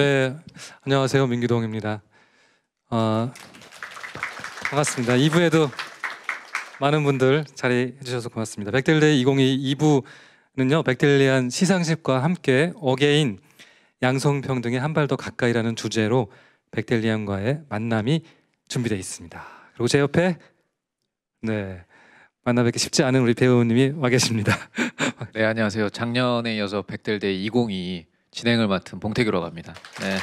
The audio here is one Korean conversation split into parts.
네, 안녕하세요. 민기동입니다. 어, 반갑습니다. 2부에도 많은 분들 자리해 주셔서 고맙습니다. 백델리 2022 2부는요. 백델리안 시상식과 함께 어게인 양성평등에 한 발 더 가까이라는 주제로 백델리안과의 만남이 준비되어 있습니다. 그리고 제 옆에 네, 만나뵙기 쉽지 않은 우리 배우님이 와 계십니다. 네 안녕하세요. 작년에 이어서 백델대 2022 진행을 맡은 봉태규라고 합니다. 네.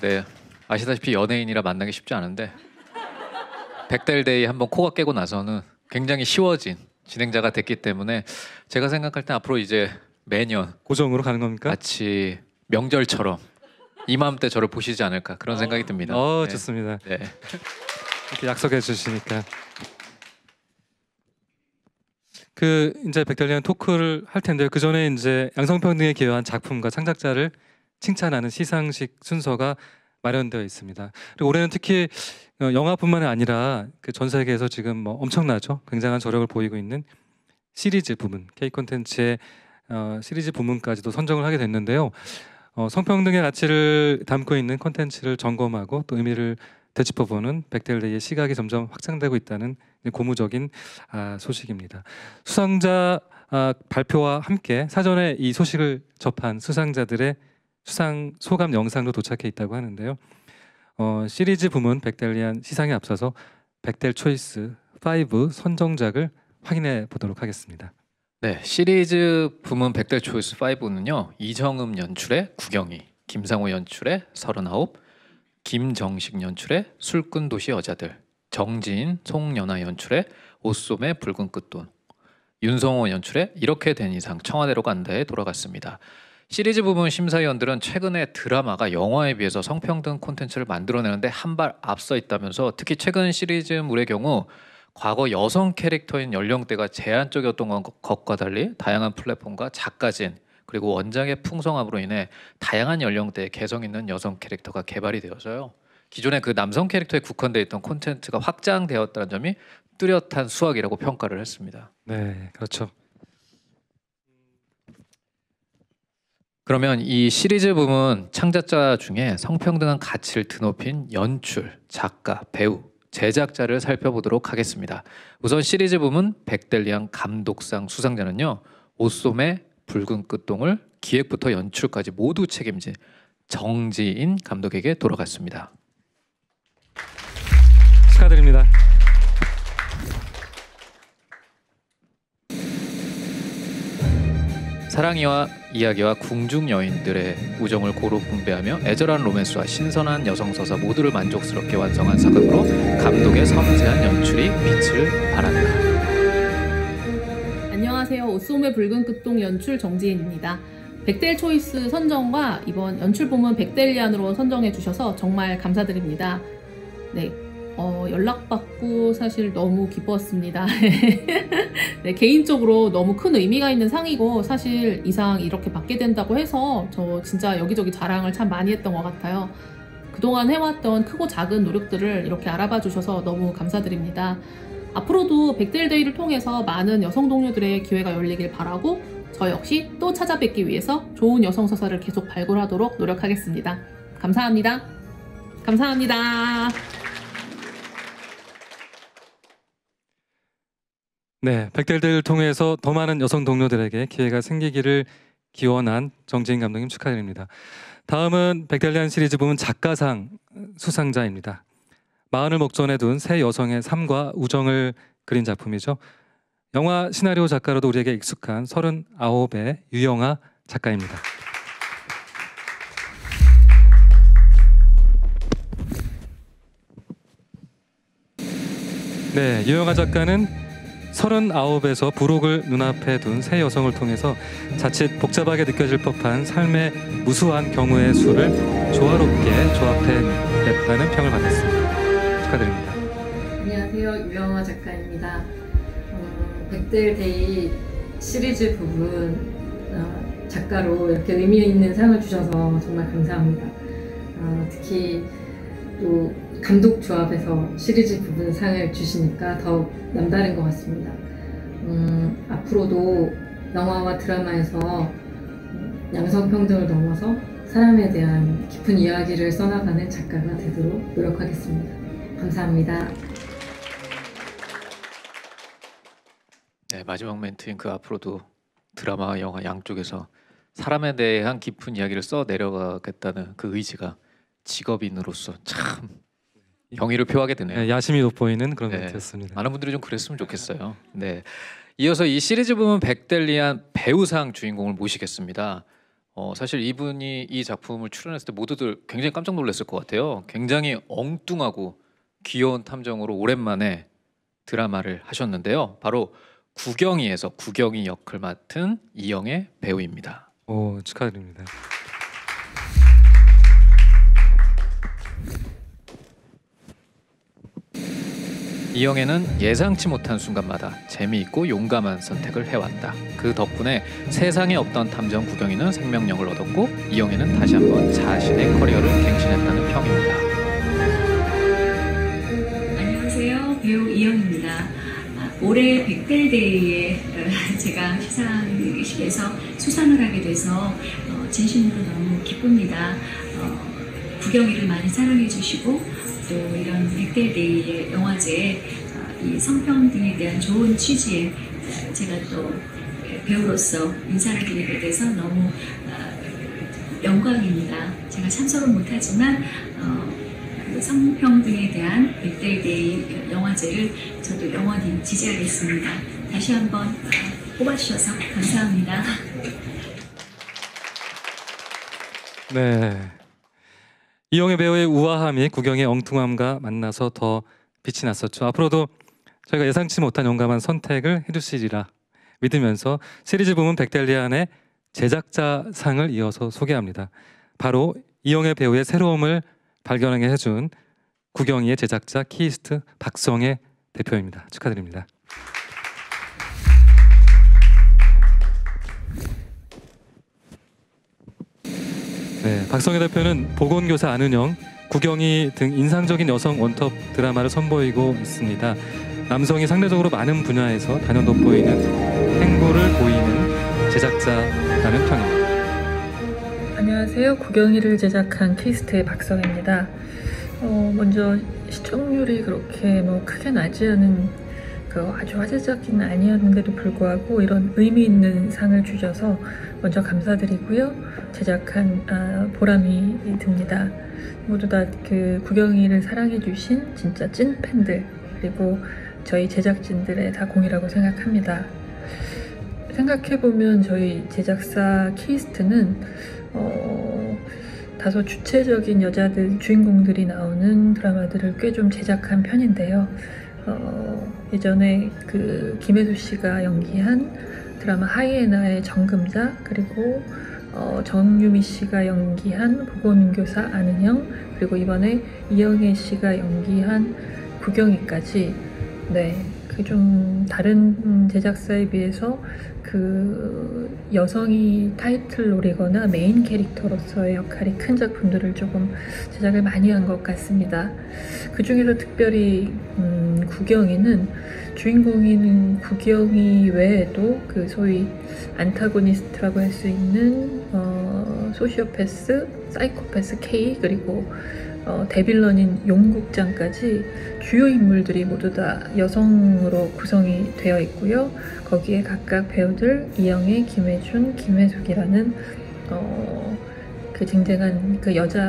네. 아시다시피 연예인이라 만나기 쉽지 않은데 백달데이 한번 코가 깨고 나서는 굉장히 쉬워진 진행자가 됐기 때문에 제가 생각할 때 앞으로 이제 매년 고정으로 가는 겁니까? 마치 명절처럼 이맘때 저를 보시지 않을까 그런 생각이 듭니다. 어, 네. 좋습니다. 네. 이렇게 약속해 주시니까 그 이제 백달리안 토크를 할 텐데요. 그 전에 이제 양성평등에 기여한 작품과 창작자를 칭찬하는 시상식 순서가 마련되어 있습니다. 그리고 올해는 특히 어, 영화뿐만 아니라 그 전 세계에서 지금 뭐 엄청나죠. 굉장한 저력을 보이고 있는 시리즈 부문, K 콘텐츠의 어, 시리즈 부문까지도 선정을 하게 됐는데요. 어, 성평등의 가치를 담고 있는 콘텐츠를 점검하고 또 의미를 되짚어보는 백델데이의 시각이 점점 확장되고 있다는 고무적인 아, 소식입니다. 수상자 아, 발표와 함께 사전에 이 소식을 접한 수상자들의 수상 소감 영상도 도착해 있다고 하는데요. 어, 시리즈 부문 백델리안 시상에 앞서서 백델 초이스 5 선정작을 확인해 보도록 하겠습니다. 네, 시리즈 부문 백델 초이스 5는요. 이정음 연출의 구경이, 김상호 연출의 서른아홉, 김정식 연출의 술꾼 도시 여자들, 정진, 송연아 연출의 옷소매 붉은 끝돈, 윤성호 연출의 이렇게 된 이상 청와대로 간다에 돌아갔습니다. 시리즈 부분 심사위원들은 최근에 드라마가 영화에 비해서 성평등 콘텐츠를 만들어내는데 한 발 앞서 있다면서 특히 최근 시리즈물의 경우 과거 여성 캐릭터인 연령대가 제한적이었던 것과 달리 다양한 플랫폼과 작가진 그리고 원작의 풍성함으로 인해 다양한 연령대에 개성 있는 여성 캐릭터가 개발이 되어서요. 기존의 그 남성 캐릭터에 국한되어 있던 콘텐츠가 확장되었다는 점이 뚜렷한 수학이라고 평가를 했습니다. 네, 그렇죠. 그러면 이 시리즈 붐은 창작자 중에 성평등한 가치를 드높인 연출, 작가, 배우, 제작자를 살펴보도록 하겠습니다. 우선 시리즈 붐은 백델리안 감독상 수상자는요. 옷소매 붉은 끝동을 기획부터 연출까지 모두 책임진 정지인 감독에게 돌아갔습니다. 축하드립니다. 사랑이와 이야기와 궁중 여인들의 우정을 고루 분배하며 애절한 로맨스와 신선한 여성 서사 모두를 만족스럽게 완성한 사극으로 감독의 섬세한 연출이 빛을 발합니다. 안녕하세요. 옷소매 붉은 끝동 연출 정지인입니다. 백델 초이스 선정과 이번 연출 부문 백델리안으로 선정해 주셔서 정말 감사드립니다. 네, 어, 연락받고 사실 너무 기뻤습니다. 네, 개인적으로 너무 큰 의미가 있는 상이고 사실 이상 이렇게 받게 된다고 해서 저 진짜 여기저기 자랑을 참 많이 했던 것 같아요. 그동안 해왔던 크고 작은 노력들을 이렇게 알아봐 주셔서 너무 감사드립니다. 앞으로도 백델데이를 통해서 많은 여성 동료들의 기회가 열리길 바라고 저 역시 또 찾아뵙기 위해서 좋은 여성 서사를 계속 발굴하도록 노력하겠습니다. 감사합니다. 감사합니다. 네, 백델들을 통해서 더 많은 여성 동료들에게 기회가 생기기를 기원한 정재인 감독님 축하드립니다. 다음은 백델리안 시리즈 부문 작가상 수상자입니다. 마흔을 목전에 둔 세 여성의 삶과 우정을 그린 작품이죠. 영화 시나리오 작가로도 우리에게 익숙한 39의 유영아 작가입니다. 네, 유영아 작가는 39에서 부록을 눈앞에 둔 세 여성을 통해서 자칫 복잡하게 느껴질 법한 삶의 무수한 경우의 수를 조화롭게 조합해냈다는 평을 받았습니다. 축하드립니다. 안녕하세요. 유영화 작가입니다. 어, 백들데이 시리즈 부분 어, 작가로 이렇게 의미 있는 상을 주셔서 정말 감사합니다. 어, 특히 또 감독 조합에서 시리즈 부분상을 주시니까 더욱 남다른 것 같습니다. 음, 앞으로도 영화와 드라마에서 양성평등을 넘어서 사람에 대한 깊은 이야기를 써나가는 작가가 되도록 노력하겠습니다. 감사합니다. 네, 마지막 멘트인 그 앞으로도 드라마, 영화 양쪽에서 사람에 대한 깊은 이야기를 써 내려가겠다는 그 의지가 직업인으로서 참 영의를 표하게 되네요. 네, 야심이 돋보이는 그런 네. 멘트였습니다. 많은 분들이 좀 그랬으면 좋겠어요. 네. 이어서 이 시리즈 부문 백델리안 배우상 주인공을 모시겠습니다. 어, 사실 이분이 이 작품을 출연했을 때 모두들 굉장히 깜짝 놀랐을 것 같아요. 굉장히 엉뚱하고 귀여운 탐정으로 오랜만에 드라마를 하셨는데요. 바로 구경이에서 구경이 역을 맡은 이영애 배우입니다. 오 축하드립니다. 이영애는 예상치 못한 순간마다 재미있고 용감한 선택을 해왔다. 그 덕분에 세상에 없던 탐정 구경이는 생명력을 얻었고 이영애는 다시 한번 자신의 커리어를 갱신했다는 평입니다. 안녕하세요. 배우 이영입니다. 올해 백달대회에 어, 제가 시상식에서 수상을 하게 돼서 어, 진심으로 너무 기쁩니다. 어, 구경이를 많이 사랑해 주시고 또 이런 백0대 데이의 영화제에 어, 이 성평 등에 대한 좋은 취지에 어, 제가 또 배우로서 인사를 드리게 돼서 너무 어, 영광입니다. 제가 참석을 못하지만 그 성평 등에 대한 백0대 데이 영화제를 저도 영원히 지지하겠습니다. 다시 한번 뽑아주셔서 감사합니다. 네. 이용해 배우의 우아함이 구경의 엉뚱함과 만나서 더 빛이 났었죠. 앞으로도 저희가 예상치 못한 용감한 선택을 해주시리라 믿으면서 시리즈 부문 백델리안의 제작자상을 이어서 소개합니다. 바로 이영의 배우의 새로움을 발견하게 해준 구경이의 제작자 키이스트 박성의 대표입니다. 축하드립니다. 네, 박성희 대표는 보건교사 안은영, 구경이 등 인상적인 여성 원톱 드라마를 선보이고 있습니다. 남성이 상대적으로 많은 분야에서 단연 돋보이는 행보를 보이는 제작자라는 평입니다. 안녕하세요. 구경이를 제작한 키스트의 박성입니다. 희 어, 먼저 시청률이 그렇게 뭐 크게 나지 않은 그 아주 화제적인 아니었는데도 불구하고 이런 의미 있는 상을 주셔서 먼저 감사드리고요. 제작한 아, 보람이 듭니다. 모두 다 그 구경이를 사랑해주신 진짜 찐 팬들 그리고 저희 제작진들의 다 공이라고 생각합니다. 생각해보면 저희 제작사 키스트는 이 어, 다소 주체적인 여자들 주인공들이 나오는 드라마들을 꽤 좀 제작한 편인데요. 어, 예전에 그 김혜수 씨가 연기한 드라마 하이에나의 정금자 그리고 어, 정유미 씨가 연기한 보건교사 안은영 그리고 이번에 이영애 씨가 연기한 구경이까지 네, 그 좀 다른 제작사에 비해서 그 여성이 타이틀 노리거나 메인 캐릭터로서의 역할이 큰 작품들을 조금 제작을 많이 한 것 같습니다. 그 중에서 특별히 음, 구경이는 주인공인 구경이 외에도 그 소위 안타고니스트라고 할 수 있는 어, 소시오패스, 사이코패스 K 그리고 어, 데빌런인 용국장까지 주요 인물들이 모두 다 여성으로 구성이 되어 있고요. 거기에 각각 배우들 이영애, 김혜준, 김혜숙이라는 어, 그 쟁쟁한 그 여자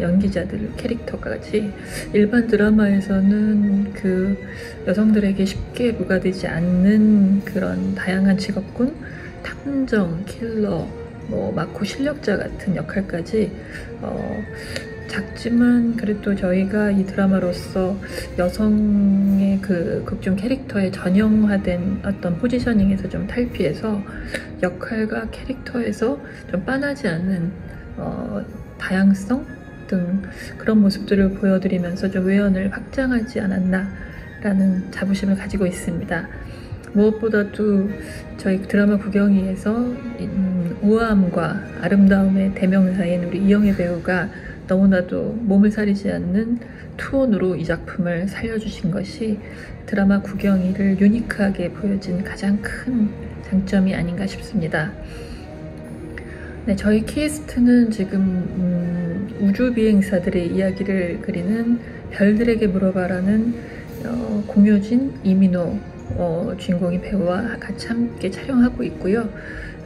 연기자들 캐릭터가 같이 일반 드라마에서는 그 여성들에게 쉽게 부과되지 않는 그런 다양한 직업군, 탐정, 킬러, 뭐 마코 실력자 같은 역할까지 어, 작지만 그래도 저희가 이 드라마로서 여성의 그 극중 캐릭터에 전형화된 어떤 포지셔닝에서 좀 탈피해서 역할과 캐릭터에서 좀 빠나지 않는 어, 다양성 등 그런 모습들을 보여드리면서 좀 외연을 확장하지 않았나라는 자부심을 가지고 있습니다. 무엇보다도 저희 드라마 구경이에서 음, 우아함과 아름다움의 대명사인 우리 이영애 배우가 너무나도 몸을 사리지 않는 투혼으로 이 작품을 살려주신 것이 드라마 구경이를 유니크하게 보여준 가장 큰 장점이 아닌가 싶습니다. 네, 저희 키스트는 지금 음, 우주 비행사들의 이야기를 그리는 별들에게 물어봐라는 어, 공효진, 이민호 어, 주인공이 배우와 같이 함께 촬영하고 있고요.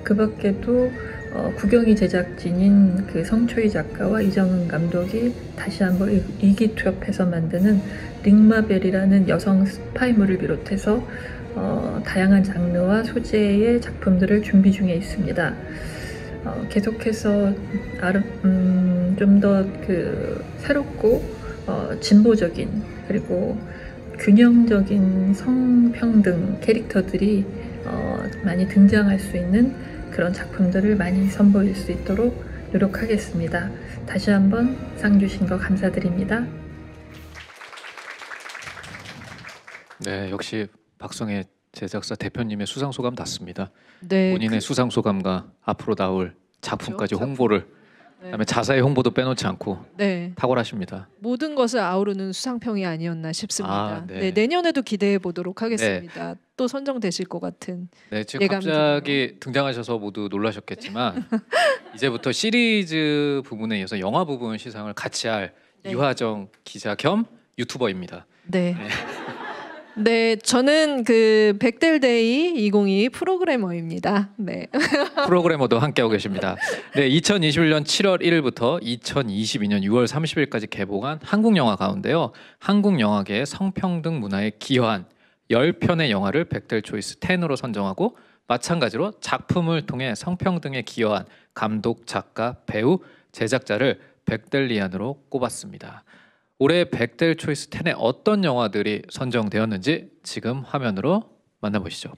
그 밖에도 어, 구경이 제작진인 그 성초희 작가와 이정은 감독이 다시 한번 이기투협해서 만드는 링마벨이라는 여성 스파이물을 비롯해서 어, 다양한 장르와 소재의 작품들을 준비 중에 있습니다. 어, 계속해서 음, 좀더 그 새롭고 어, 진보적인 그리고 균형적인 성평등 캐릭터들이 어, 많이 등장할 수 있는 그런 작품들을 많이 선보일 수 있도록 노력하겠습니다. 다시 한번 상 주신 거 감사드립니다. 네, 역시 박성의 제작사 대표님의 수상 소감 닿습니다. 네, 본인의 그, 수상 소감과 앞으로 나올 작품까지 그렇죠? 홍보를 네. 그다음에 자사의 홍보도 빼놓지 않고 네. 탁월하십니다. 모든 것을 아우르는 수상평이 아니었나 싶습니다. 아, 네. 네, 내년에도 기대해 보도록 하겠습니다. 네. 또 선정되실 것 같은 네, 지금 갑자기 들어요. 등장하셔서 모두 놀라셨겠지만 이제부터 시리즈 부분에 이어서 영화 부분 시상을 같이 할 네. 이화정 기자 겸 유튜버입니다. 네. 네. 네, 저는 그 백델데이 2022 프로그래머입니다. 네. 프로그래머도 함께하고 계십니다. 네, 2021년 7월 1일부터 2022년 6월 30일까지 개봉한 한국 영화 가운데요. 한국 영화계의 성평등 문화에 기여한 10편의 영화를 백델 초이스 10으로 선정하고 마찬가지로 작품을 통해 성평등에 기여한 감독, 작가, 배우, 제작자를 백델리안으로 꼽았습니다. 올해 백델 초이스 10에 어떤 영화들이 선정되었는지 지금 화면으로 만나보시죠.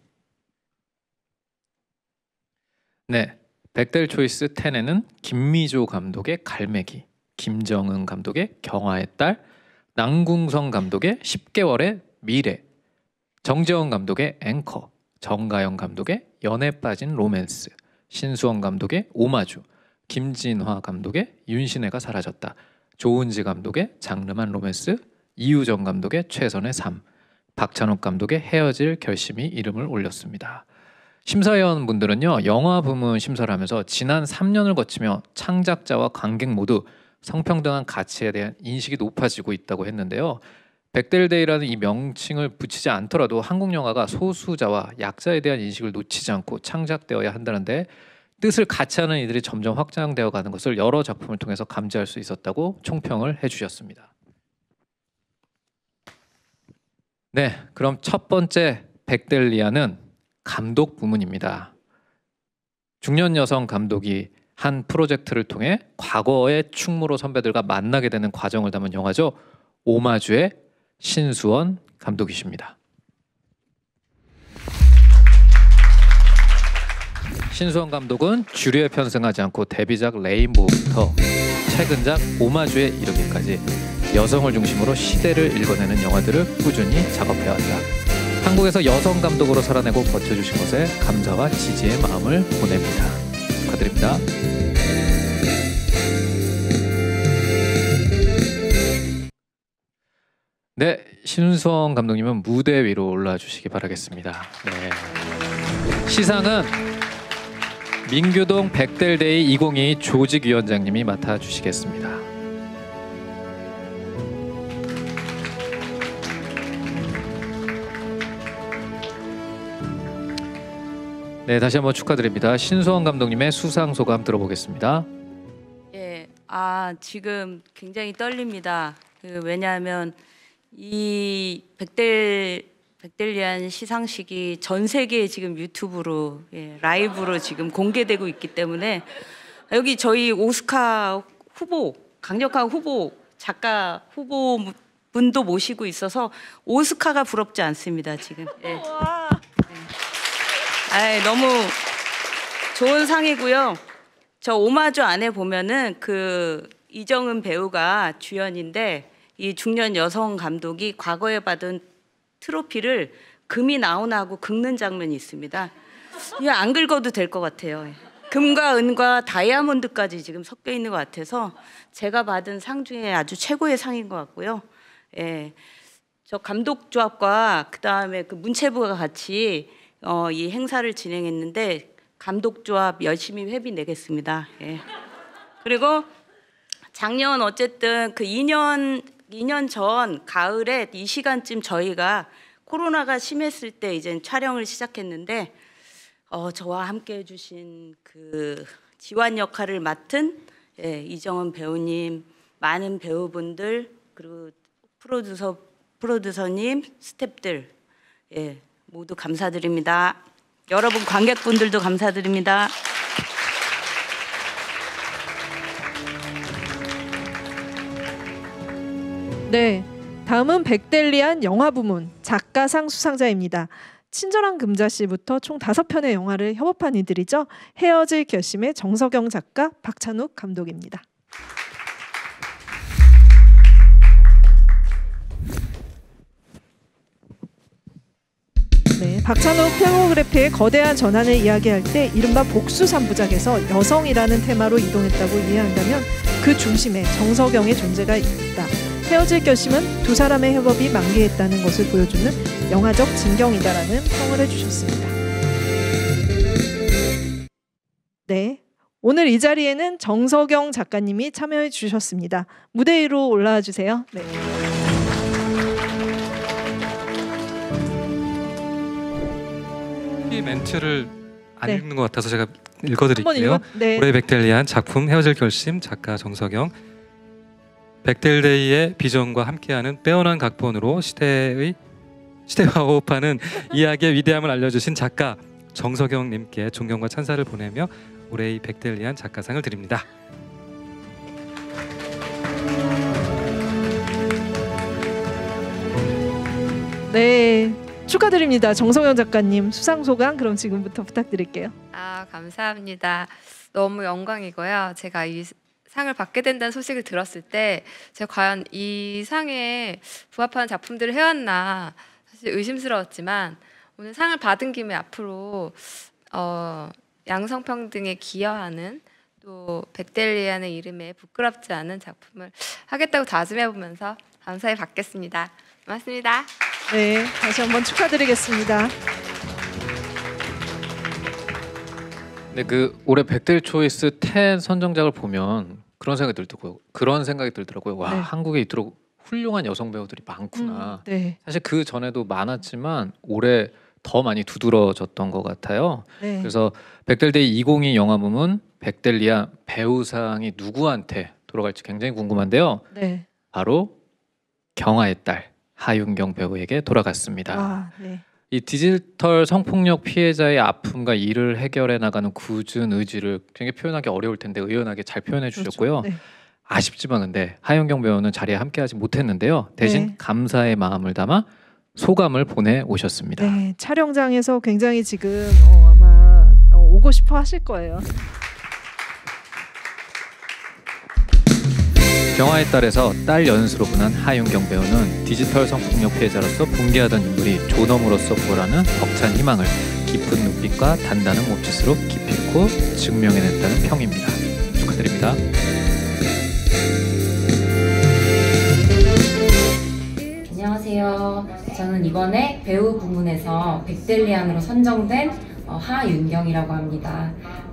네, 백델 초이스 10에는 김미조 감독의 갈매기, 김정은 감독의 경화의 딸, 남궁성 감독의 10개월의 미래, 정재원 감독의 앵커, 정가영 감독의 연애 빠진 로맨스, 신수원 감독의 오마주, 김진화 감독의 윤신애가 사라졌다. 조은지 감독의 장르만 로맨스, 이유정 감독의 최선의 삶, 박찬욱 감독의 헤어질 결심이 이름을 올렸습니다. 심사위원분들은요, 영화 부문 심사를 하면서 지난 3년을 거치며 창작자와 관객 모두 성평등한 가치에 대한 인식이 높아지고 있다고 했는데요. 백델데이라는 이 명칭을 붙이지 않더라도 한국 영화가 소수자와 약자에 대한 인식을 놓치지 않고 창작되어야 한다는데 뜻을 같이 하는 이들이 점점 확장되어 가는 것을 여러 작품을 통해서 감지할 수 있었다고 총평을 해주셨습니다. 네, 그럼 첫 번째 백델리아는 감독 부문입니다. 중년 여성 감독이 한 프로젝트를 통해 과거의 충무로 선배들과 만나게 되는 과정을 담은 영화죠. 오마주의 신수원 감독이십니다. 신수원 감독은 주류에 편승하지 않고 데뷔작 레인보우부터 최근작 오마주에 이르기까지 여성을 중심으로 시대를 읽어내는 영화들을 꾸준히 작업해왔다. 한국에서 여성 감독으로 살아내고 버텨주신 것에 감사와 지지의 마음을 보냅니다. 축하드립니다. 네, 신수원 감독님은 무대 위로 올라와 주시기 바라겠습니다. 네. 시상은 민규동 백델데이 2022 조직위원장님이 맡아주시겠습니다. 네, 다시 한번 축하드립니다. 신소원 감독님의 수상 소감 들어보겠습니다. 예, 아 지금 굉장히 떨립니다. 그 왜냐하면 이 백델 백델리안 시상식이 전 세계에 지금 유튜브로 예, 라이브로 지금 공개되고 있기 때문에 여기 저희 오스카 후보 강력한 후보 작가 후보 분도 모시고 있어서 오스카가 부럽지 않습니다 지금. 예. 예. 아 너무 좋은 상이고요. 저 오마주 안에 보면은 그 이정은 배우가 주연인데 이 중년 여성 감독이 과거에 받은 트로피를 금이 나오나하고 긁는 장면이 있습니다. 이거 안 긁어도 될 것 같아요. 예. 금과 은과 다이아몬드까지 지금 섞여 있는 것 같아서 제가 받은 상 중에 아주 최고의 상인 것 같고요. 예. 저 감독 조합과 그다음에 그 문체부가 같이 어, 이 행사를 진행했는데 감독 조합 열심히 회비 내겠습니다. 예. 그리고 작년 어쨌든 그 2년 2년 전 가을에 이 시간쯤 저희가 코로나가 심했을 때 이제 촬영을 시작했는데 어, 저와 함께 해주신 그 지환 역할을 맡은 예, 이정은 배우님, 많은 배우분들 그리고 프로듀서 프로듀서님, 스탭들 예, 모두 감사드립니다. 여러분 관객분들도 감사드립니다. 네. 다음은 백델리안 영화 부문 작가상 수상자입니다. 친절한 금자씨부터 총 다섯 편의 영화를 협업한 이들이죠. 헤어질 결심의 정서경 작가 박찬욱 감독입니다. 네, 박찬욱 필모그래피의 거대한 전환을 이야기할 때 이른바 복수 삼부작에서 여성이라는 테마로 이동했다고 이해한다면 그 중심에 정서경의 존재가 있다. 헤어질 결심은 두 사람의 협업이 만개했다는 것을 보여주는 영화적 진경이다라는 평을 해주셨습니다. 네. 오늘 이 자리에는 정서경 작가님이 참여해 주셨습니다. 무대 위로 올라와 주세요. 네. 이 멘트를 안 네. 읽는 것 같아서 제가 읽어드릴게요. 네. 올해 백델리한 작품 헤어질 결심 작가 정서경 백델데이의 비전과 함께하는 빼어난 각본으로 시대의 시대와 호흡하는 이야기의 위대함을 알려주신 작가 정석영님께 존경과 찬사를 보내며 올해의 백델리안 작가상을 드립니다. 네, 축하드립니다. 정성현 작가님 수상 소감 그럼 지금부터 부탁드릴게요. 아, 감사합니다. 너무 영광이고요. 제가 이 상을 받게 된다는 소식을 들었을 때 제가 과연 이 상에 부합하는 작품들을 해왔나 사실 의심스러웠지만 오늘 상을 받은 김에 앞으로 어, 양성평등에 기여하는 또백델리안의 이름에 부끄럽지 않은 작품을 하겠다고 다짐해보면서 감사히 받겠습니다. 고맙습니다. 네, 다시 한번 축하드리겠습니다. 네, 그 올해 백델 초이스 10 선정작을 보면 그런 생각이 들더라고요. 그런 생각이 들더라고요. 와 네. 한국에 이토록 훌륭한 여성 배우들이 많구나. 음, 네. 사실 그 전에도 많았지만 올해 더 많이 두드러졌던 것 같아요. 네. 그래서 백델데이 2022 영화 부문 백델리아 배우상이 누구한테 돌아갈지 굉장히 궁금한데요. 네. 바로 경아의 딸 하윤경 배우에게 돌아갔습니다. 와, 아, 네. 이 디지털 성폭력 피해자의 아픔과 이를 해결해 나가는 굳은 의지를 굉장히 표현하기 어려울 텐데 의연하게 잘 표현해 그렇죠. 주셨고요. 그렇죠. 네. 아쉽지만 근데 하영경 배우는 자리에 함께하지 못했는데요. 대신 네. 감사의 마음을 담아 소감을 보내 오셨습니다. 네, 촬영장에서 굉장히 지금 어, 아마 어, 오고 싶어 하실 거예요. 경화에 따라서 딸 연수로 분한 하윤경 배우는 디지털 성폭력 피해자로서 붕괴하던 인물이 존엄으로서 보라는 벅찬 희망을 깊은 눈빛과 단단한 몸짓으로 깊이고 증명해냈다는 평입니다. 축하드립니다. 안녕하세요. 저는 이번에 배우 부문에서 백델리안으로 선정된 어, 하윤경이라고 합니다.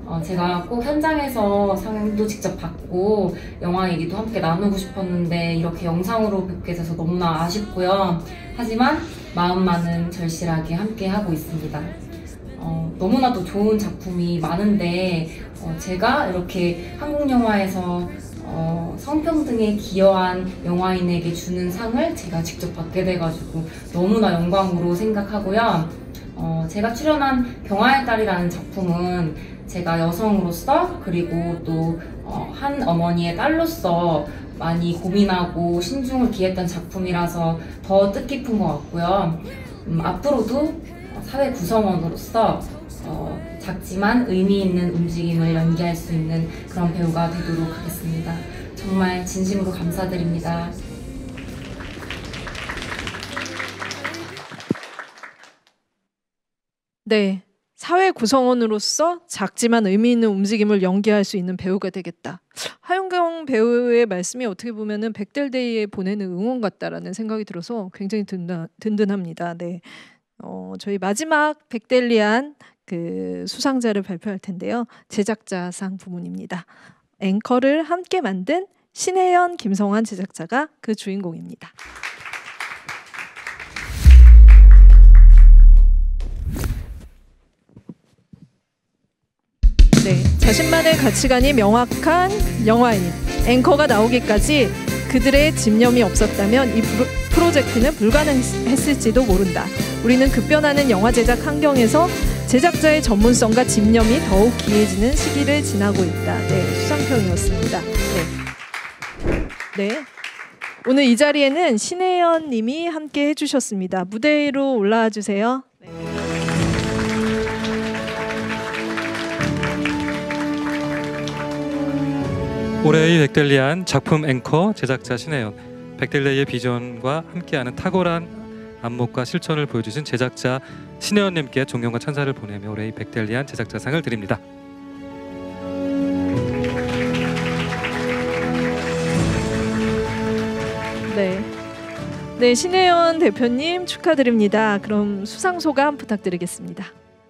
어, 제가 꼭 현장에서 상영도 직접 받고 영화 얘기도 함께 나누고 싶었는데 이렇게 영상으로 뵙게 돼서 너무나 아쉽고요. 하지만 마음만은 절실하게 함께 하고 있습니다. 어, 너무나도 좋은 작품이 많은데 어, 제가 이렇게 한국 영화에서 어, 성평등에 기여한 영화인에게 주는 상을 제가 직접 받게 돼가지고 너무나 영광으로 생각하고요. 어, 제가 출연한 병화의 딸이라는 작품은 제가 여성으로서 그리고 또한 어, 어머니의 딸로서 많이 고민하고 신중을 기했던 작품이라서 더 뜻깊은 것 같고요. 음, 앞으로도 사회 구성원으로서 어, 작지만 의미 있는 움직임을 연기할 수 있는 그런 배우가 되도록 하겠습니다. 정말 진심으로 감사드립니다. 네. 사회 구성원으로서 작지만 의미 있는 움직임을 연기할 수 있는 배우가 되겠다. 하윤경 배우의 말씀이 어떻게 보면은 백델데이에 보내는 응원 같다라는 생각이 들어서 굉장히 든든, 든든합니다. 네. 어, 저희 마지막 백델리안 그 수상자를 발표할 텐데요. 제작자상 부문입니다. 앵커를 함께 만든 신혜연, 김성환 제작자가 그 주인공입니다. 네, 자신만의 가치관이 명확한 영화인 앵커가 나오기까지 그들의 집념이 없었다면 이 프로젝트는 불가능했을지도 모른다. 우리는 급변하는 영화 제작 환경에서 제작자의 전문성과 집념이 더욱 기해지는 시기를 지나고 있다. 네, 수상평이었습니다. 네. 네. 오늘 이 자리에는 신혜연 님이 함께 해주셨습니다. 무대 로 올라와 주세요. 네. 올해의 백델리안 작품 앵커 제작자 신혜연 백델리의 비전과 함께하는 탁월한 안목과 실천을 보여주신 제작자 신혜연님께 존경과 찬사를 보내며 올해의 백델리안 제작자상을 드립니다. 네. 네, 신혜연 대표님 축하드립니다. 그럼 수상 소감 부탁드리겠습니다.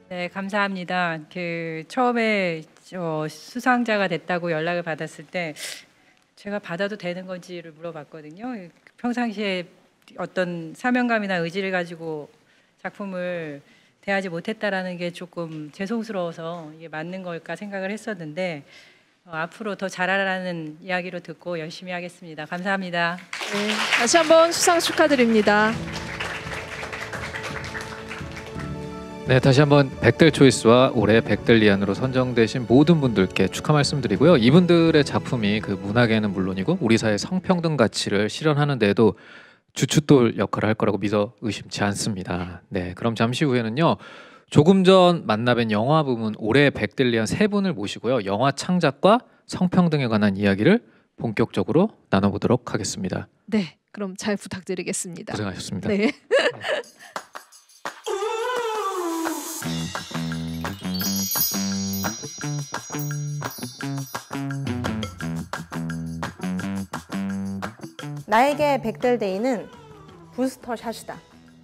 네, 감사합니다. 그 처음에 어, 수상자가 됐다고 연락을 받았을 때 제가 받아도 되는 건지를 물어봤거든요. 평상시에 어떤 사명감이나 의지를 가지고 작품을 대하지 못했다라는 게 조금 죄송스러워서 이게 맞는 걸까 생각을 했었는데 어, 앞으로 더 잘하라는 이야기로 듣고 열심히 하겠습니다. 감사합니다. 네, 다시 한번 수상 축하드립니다. 네, 다시 한번 백델 초이스와 올해 백델리안으로 선정되신 모든 분들께 축하 말씀드리고요. 이분들의 작품이 그 문학에는 물론이고 우리 사회 성평등 가치를 실현하는 데에도 주춧돌 역할을 할 거라고 믿어 의심치 않습니다. 네, 그럼 잠시 후에는요. 조금 전 만나뵌 영화 부문 올해 백델리안 세 분을 모시고요. 영화 창작과 성평등에 관한 이야기를 본격적으로 나눠보도록 하겠습니다. 네, 그럼 잘 부탁드리겠습니다. 고생하셨습니다. 네. 나에게 백델데이는 부스터 샷이다.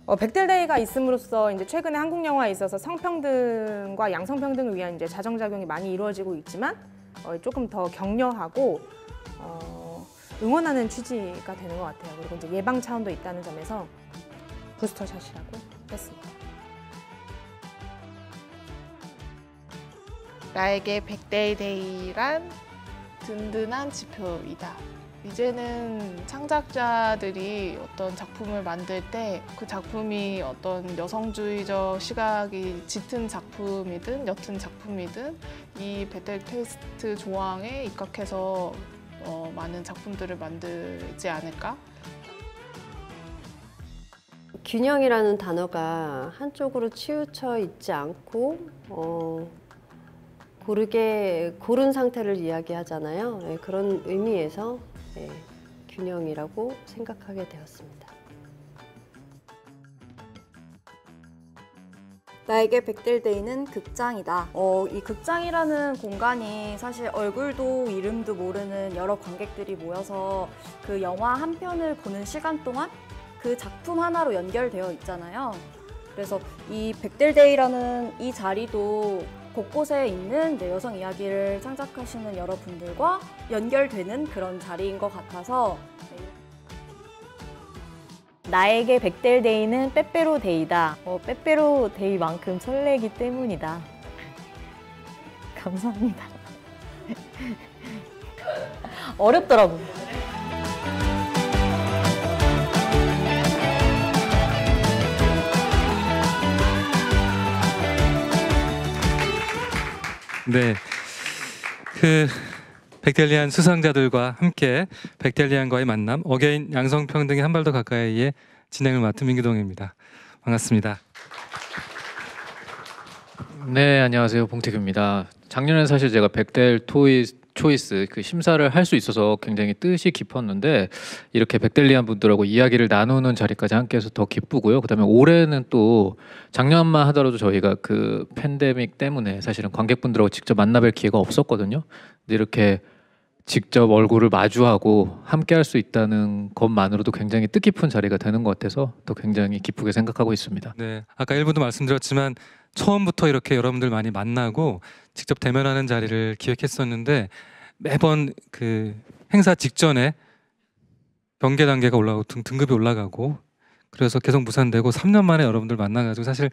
어, 백델데이가 있음으로써 이제 최근에 한국 영화에 있어서 성평등과 양성평등을 위한 이제 자정작용이 많이 이루어지고 있지만 어, 조금 더 격려하고 어, 응원하는 취지가 되는 것 같아요. 그리고 이제 예방 차원도 있다는 점에서 부스터 샷이라고 했습니다. 나에게 백데이데이란 든든한 지표이다. 이제는 창작자들이 어떤 작품을 만들 때 그 작품이 어떤 여성주의적 시각이 짙은 작품이든 옅은 작품이든 이 배틀 테스트 조항에 입각해서 어, 많은 작품들을 만들지 않을까 균형이라는 단어가 한쪽으로 치우쳐 있지 않고 어, 고르게 고른 상태를 이야기하잖아요. 예, 그런 의미에서 예, 균형이라고 생각하게 되었습니다. 나에게 백델데이는 극장이다. 어, 이 극장이라는 공간이 사실 얼굴도 이름도 모르는 여러 관객들이 모여서 그 영화 한 편을 보는 시간 동안 그 작품 하나로 연결되어 있잖아요. 그래서 이 백델데이라는 이 자리도 곳곳에 있는 여성 이야기를 창작하시는 여러분들과 연결되는 그런 자리인 것 같아서 나에게 백델 데이는 빼빼로 데이다. 어, 빼빼로 데이만큼 설레기 때문이다. 감사합니다. 어렵더라고요. 네. 그 백델리안 수상자들과 함께 백델리안과의 만남 어게인 양성평 등의 한발 더 가까이에 진행을 맡은 민규동입니다 반갑습니다. 네 안녕하세요 봉태규입니다. 작년에 사실 제가 백델 토이 초이스 그 심사를 할 수 있어서 굉장히 뜻이 깊었는데 이렇게 백델리안 분들하고 이야기를 나누는 자리까지 함께해서 더 기쁘고요. 그다음에 올해는 또 작년만 하더라도 저희가 그 팬데믹 때문에 사실은 관객분들하고 직접 만나뵐 기회가 없었거든요. 근데 이렇게 직접 얼굴을 마주하고 함께할 수 있다는 것만으로도 굉장히 뜻깊은 자리가 되는 것 같아서 또 굉장히 기쁘게 생각하고 있습니다. 네, 아까 일부도 말씀드렸지만 처음부터 이렇게 여러분들 많이 만나고 직접 대면하는 자리를 기획했었는데 매번 그 행사 직전에 경계 단계가 올라가고 등, 등급이 올라가고 그래서 계속 무산되고 3년 만에 여러분들 만나가지고 사실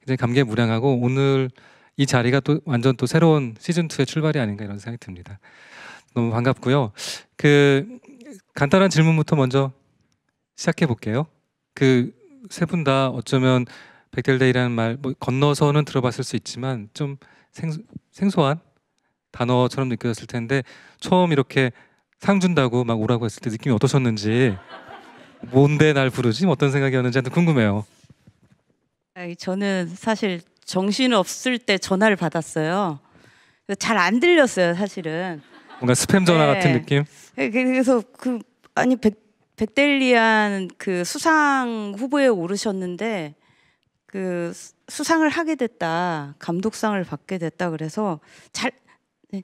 굉장히 감개무량하고 오늘 이 자리가 또 완전 또 새로운 시즌 2의 출발이 아닌가 이런 생각이 듭니다. 너무 반갑고요. 그 간단한 질문부터 먼저 시작해 볼게요. 그 세 분 다 어쩌면 백델데이라는 말뭐 건너서는 들어봤을 수 있지만 좀 생, 소한 단어처럼 느껴졌을 텐데 처음 이렇게 상 준다고 막 오라고 했을 때 느낌이 어떠셨는지 뭔데 날 부르지 뭐 어떤 생각이었는지 한테 궁금해요. 아니, 네, 저는 사실 정신 없을 때 전화를 받았어요. 잘 안 들렸어요, 사실은. 뭔가 스팸 전화 네. 같은 느낌? 네, 그, 그래서 그 아니 백 백델리안 그 수상 후보에 오르셨는데 그 수상을 하게 됐다 감독상을 받게 됐다 그래서 잘아 네,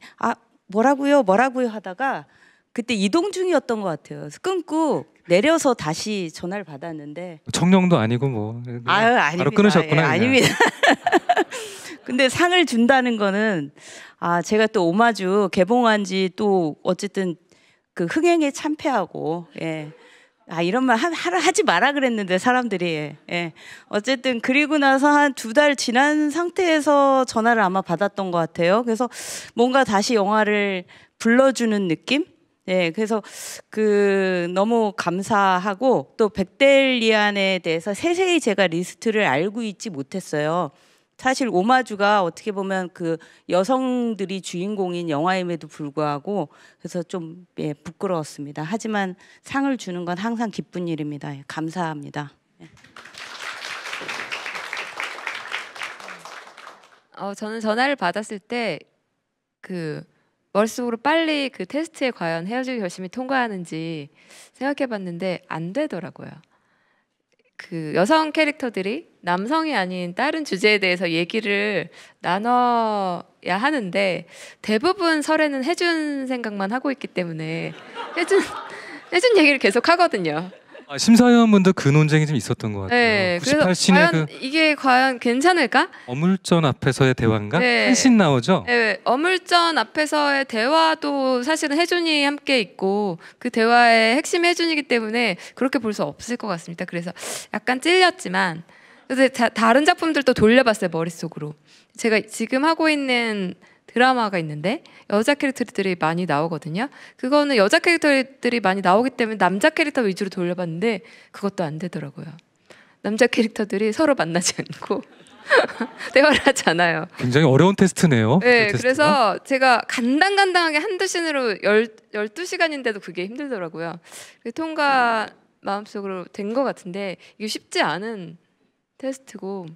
뭐라고요 뭐라고요 하다가 그때 이동 중이었던 것 같아요 끊고 내려서 다시 전화를 받았는데 청룡도 아니고 뭐 아유 아닙니다 바로 예, 끊으셨구나 예, 아닙니다 근데 상을 준다는 거는 아 제가 또 오마주 개봉한 지 또 어쨌든 그 흥행에 참패하고 예아 이런 말 하, 하지 마라 그랬는데 사람들이 예. 예. 어쨌든 그리고 나서 한 두 달 지난 상태에서 전화를 아마 받았던 것 같아요. 그래서 뭔가 다시 영화를 불러주는 느낌? 예, 그래서 그 너무 감사하고 또 백델리안에 대해서 세세히 제가 리스트를 알고 있지 못했어요. 사실 오마주가 어떻게 보면 그 여성들이 주인공인 영화임에도 불구하고 그래서 좀 예, 부끄러웠습니다. 하지만 상을 주는 건 항상 기쁜 일입니다. 예, 감사합니다. 예. 어, 저는 전화를 받았을 때그 머릿속으로 빨리 그 테스트에 과연 헤어질 결심이 통과하는지 생각해 봤는데 안 되더라고요. 그 여성 캐릭터들이 남성이 아닌 다른 주제에 대해서 얘기를 나눠야 하는데 대부분 설에는 해준 생각만 하고 있기 때문에 해준 해준 얘기를 계속 하거든요. 아, 심사위원분도 그 논쟁이 좀 있었던 것 같아요. 네, 98신의 과연 그 이게 과연 괜찮을까? 어물전 앞에서의 대화인가? 네. 한신 나오죠? 네, 어물전 앞에서의 대화도 사실은 혜준이 함께 있고 그 대화의 핵심 혜준이기 때문에 그렇게 볼 수 없을 것 같습니다. 그래서 약간 찔렸지만 근데 다, 다른 작품들도 돌려봤어요 머릿속으로. 제가 지금 하고 있는 드라마가 있는데 여자 캐릭터들이 많이 나오거든요. 그거는 여자 캐릭터들이 많이 나오기 때문에 남자 캐릭터 위주로 돌려봤는데 그것도 안 되더라고요. 남자 캐릭터들이 서로 만나지 않고 대화를 하잖아요. 굉장히 어려운 테스트네요. 그 네, 그 그래서 제가 간당간당하게 한두 신으로 열, 12시간인데도 그게 힘들더라고요. 그게 통과 마음속으로 된 것 같은데 이게 쉽지 않은 테스트고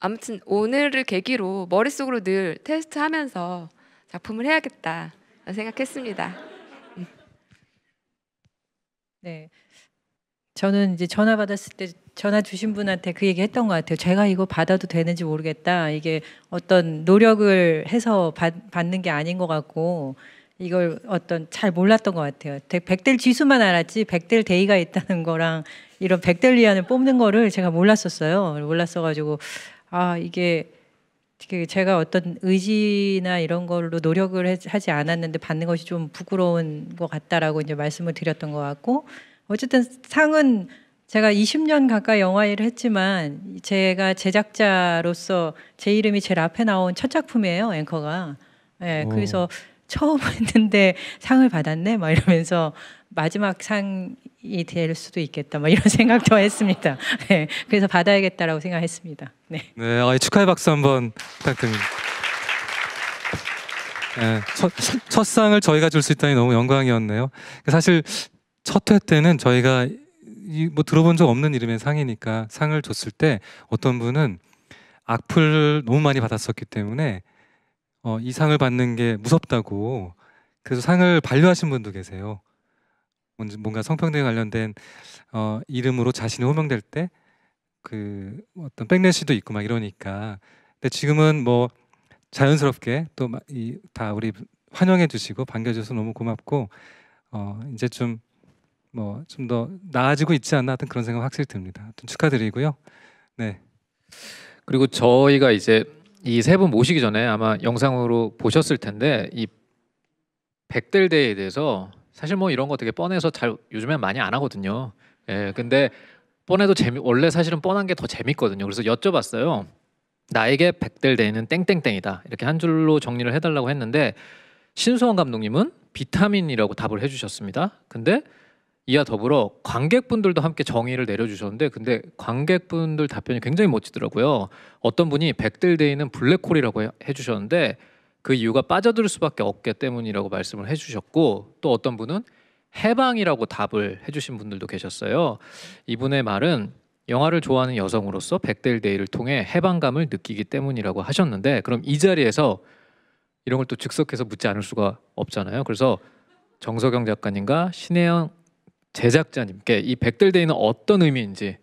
아무튼 오늘을 계기로 머릿속으로 늘 테스트하면서 작품을 해야겠다 생각했습니다. 음. 네. 저는 이제 전화 받았을 때 전화 주신 분한테 그 얘기 했던 것 같아요. 제가 이거 받아도 되는지 모르겠다. 이게 어떤 노력을 해서 받, 받는 게 아닌 것 같고 이걸 어떤 잘 몰랐던 것 같아요. 백델 지수만 알았지 백델 데이가 있다는 거랑 이런 백델리안을 뽑는 거를 제가 몰랐었어요. 몰랐어가지고 아 이게 제가 어떤 의지나 이런 걸로 노력을 하지 않았는데 받는 것이 좀 부끄러운 것 같다라고 이제 말씀을 드렸던 것 같고 어쨌든 상은 제가 20년 가까이 영화 일을 했지만 제가 제작자로서 제 이름이 제일 앞에 나온 첫 작품이에요 앵커가 예 네, 그래서 처음 했는데 상을 받았네 막 이러면서 마지막 상이 될 수도 있겠다. 뭐 이런 생각도 했습니다. 네, 그래서 받아야겠다라고 생각했습니다. 네. 네, 아, 축하의 박수 한번 부탁드립니다. 네, 첫, 첫 상을 저희가 줄 수 있다니 너무 영광이었네요. 사실 첫 회 때는 저희가 이, 뭐 들어본 적 없는 이름의 상이니까 상을 줬을 때 어떤 분은 악플 을 너무 많이 받았었기 때문에 어, 이 상을 받는 게 무섭다고 그래서 상을 반려하신 분도 계세요. 뭔가 성평등에 관련된 어, 이름으로 자신이 호명될 때 그 어떤 백래시도 있고 막 이러니까 근데 지금은 뭐 자연스럽게 또 다 우리 환영해 주시고 반겨줘서 너무 고맙고 어, 이제 좀 뭐 좀 더 나아지고 있지 않나 하여튼 그런 생각 확실히 듭니다. 좀 축하드리고요. 네. 그리고 저희가 이제 이 세 분 모시기 전에 아마 영상으로 보셨을 텐데 이 백델데이에 대해서 사실 뭐 이런 거 되게 뻔해서 잘 요즘엔 많이 안 하거든요. 예, 근데 뻔해도 재미 원래 사실은 뻔한 게 더 재밌거든요. 그래서 여쭤봤어요. 나에게 백델데이는 땡땡땡이다. 이렇게 한 줄로 정리를 해달라고 했는데 신수원 감독님은 비타민이라고 답을 해주셨습니다. 근데 이와 더불어 관객분들도 함께 정의를 내려주셨는데 근데 관객분들 답변이 굉장히 멋지더라고요. 어떤 분이 백델데이는 블랙홀이라고 해, 해주셨는데 그 이유가 빠져들 수밖에 없기 때문이라고 말씀을 해주셨고 또 어떤 분은 해방이라고 답을 해주신 분들도 계셨어요. 이분의 말은 영화를 좋아하는 여성으로서 백델데이를 통해 해방감을 느끼기 때문이라고 하셨는데 그럼 이 자리에서 이런 걸 또 즉석해서 묻지 않을 수가 없잖아요. 그래서 정석영 작가님과 신혜영 제작자님께 이 백델데이는 어떤 의미인지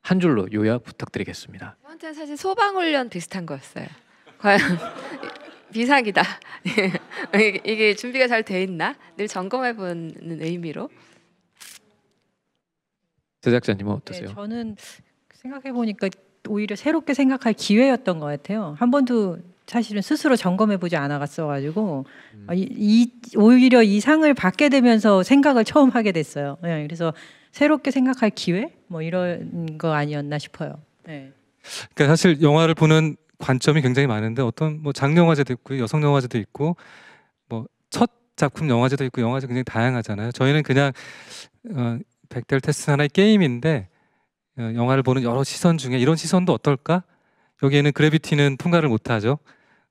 한 줄로 요약 부탁드리겠습니다. 저한테는 사실 소방훈련 비슷한 거였어요. 과연 비상이다. 이게 준비가 잘 돼 있나? 늘 점검해 보는 의미로. 제작자님은 네, 어떠세요? 네, 저는 생각해 보니까 오히려 새롭게 생각할 기회였던 것 같아요. 한 번도 사실은 스스로 점검해 보지 않아갔어가지고 음. 아, 이, 이, 오히려 이 상을 받게 되면서 생각을 처음 하게 됐어요. 네, 그래서 새롭게 생각할 기회 뭐 이런 거 아니었나 싶어요. 네. 그러니까 사실 영화를 보는 관점이 굉장히 많은데 어떤 뭐 장르 영화제도 있고 여성 영화제도 있고 뭐 첫 작품 영화제도 있고 영화제 굉장히 다양하잖아요. 저희는 그냥 어, 백델 테스트 하나의 게임인데 어, 영화를 보는 여러 시선 중에 이런 시선도 어떨까? 여기에는 그래비티는 통과를 못하죠.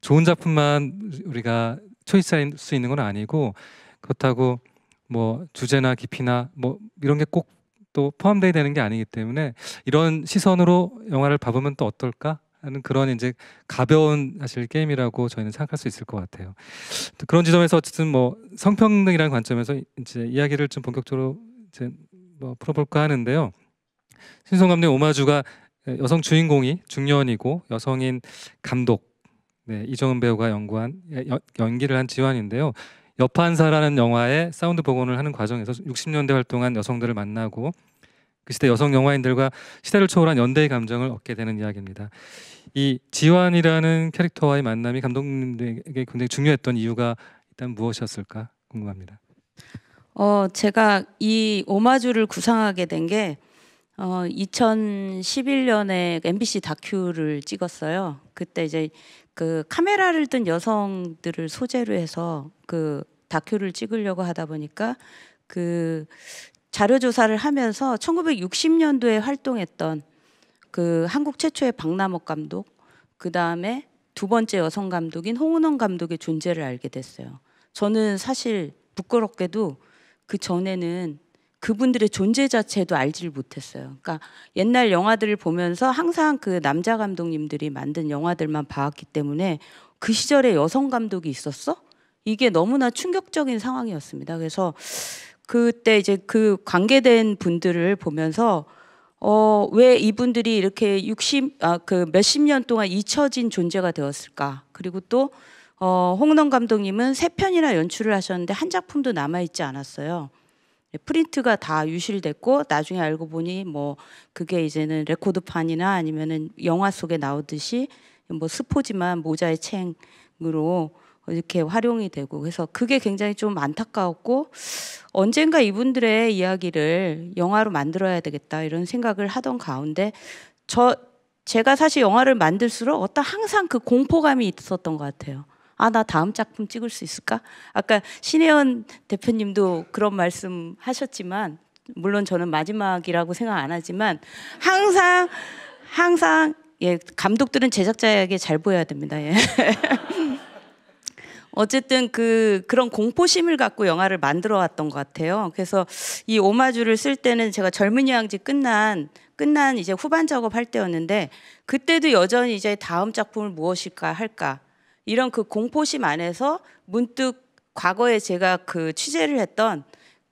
좋은 작품만 우리가 초이스할 수 있는 건 아니고 그렇다고 뭐 주제나 깊이나 뭐 이런 게 꼭 또 포함돼야 되는 게 아니기 때문에 이런 시선으로 영화를 봐보면 또 어떨까? 하는 그런 이제 가벼운 사실 게임이라고 저희는 생각할 수 있을 것 같아요. 그런 지점에서 어쨌든 뭐 성평등이라는 관점에서 이제 이야기를 좀 본격적으로 이제 뭐 풀어볼까 하는데요. 신성 감독 오마주가 여성 주인공이 중년이고 여성인 감독 네, 이정은 배우가 연구한 여, 예, 연기를 한 지환인데요. 여판사라는 영화의 사운드 복원을 하는 과정에서 60년대 활동한 여성들을 만나고 그 시대 여성 영화인들과 시대를 초월한 연대의 감정을 얻게 되는 이야기입니다. 이 지환이라는 캐릭터와의 만남이 감독님에게 굉장히 중요했던 이유가 일단 무엇이었을까 궁금합니다. 어, 제가 이 오마주를 구상하게 된게 어, 2011년에 MBC 다큐를 찍었어요. 그때 이제 그 카메라를 든 여성들을 소재로 해서 그 다큐를 찍으려고 하다 보니까 그 자료 조사를 하면서 1960년도에 활동했던 그 한국 최초의 박남옥 감독 그 다음에 두 번째 여성 감독인 홍은원 감독의 존재를 알게 됐어요. 저는 사실 부끄럽게도 그 전에는 그분들의 존재 자체도 알지를 못했어요. 그러니까 옛날 영화들을 보면서 항상 그 남자 감독님들이 만든 영화들만 봐왔기 때문에 그 시절에 여성 감독이 있었어? 이게 너무나 충격적인 상황이었습니다. 그래서 그때 이제 그 관계된 분들을 보면서 어, 왜 이분들이 이렇게 60, 아, 그 몇십 년 동안 잊혀진 존재가 되었을까? 그리고 또, 어, 홍남 감독님은 세 편이나 연출을 하셨는데 한 작품도 남아있지 않았어요. 예, 프린트가 다 유실됐고 나중에 알고 보니 뭐 그게 이제는 레코드판이나 아니면은 영화 속에 나오듯이 뭐 스포지만 모자의 챙으로 이렇게 활용이 되고 해서 그게 굉장히 좀 안타까웠고 언젠가 이분들의 이야기를 영화로 만들어야 되겠다 이런 생각을 하던 가운데 저 제가 사실 영화를 만들수록 어떤 항상 그 공포감이 있었던 것 같아요. 아, 나 다음 작품 찍을 수 있을까? 아까 신혜원 대표님도 그런 말씀 하셨지만, 물론 저는 마지막이라고 생각 안 하지만, 항상, 항상, 예, 감독들은 제작자에게 잘 보여야 됩니다. 예. 어쨌든 그 그런 공포심을 갖고 영화를 만들어 왔던 것 같아요. 그래서 이 오마주를 쓸 때는 제가 젊은이 양지 끝난 끝난 이제 후반 작업할 때였는데 그때도 여전히 이제 다음 작품을 무엇일까 할까 이런 그 공포심 안에서 문득 과거에 제가 그 취재를 했던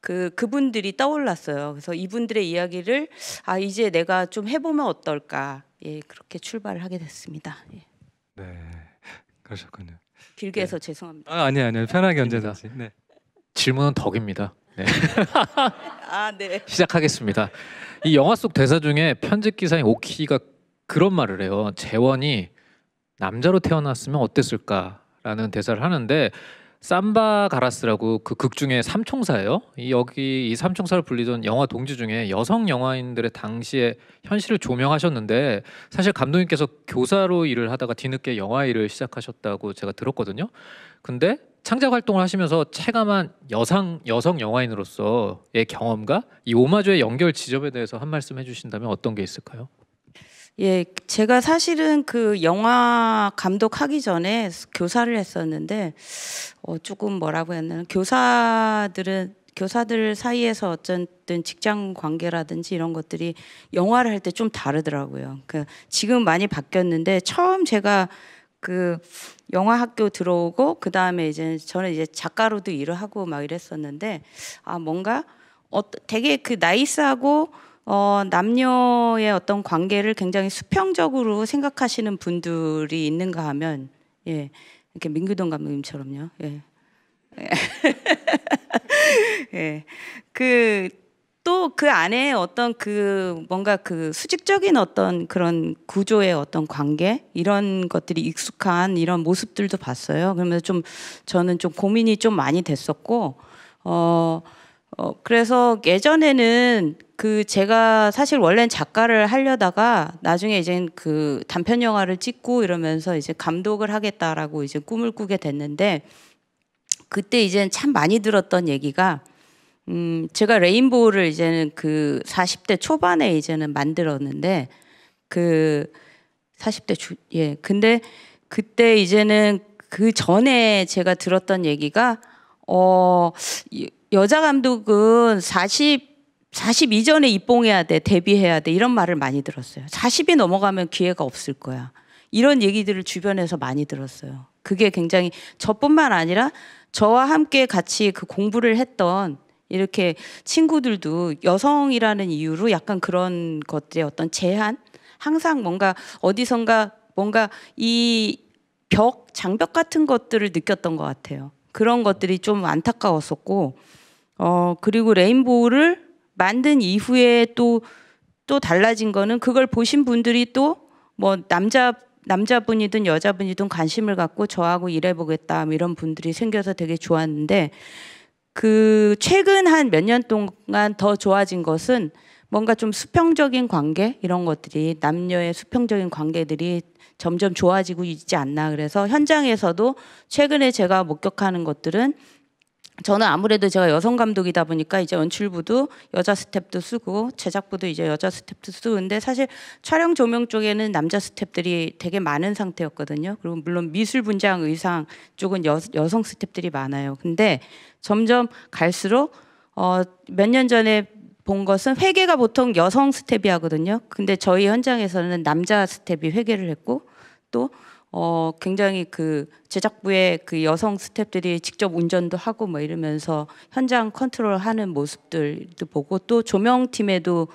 그 그분들이 떠올랐어요. 그래서 이분들의 이야기를 아 이제 내가 좀 해보면 어떨까 예 그렇게 출발을 하게 됐습니다. 예. 네 그러셨군요. 길게 네. 해서 죄송합니다. 아 아니 아니요 편하게 언제든지. 네. 질문은 덕입니다. 네. 아 네. 시작하겠습니다. 이 영화 속 대사 중에 편집 기사인 오키가 그런 말을 해요. 재원이 남자로 태어났으면 어땠을까라는 대사를 하는데 삼바 가라스라고 그 극중의 삼총사예요. 여기 이 삼총사를 불리던 영화 동지 중에 여성 영화인들의 당시의 현실을 조명하셨는데 사실 감독님께서 교사로 일을 하다가 뒤늦게 영화 일을 시작하셨다고 제가 들었거든요. 근데 창작 활동을 하시면서 체감한 여성 여성 영화인으로서의 경험과 이 오마주의 연결 지점에 대해서 한 말씀 해주신다면 어떤 게 있을까요? 예, 제가 사실은 그 영화 감독하기 전에 교사를 했었는데 어, 조금 뭐라고 했나 교사들은 교사들 사이에서 어쨌든 직장 관계라든지 이런 것들이 영화를 할 때 좀 다르더라고요. 그 지금 많이 바뀌었는데 처음 제가 그 영화 학교 들어오고 그 다음에 이제 저는 이제 작가로도 일을 하고 막 이랬었는데 아 뭔가 어 되게 그 나이스하고 어, 남녀의 어떤 관계를 굉장히 수평적으로 생각하시는 분들이 있는가 하면 예, 이렇게 민규동 감독님처럼요. 예. 예. 그, 또 그 안에 어떤 그 뭔가 그 수직적인 어떤 그런 구조의 어떤 관계 이런 것들이 익숙한 이런 모습들도 봤어요. 그러면서 좀 저는 좀 고민이 좀 많이 됐었고, 어, 어, 그래서 예전에는 그 제가 사실 원래는 작가를 하려다가 나중에 이젠 그 단편 영화를 찍고 이러면서 이제 감독을 하겠다라고 이제 꿈을 꾸게 됐는데 그때 이젠 참 많이 들었던 얘기가 음, 제가 레인보우를 이제는 그 40대 초반에 이제는 만들었는데 그 40대 주, 예. 근데 그때 이제는 그 전에 제가 들었던 얘기가 어, 이, 여자 감독은 40 40 이전에 입봉해야 돼, 데뷔해야 돼 이런 말을 많이 들었어요. 40이 넘어가면 기회가 없을 거야. 이런 얘기들을 주변에서 많이 들었어요. 그게 굉장히 저뿐만 아니라 저와 함께 같이 그 공부를 했던 이렇게 친구들도 여성이라는 이유로 약간 그런 것들의 어떤 제한 항상 뭔가 어디선가 뭔가 이벽 장벽 같은 것들을 느꼈던 것 같아요. 그런 것들이 좀 안타까웠었고 어, 그리고 레인보우를 만든 이후에 또, 또 달라진 거는 그걸 보신 분들이 또 뭐 남자, 남자분이든 여자분이든 관심을 갖고 저하고 일해보겠다 이런 분들이 생겨서 되게 좋았는데 그 최근 한 몇 년 동안 더 좋아진 것은 뭔가 좀 수평적인 관계 이런 것들이 남녀의 수평적인 관계들이 점점 좋아지고 있지 않나 그래서 현장에서도 최근에 제가 목격하는 것들은 저는 아무래도 제가 여성 감독이다 보니까 이제 연출부도 여자 스탭도 쓰고 제작부도 이제 여자 스탭도 쓰는데 사실 촬영 조명 쪽에는 남자 스탭들이 되게 많은 상태였거든요. 그리고 물론 미술 분장 의상 쪽은 여, 여성 스탭들이 많아요. 근데 점점 갈수록 어, 몇 년 전에 본 것은 회계가 보통 여성 스탭이 하거든요. 근데 저희 현장에서는 남자 스탭이 회계를 했고 또어 굉장히 그 제작부의 그 여성 스탭들이 직접 운전도 하고 뭐 이러면서 현장 컨트롤하는 모습들도 보고 또 조명팀에도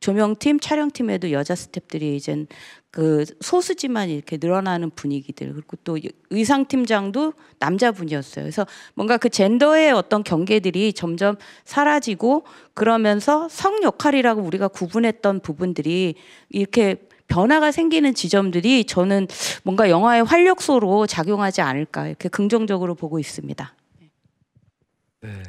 조명팀, 촬영팀에도 여자 스탭들이 이젠 그 소수지만 이렇게 늘어나는 분위기들 그리고 또 의상 팀장도 남자분이었어요. 그래서 뭔가 그 젠더의 어떤 경계들이 점점 사라지고 그러면서 성 역할이라고 우리가 구분했던 부분들이 이렇게 변화가 생기는 지점들이 저는 뭔가 영화의 활력소로 작용하지 않을까 이렇게 긍정적으로 보고 있습니다. 네.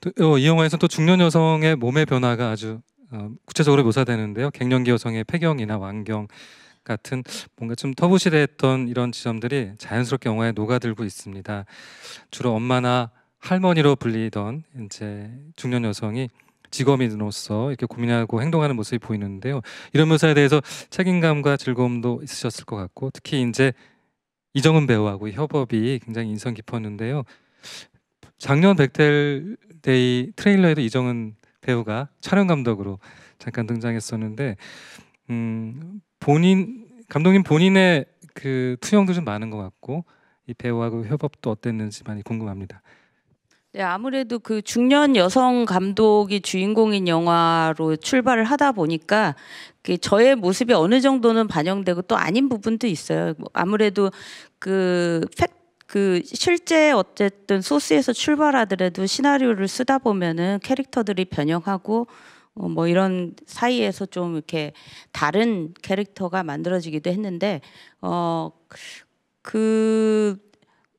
또, 어, 이 영화에서 또 중년 여성의 몸의 변화가 아주 어, 구체적으로 묘사되는데요. 갱년기 여성의 폐경이나 완경 같은 뭔가 좀 터부시대했던 이런 지점들이 자연스럽게 영화에 녹아들고 있습니다. 주로 엄마나 할머니로 불리던 이제 중년 여성이 직업인으로서 이렇게 고민하고 행동하는 모습이 보이는데요. 이런 묘사에 대해서 책임감과 즐거움도 있으셨을 것 같고 특히 이제 이정은 배우하고 협업이 굉장히 인상 깊었는데요. 작년 백델데이 트레일러에도 이정은 배우가 촬영 감독으로 잠깐 등장했었는데 음, 본인 감독님 본인의 그 투영도 좀 많은 것 같고 이 배우하고 협업도 어땠는지 많이 궁금합니다. 네, 아무래도 그 중년 여성 감독이 주인공인 영화로 출발을 하다 보니까 그 저의 모습이 어느 정도는 반영되고 또 아닌 부분도 있어요. 뭐 아무래도 그 팩, 그 실제 어쨌든 소스에서 출발하더라도 시나리오를 쓰다 보면은 캐릭터들이 변형하고 어, 뭐 이런 사이에서 좀 이렇게 다른 캐릭터가 만들어지기도 했는데 어그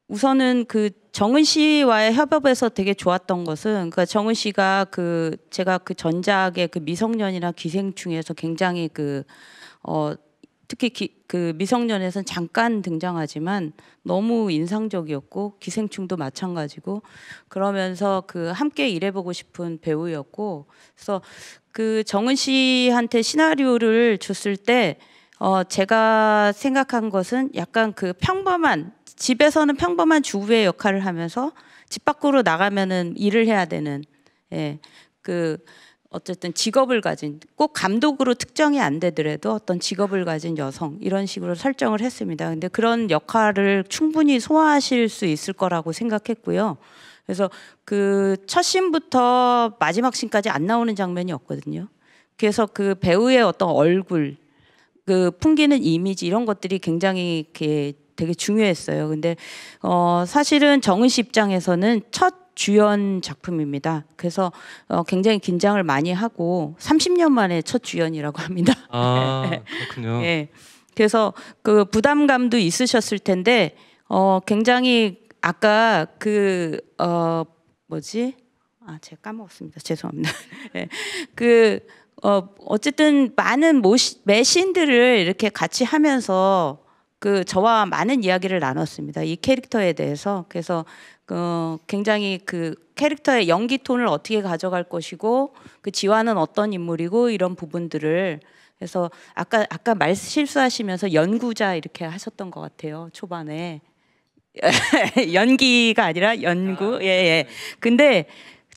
우선은 그 정은 씨와의 협업에서 되게 좋았던 것은 그러니까 정은 씨가 그 제가 그 전작의 그 미성년이나 기생충에서 굉장히 그어 특히 기, 그 미성년에선 잠깐 등장하지만 너무 인상적이었고 기생충도 마찬가지고 그러면서 그 함께 일해보고 싶은 배우였고 그래서 그 정은 씨한테 시나리오를 줬을 때 어, 제가 생각한 것은 약간 그 평범한 집에서는 평범한 주부의 역할을 하면서 집 밖으로 나가면은 일을 해야 되는 예. 그 어쨌든 직업을 가진 꼭 감독으로 특정이 안 되더라도 어떤 직업을 가진 여성 이런 식으로 설정을 했습니다. 근데 그런 역할을 충분히 소화하실 수 있을 거라고 생각했고요. 그래서 그 첫 신부터 마지막 신까지 안 나오는 장면이 없거든요. 그래서 그 배우의 어떤 얼굴, 그 풍기는 이미지 이런 것들이 굉장히 이렇게 되게 중요했어요. 근데 어, 사실은 정은 씨 입장에서는 첫 주연 작품입니다. 그래서 어, 굉장히 긴장을 많이 하고 30년 만에 첫 주연이라고 합니다. 아, 그렇군요. 네. 그래서 그 부담감도 있으셨을 텐데 어, 굉장히 아까 그 어, 뭐지? 아, 제가 까먹었습니다. 죄송합니다. 네. 그 어, 어쨌든 많은 모시, 매신들을 이렇게 같이 하면서 그 저와 많은 이야기를 나눴습니다. 이 캐릭터에 대해서 그래서 어, 굉장히 그 캐릭터의 연기 톤을 어떻게 가져갈 것이고 그 지화는 어떤 인물이고 이런 부분들을 그래서 아까 아까 말 실수하시면서 연구자 이렇게 하셨던 것 같아요 초반에 연기가 아니라 연구 예예 아, 예. 예. 네. 근데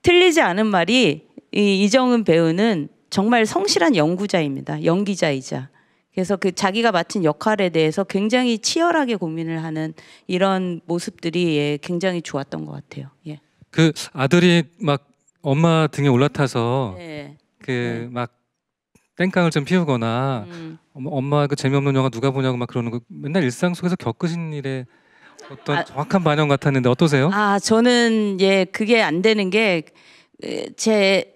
틀리지 않은 말이 이 이정은 배우는 정말 성실한 연구자입니다 연기자이자 그래서 그 자기가 맡은 역할에 대해서 굉장히 치열하게 고민을 하는 이런 모습들이 예, 굉장히 좋았던 것 같아요. 예. 그 아들이 막 엄마 등에 올라타서 예. 그 네. 그막 네. 땡깡을 좀 피우거나 음. 엄마 그 재미없는 영화 누가 보냐고 막 그러는 거 맨날 일상 속에서 겪으신 일에 어떤 아, 정확한 반영 같았는데 어떠세요? 아 저는 예 그게 안 되는 게제 그,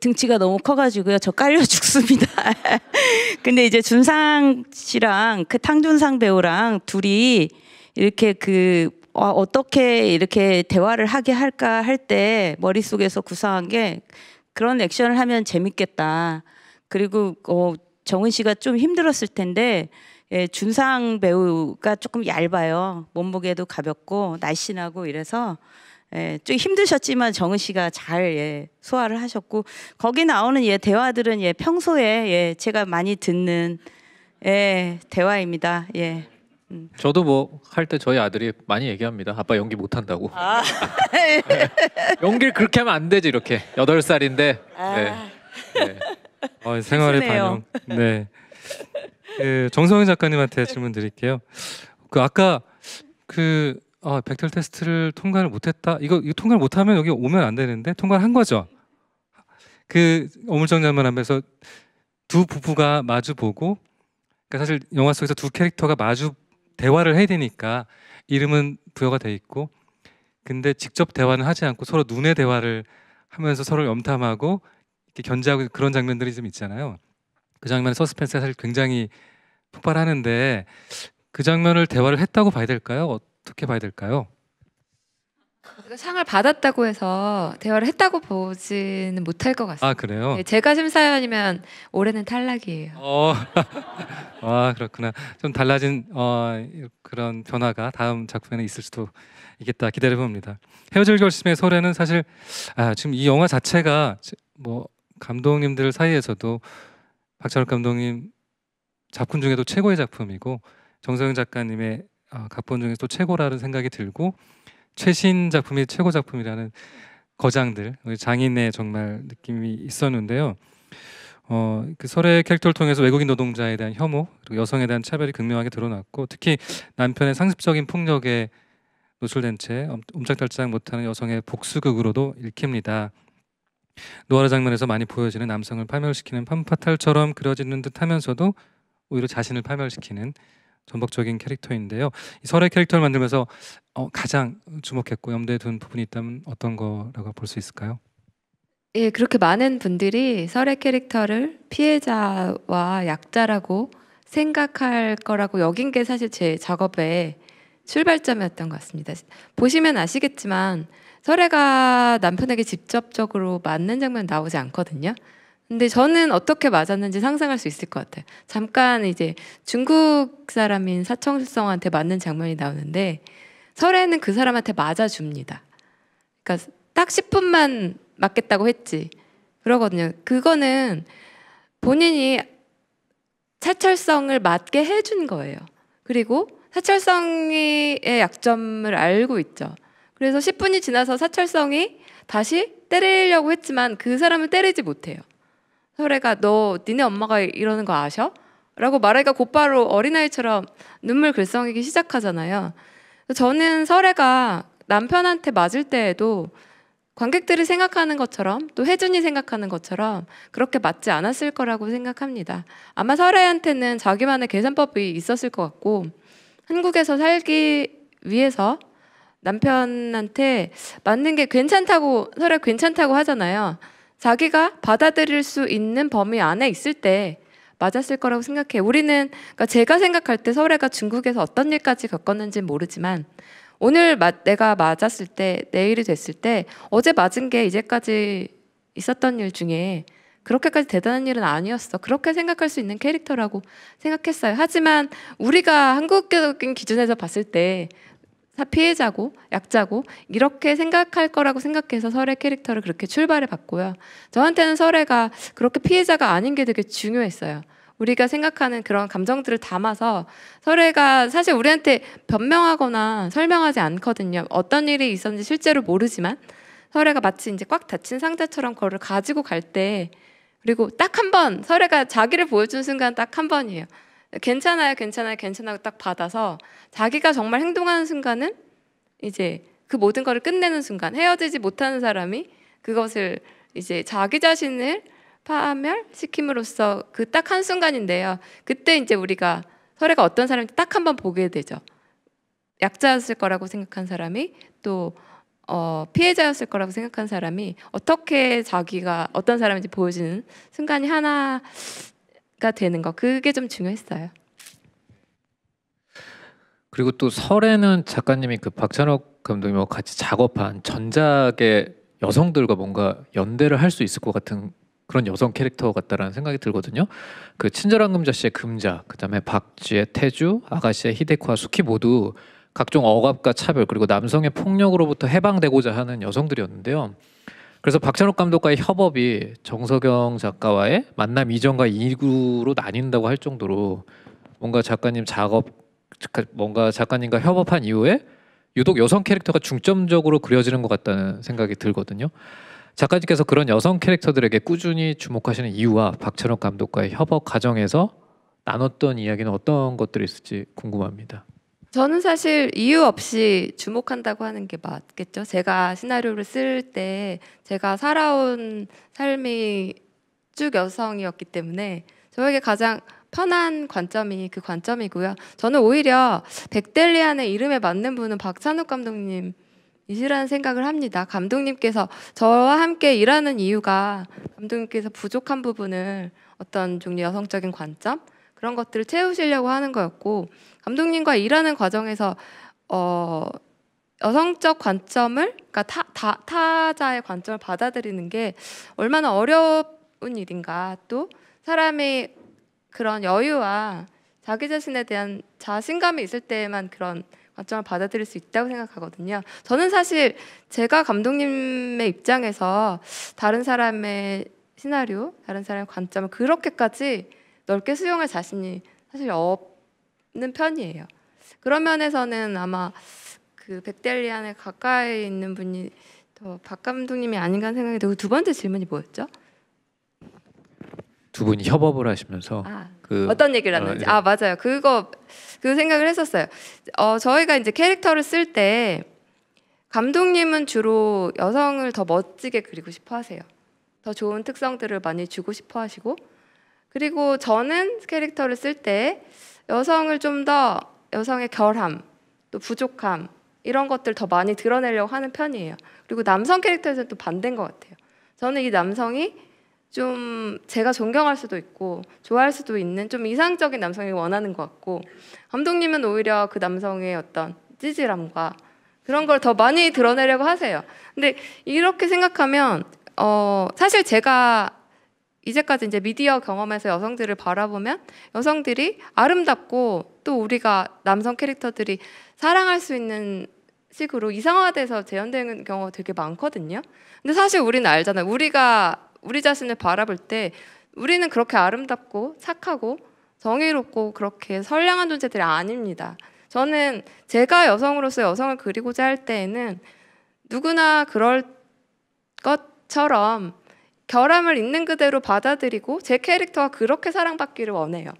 등치가 너무 커가지고요. 저 깔려 죽습니다. 근데 이제 준상 씨랑 그 탕준상 배우랑 둘이 이렇게 그 어, 어떻게 이렇게 대화를 하게 할까 할 때 머릿속에서 구상한 게 그런 액션을 하면 재밌겠다. 그리고 어, 정은 씨가 좀 힘들었을 텐데 예, 준상 배우가 조금 얇아요. 몸무게도 가볍고 날씬하고 이래서 예, 좀 힘드셨지만 정은 씨가 잘 예, 소화를 하셨고 거기 나오는 예 대화들은 예 평소에 예 제가 많이 듣는 예 대화입니다. 예. 음. 저도 뭐 할 때 저희 아들이 많이 얘기합니다. 아빠 연기 못 한다고. 아. 예. 네. 연기를 그렇게 하면 안 되지 이렇게 여덟 살인데. 아. 네. 네. 어, 생활의 반영. 네. 그 정성희 작가님한테 질문 드릴게요. 그 아까 그 아, 백혈 테스트를 통과를 못했다. 이거, 이거 통과를 못하면 여기 오면 안 되는데 통과를 한 거죠. 그 어물쩡자만 하면서 두 부부가 마주 보고 그러니까 사실 영화 속에서 두 캐릭터가 마주 대화를 해야 되니까 이름은 부여가 돼 있고 근데 직접 대화는 하지 않고 서로 눈의 대화를 하면서 서로 염탐하고 이렇게 견제하고 그런 장면들이 좀 있잖아요. 그 장면의 서스펜스가 사실 굉장히 폭발하는데 그 장면을 대화를 했다고 봐야 될까요? 어떻게 봐야 될까요? 상을 받았다고 해서 대화를 했다고 보지는 못할 것 같습니다. 아 그래요? 네, 제가 심사위원이면 올해는 탈락이에요. 어, 아 그렇구나. 좀 달라진 어, 그런 변화가 다음 작품에는 있을 수도 있겠다 기대해 봅니다. 헤어질 결심의 소래는 사실 아, 지금 이 영화 자체가 뭐 감독님들 사이에서도 박찬욱 감독님 작품 중에도 최고의 작품이고 정서영 작가님의 어, 각본 중에서 또 최고라는 생각이 들고 최신 작품이 최고 작품이라는 거장들 장인의 정말 느낌이 있었는데요. 어, 그 설의 캐릭터를 통해서 외국인 노동자에 대한 혐오 그리고 여성에 대한 차별이 극명하게 드러났고 특히 남편의 상습적인 폭력에 노출된 채 엄짝달짝 못하는 여성의 복수극으로도 읽힙니다. 노화라 장면에서 많이 보여지는 남성을 파멸시키는 판파탈처럼 그려지는 듯하면서도 오히려 자신을 파멸시키는 전복적인 캐릭터인데요. 이 설의 캐릭터를 만들면서 어, 가장 주목했고 염두에 둔 부분이 있다면 어떤 거라고 볼 수 있을까요? 예, 그렇게 많은 분들이 설의 캐릭터를 피해자와 약자라고 생각할 거라고 여긴 게 사실 제 작업의 출발점이었던 것 같습니다. 보시면 아시겠지만 설애가 남편에게 직접적으로 맞는 장면 나오지 않거든요. 근데 저는 어떻게 맞았는지 상상할 수 있을 것 같아요. 잠깐 이제 중국 사람인 사청실성한테 맞는 장면이 나오는데 설에는 그 사람한테 맞아줍니다. 그러니까 딱 10분만 맞겠다고 했지. 그러거든요. 그거는 본인이 사철성을 맞게 해준 거예요. 그리고 사철성의 약점을 알고 있죠. 그래서 10분이 지나서 사철성이 다시 때리려고 했지만 그 사람을 때리지 못해요. 혈애가 너 니네 엄마가 이러는 거 아셔? 라고 말하기가 곧바로 어린아이처럼 눈물 글썽이기 시작하잖아요. 저는 설애가 남편한테 맞을 때에도 관객들이 생각하는 것처럼 또 혜준이 생각하는 것처럼 그렇게 맞지 않았을 거라고 생각합니다. 아마 설애한테는 자기만의 계산법이 있었을 것 같고 한국에서 살기 위해서 남편한테 맞는 게 괜찮다고 설애 괜찮다고 하잖아요. 자기가 받아들일 수 있는 범위 안에 있을 때 맞았을 거라고 생각해. 우리는 그러니까 제가 생각할 때서울애가 중국에서 어떤 일까지 겪었는지 모르지만 오늘 마, 내가 맞았을 때 내일이 됐을 때 어제 맞은 게 이제까지 있었던 일 중에 그렇게까지 대단한 일은 아니었어. 그렇게 생각할 수 있는 캐릭터라고 생각했어요. 하지만 우리가 한국적인 기준에서 봤을 때다 피해자고 약자고 이렇게 생각할 거라고 생각해서 설의 캐릭터를 그렇게 출발해 봤고요. 저한테는 설애가 그렇게 피해자가 아닌 게 되게 중요했어요. 우리가 생각하는 그런 감정들을 담아서 설애가 사실 우리한테 변명하거나 설명하지 않거든요. 어떤 일이 있었는지 실제로 모르지만 설애가 마치 이제 꽉 닫힌 상자처럼 그거를 가지고 갈 때 그리고 딱 한 번 설애가 자기를 보여준 순간 딱 한 번이에요. 괜찮아요, 괜찮아요, 괜찮아요 딱 받아서 자기가 정말 행동하는 순간은 이제 그 모든 것을 끝내는 순간 헤어지지 못하는 사람이 그것을 이제 자기 자신을 파멸시킴으로써 그 딱 한 순간인데요. 그때 이제 우리가 서로가 어떤 사람인지 딱한번 보게 되죠. 약자였을 거라고 생각한 사람이 또 어, 피해자였을 거라고 생각한 사람이 어떻게 자기가 어떤 사람인지 보여지는 순간이 하나 가 되는 거 그게 좀 중요했어요. 그리고 또 설에는 작가님이 그 박찬욱 감독님하 뭐 같이 작업한 전작의 여성들과 뭔가 연대를 할 수 있을 것 같은 그런 여성 캐릭터 같다라는 생각이 들거든요. 그 친절한 금자 씨의 금자, 그다음에 박쥐의 태주, 아가 씨의 히데코와 수키 모두 각종 억압과 차별 그리고 남성의 폭력으로부터 해방되고자 하는 여성들이었는데요. 그래서 박찬욱 감독과의 협업이 정석영 작가와의 만남 이전과 이후로 나뉜다고 할 정도로 뭔가 작가님 작업 뭔가 작가님과 협업한 이후에 유독 여성 캐릭터가 중점적으로 그려지는 것 같다는 생각이 들거든요. 작가님께서 그런 여성 캐릭터들에게 꾸준히 주목하시는 이유와 박찬욱 감독과의 협업 과정에서 나눴던 이야기는 어떤 것들이 있을지 궁금합니다. 저는 사실 이유 없이 주목한다고 하는 게 맞겠죠. 제가 시나리오를 쓸 때 제가 살아온 삶이 쭉 여성이었기 때문에 저에게 가장 편한 관점이 그 관점이고요. 저는 오히려 백델리안의 이름에 맞는 분은 박찬욱 감독님 이시라는 생각을 합니다. 감독님께서 저와 함께 일하는 이유가 감독님께서 부족한 부분을 어떤 종류 여성적인 관점 그런 것들을 채우시려고 하는 거였고 감독님과 일하는 과정에서 어, 여성적 관점을 그러니까 타, 타, 타자의 관점을 받아들이는 게 얼마나 어려운 일인가 또 사람의 그런 여유와 자기 자신에 대한 자신감이 있을 때만 에 그런 관점을 받아들일 수 있다고 생각하거든요. 저는 사실 제가 감독님의 입장에서 다른 사람의 시나리오, 다른 사람의 관점을 그렇게까지 넓게 수용할 자신이 사실 없는 편이에요. 그런 면에서는 아마 그 백델리안에 가까이 있는 분이 더 박 감독님이 아닌가 생각이 들고 두 번째 질문이 뭐였죠? 두 분이 협업을 하시면서 아, 그 어떤 얘기를 어, 하는지 어, 아 맞아요 그거 그 생각을 했었어요 어 저희가 이제 캐릭터를 쓸 때 감독님은 주로 여성을 더 멋지게 그리고 싶어 하세요 더 좋은 특성들을 많이 주고 싶어 하시고 그리고 저는 캐릭터를 쓸 때 여성을 좀 더 여성의 결함, 또 부족함 이런 것들 더 많이 드러내려고 하는 편이에요. 그리고 남성 캐릭터에서는 또 반대인 것 같아요. 저는 이 남성이 좀 제가 존경할 수도 있고 좋아할 수도 있는 좀 이상적인 남성이 원하는 것 같고 감독님은 오히려 그 남성의 어떤 찌질함과 그런 걸 더 많이 드러내려고 하세요. 근데 이렇게 생각하면 어 사실 제가 이제까지 이제 미디어 경험에서 여성들을 바라보면 여성들이 아름답고 또 우리가 남성 캐릭터들이 사랑할 수 있는 식으로 이상화돼서 재현되는 경우가 되게 많거든요. 근데 사실 우리는 알잖아요. 우리가 우리 자신을 바라볼 때 우리는 그렇게 아름답고 착하고 정의롭고 그렇게 선량한 존재들이 아닙니다. 저는 제가 여성으로서 여성을 그리고자 할 때에는 누구나 그럴 것처럼 결함을 있는 그대로 받아들이고 제 캐릭터가 그렇게 사랑받기를 원해요.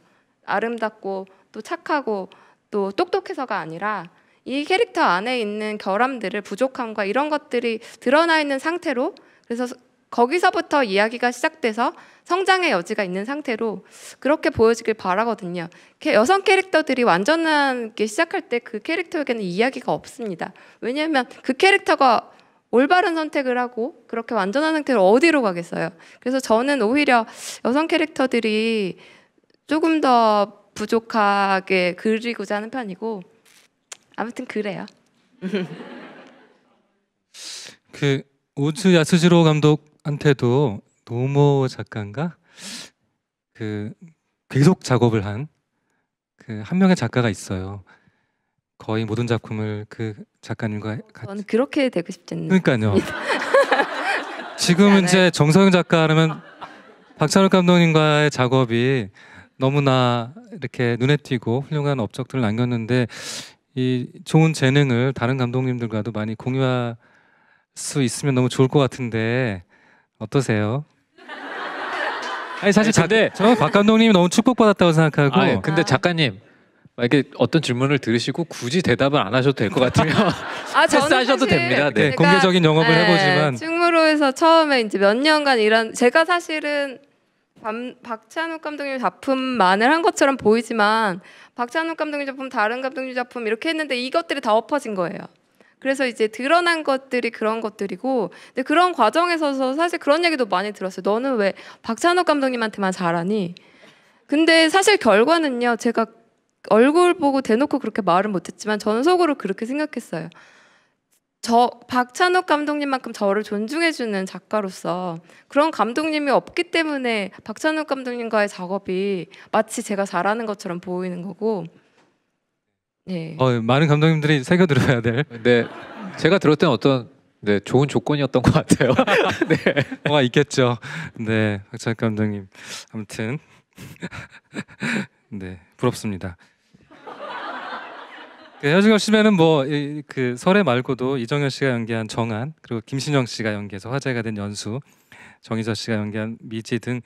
아름답고 또 착하고 또 똑똑해서가 아니라 이 캐릭터 안에 있는 결함들을 부족함과 이런 것들이 드러나 있는 상태로 그래서 거기서부터 이야기가 시작돼서 성장의 여지가 있는 상태로 그렇게 보여지길 바라거든요. 여성 캐릭터들이 완전하게 시작할 때 그 캐릭터에게는 이야기가 없습니다. 왜냐하면 그 캐릭터가 올바른 선택을 하고 그렇게 완전한 상태로 어디로 가겠어요? 그래서 저는 오히려 여성 캐릭터들이 조금 더 부족하게 그리고자 하는 편이고 아무튼 그래요. 그우즈 야스지로 감독한테도 노모 작가인가 그 계속 작업을 한 그한 그 명의 작가가 있어요. 거의 모든 작품을 그 작가님과 같이. 저는 그렇게 되고 싶지 않 그러니까요. 지금 네, 네. 이제 정서영 작가라면 박찬욱 감독님과의 작업이 너무나 이렇게 눈에 띄고 훌륭한 업적들을 남겼는데 이 좋은 재능을 다른 감독님들과도 많이 공유할 수 있으면 너무 좋을 것 같은데 어떠세요? 아니 사실 아니, 근데- 저박 감독님이 너무 축복받았다고 생각하고 아 근데 작가님 만약에 어떤 질문을 들으시고 굳이 대답을 안 하셔도 될 것 같으면 아, 패스하셔도 됩니다. 네. 공개적인 영업을 네, 해보지만 충무로에서 처음에 이제 몇 년간 일한 제가 사실은 밤, 박찬욱 감독님 작품만을 한 것처럼 보이지만 박찬욱 감독님 작품 다른 감독님 작품 이렇게 했는데 이것들이 다 엎어진 거예요. 그래서 이제 드러난 것들이 그런 것들이고 근데 그런 과정에서 사실 그런 얘기도 많이 들었어요. 너는 왜 박찬욱 감독님한테만 잘하니? 근데 사실 결과는요. 제가 얼굴 보고 대놓고 그렇게 말은 못했지만 저는 속으로 그렇게 생각했어요. 저 박찬욱 감독님만큼 저를 존중해주는 작가로서 그런 감독님이 없기 때문에 박찬욱 감독님과의 작업이 마치 제가 잘하는 것처럼 보이는 거고. 네. 어, 많은 감독님들이 새겨 들어야 될. 네. 제가 들었을 어떤 네 좋은 조건이었던 것 같아요. 네. 뭐가 있겠죠. 네 박찬욱 감독님 아무튼 네 부럽습니다. 그 현진경 씨면은 뭐그 설에 말고도 이정현 씨가 연기한 정한 그리고 김신영 씨가 연기해서 화제가 된 연수 정희자 씨가 연기한 미지 등또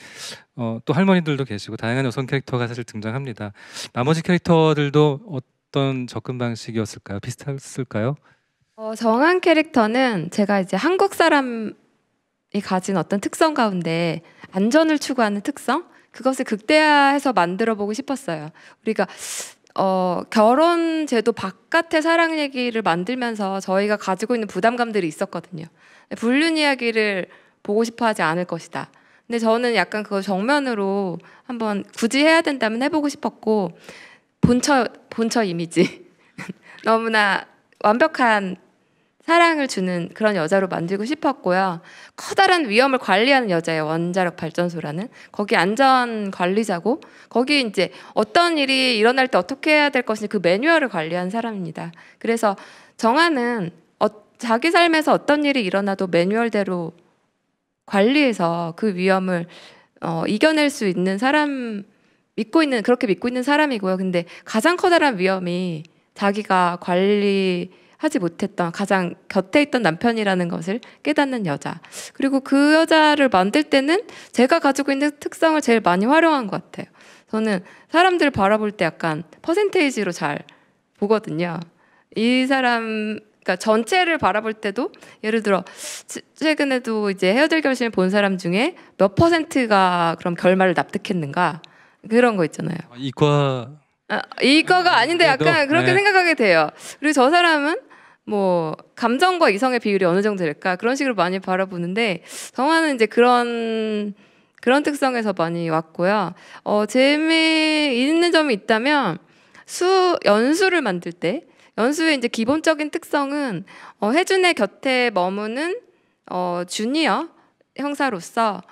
어, 할머니들도 계시고 다양한 여성 캐릭터가 사실 등장합니다. 나머지 캐릭터들도 어떤 접근 방식이었을까요? 비슷했을까요? 어, 정한 캐릭터는 제가 이제 한국 사람이 가진 어떤 특성 가운데 안전을 추구하는 특성 그것을 극대화해서 만들어 보고 싶었어요. 우리가 어, 결혼 제도 바깥의 사랑 얘기를 만들면서 저희가 가지고 있는 부담감들이 있었거든요. 불륜 이야기를 보고 싶어 하지 않을 것이다. 근데 저는 약간 그거 정면으로 한번 굳이 해야 된다면 해보고 싶었고 본처 본처 이미지 너무나 완벽한 사랑을 주는 그런 여자로 만들고 싶었고요. 커다란 위험을 관리하는 여자예요. 원자력 발전소라는. 거기 안전 관리자고, 거기 이제 어떤 일이 일어날 때 어떻게 해야 될 것인지 그 매뉴얼을 관리한 사람입니다. 그래서 정아는 어, 자기 삶에서 어떤 일이 일어나도 매뉴얼대로 관리해서 그 위험을 어, 이겨낼 수 있는 사람, 믿고 있는, 그렇게 믿고 있는 사람이고요. 근데 가장 커다란 위험이 자기가 관리, 하지 못했던 가장 곁에 있던 남편이라는 것을 깨닫는 여자. 그리고 그 여자를 만들 때는 제가 가지고 있는 특성을 제일 많이 활용한 것 같아요. 저는 사람들을 바라볼 때 약간 퍼센테이지로 잘 보거든요. 이 사람 그러니까 전체를 바라볼 때도 예를 들어 최근에도 이제 헤어질 결심을 본 사람 중에 몇 퍼센트가 그럼 결말을 납득했는가 그런 거 있잖아요. 아, 이과 아, 이과가 아닌데 네, 약간 그렇게 네. 생각하게 돼요. 그리고 저 사람은 뭐 감정과 이성의 비율이 어느 정도 될까 그런 식으로 많이 바라보는데 정화는 이제 그런 그런 특성에서 많이 왔고요. 어, 재미있는 점이 있다면 수 연수를 만들 때 연수의 이제 기본적인 특성은 어, 해준의 곁에 머무는 어, 주니어 형사로서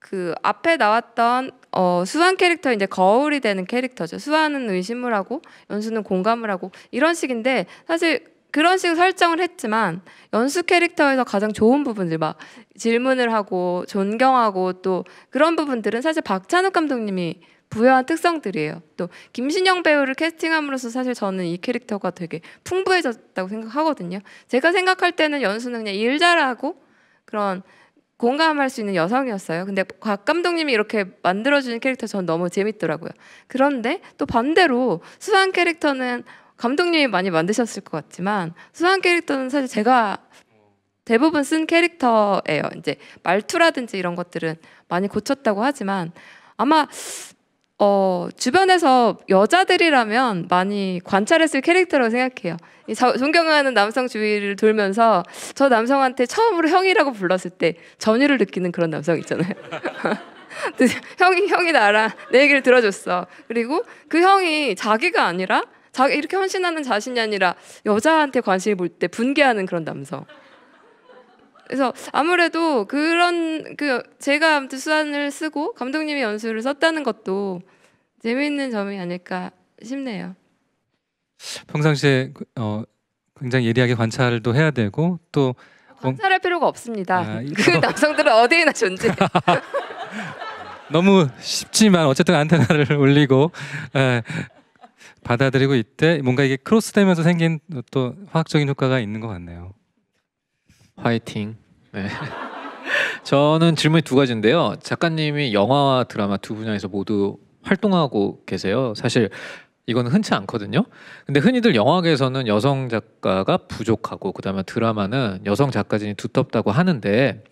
그 앞에 나왔던 어, 수완 캐릭터 이제 거울이 되는 캐릭터죠. 수완은 의심을 하고 연수는 공감을 하고 이런 식인데 사실 그런 식으로 설정을 했지만 연수 캐릭터에서 가장 좋은 부분들 막 질문을 하고 존경하고 또 그런 부분들은 사실 박찬욱 감독님이 부여한 특성들이에요. 또 김신영 배우를 캐스팅함으로써 사실 저는 이 캐릭터가 되게 풍부해졌다고 생각하거든요. 제가 생각할 때는 연수는 그냥 일 잘하고 그런 공감할 수 있는 여성이었어요. 근데 곽 감독님이 이렇게 만들어주는 캐릭터 전 너무 재밌더라고요. 그런데 또 반대로 수상 캐릭터는 감독님이 많이 만드셨을 것 같지만 수상 캐릭터는 사실 제가 대부분 쓴 캐릭터예요. 이제 말투라든지 이런 것들은 많이 고쳤다고 하지만 아마 어, 주변에서 여자들이라면 많이 관찰했을 캐릭터라고 생각해요. 존경하는 남성 주위를 돌면서 저 남성한테 처음으로 형이라고 불렀을 때 전율을 느끼는 그런 남성 있잖아요. 그 형이 형이 나랑 내 얘기를 들어줬어. 그리고 그 형이 자기가 아니라 자, 이렇게 헌신하는 자신이 아니라 여자한테 관심이 볼때 분개하는 그런 남성. 그래서 아무래도 그런 그 제가 아무튼 수안을 쓰고 감독님이 연수를 썼다는 것도 재미있는 점이 아닐까 싶네요. 평상시에 어, 굉장히 예리하게 관찰도 해야 되고 또 관찰할 어, 필요가 없습니다. 아, 그 남성들은 어디에나 존재. 해 너무 쉽지만 어쨌든 안테나를 올리고 에, 예, 받아들이고 이때 뭔가 이게 크로스되면서 생긴 또 화학적인 효과가 있는 것 같네요. 화이팅. 네. 저는 질문이 두 가지인데요. 작가님이 영화와 드라마 두 분야에서 모두 활동하고 계세요. 사실 이거는 흔치 않거든요. 근데 흔히들 영화계에서는 여성 작가가 부족하고 그다음에 드라마는 여성 작가진이 두텁다고 하는데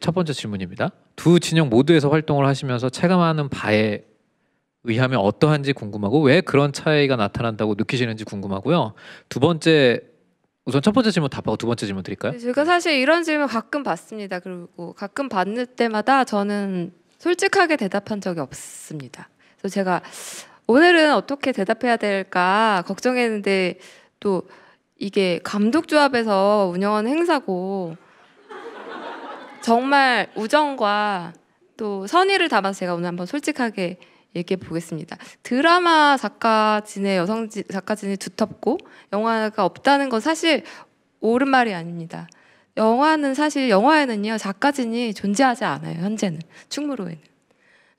첫 번째 질문입니다. 두 진영 모두에서 활동을 하시면서 체감하는 바에 의하면 어떠한지 궁금하고 왜 그런 차이가 나타난다고 느끼시는지 궁금하고요. 두 번째 우선 첫 번째 질문 답하고 두 번째 질문 드릴까요? 네, 제가 사실 이런 질문 가끔 받습니다. 그리고 가끔 받는 때마다 저는 솔직하게 대답한 적이 없습니다. 그래서 제가 오늘은 어떻게 대답해야 될까 걱정했는데 또 이게 감독 조합에서 운영하 행사고 정말 우정과 또 선의를 담아서 제가 오늘 한번 솔직하게 얘기해 보겠습니다. 드라마 작가진의 여성 작가진이 두텁고 영화가 없다는 건 사실 옳은 말이 아닙니다. 영화는 사실 영화에는요 작가진이 존재하지 않아요 현재는 충무로에는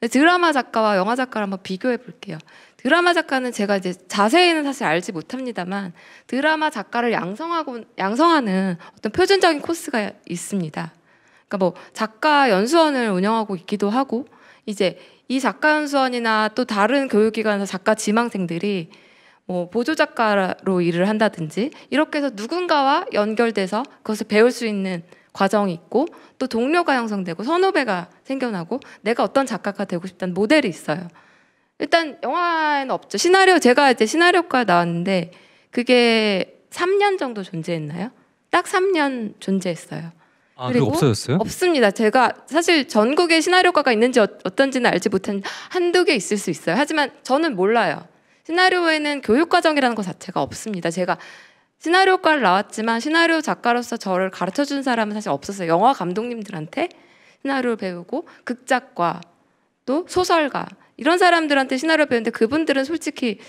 드라마 작가와 영화 작가를 한번 비교해 볼게요. 드라마 작가는 제가 이제 자세히는 사실 알지 못합니다만 드라마 작가를 양성하고 양성하는 어떤 표준적인 코스가 있습니다. 그러니까 뭐 작가 연수원을 운영하고 있기도 하고 이제 이 작가 연수원이나 또 다른 교육기관에서 작가 지망생들이 뭐 보조 작가로 일을 한다든지 이렇게 해서 누군가와 연결돼서 그것을 배울 수 있는 과정이 있고 또 동료가 형성되고 선후배가 생겨나고 내가 어떤 작가가 되고 싶다는 모델이 있어요. 일단 영화는 에 없죠. 시나리오 제가 이제 시나리오과 나왔는데 그게 3년 정도 존재했나요? 딱 3년 존재했어요. 아, 그리고 없어졌어요? 없습니다. 제가 사실 전국에 시나리오과가 있는지 어, 떤지는 알지 못한 한두 개 있을 수 있어요. 하지만 저는 몰라요. 시나리오에는 교육과정이라는 것 자체가 없습니다. 제가 시나리오과를 나왔지만 시나리오 작가로서 저를 가르쳐 준 사람은 사실 없었어요. 영화 감독님들한테 시나리오 배우고 극작과 또 소설가 이런 사람들한테 시나리오 배우는데 그분들은 솔직히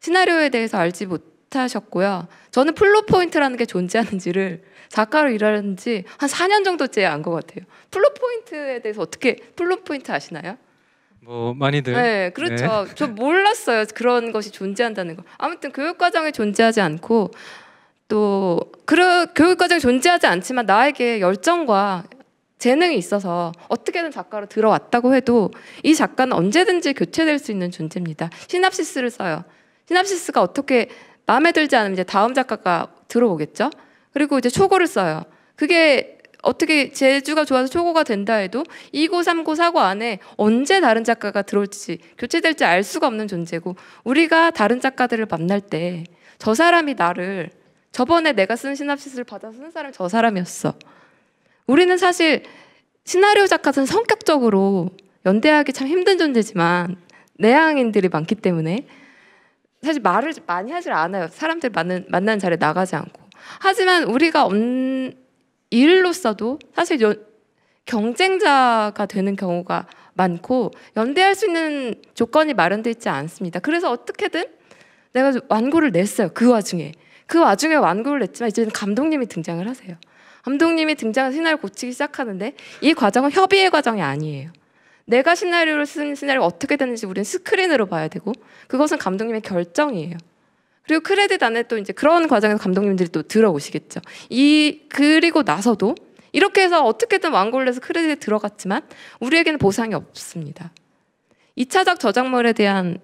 시나리오에 대해서 알지 못하셨고요. 저는 플롯 포인트라는 게 존재하는지를 작가로 일하는 지한 4년 정도째 안것 같아요. 플롯 포인트에 대해서 어떻게 플롯 포인트 아시나요? 뭐 많이들 네 그렇죠 네. 저 몰랐어요 그런 것이 존재한다는 거 아무튼 교육과정에 존재하지 않고 또그 교육과정에 존재하지 않지만 나에게 열정과 재능이 있어서 어떻게든 작가로 들어왔다고 해도 이 작가는 언제든지 교체될 수 있는 존재입니다 시납시스를 써요 시납시스가 어떻게 마음에 들지 않으면 이제 다음 작가가 들어오겠죠 그리고 이제 초고를 써요. 그게 어떻게 제주가 좋아서 초고가 된다 해도 2고, 3고, 4고 안에 언제 다른 작가가 들어올지 교체될지 알 수가 없는 존재고 우리가 다른 작가들을 만날 때 저 사람이 나를 저번에 내가 쓴 시놉시스를 받아 서쓴 사람이 저 사람이었어. 우리는 사실 시나리오 작가들은 성격적으로 연대하기 참 힘든 존재지만 내향인들이 많기 때문에 사실 말을 많이 하질 않아요. 사람들 만난, 만난 자리에 나가지 않고. 하지만 우리가 없는 일로서도 사실 연, 경쟁자가 되는 경우가 많고 연대할 수 있는 조건이 마련되어 있지 않습니다. 그래서 어떻게든 내가 완고를 냈어요. 그 와중에. 그 와중에 완고를 냈지만 이제는 감독님이 등장을 하세요. 감독님이 등장한 시나리오 고치기 시작하는데 이 과정은 협의의 과정이 아니에요. 내가 시나리오를 쓴 시나리오가 어떻게 되는지 우리는 스크린으로 봐야 되고 그것은 감독님의 결정이에요. 그리고 크레딧 안에 또 이제 그런 과정에서 감독님들이 또 들어오시겠죠. 이 그리고 나서도 이렇게 해서 어떻게든 완고를 서 크레딧에 들어갔지만 우리에게는 보상이 없습니다. 2차적 저작물에 대한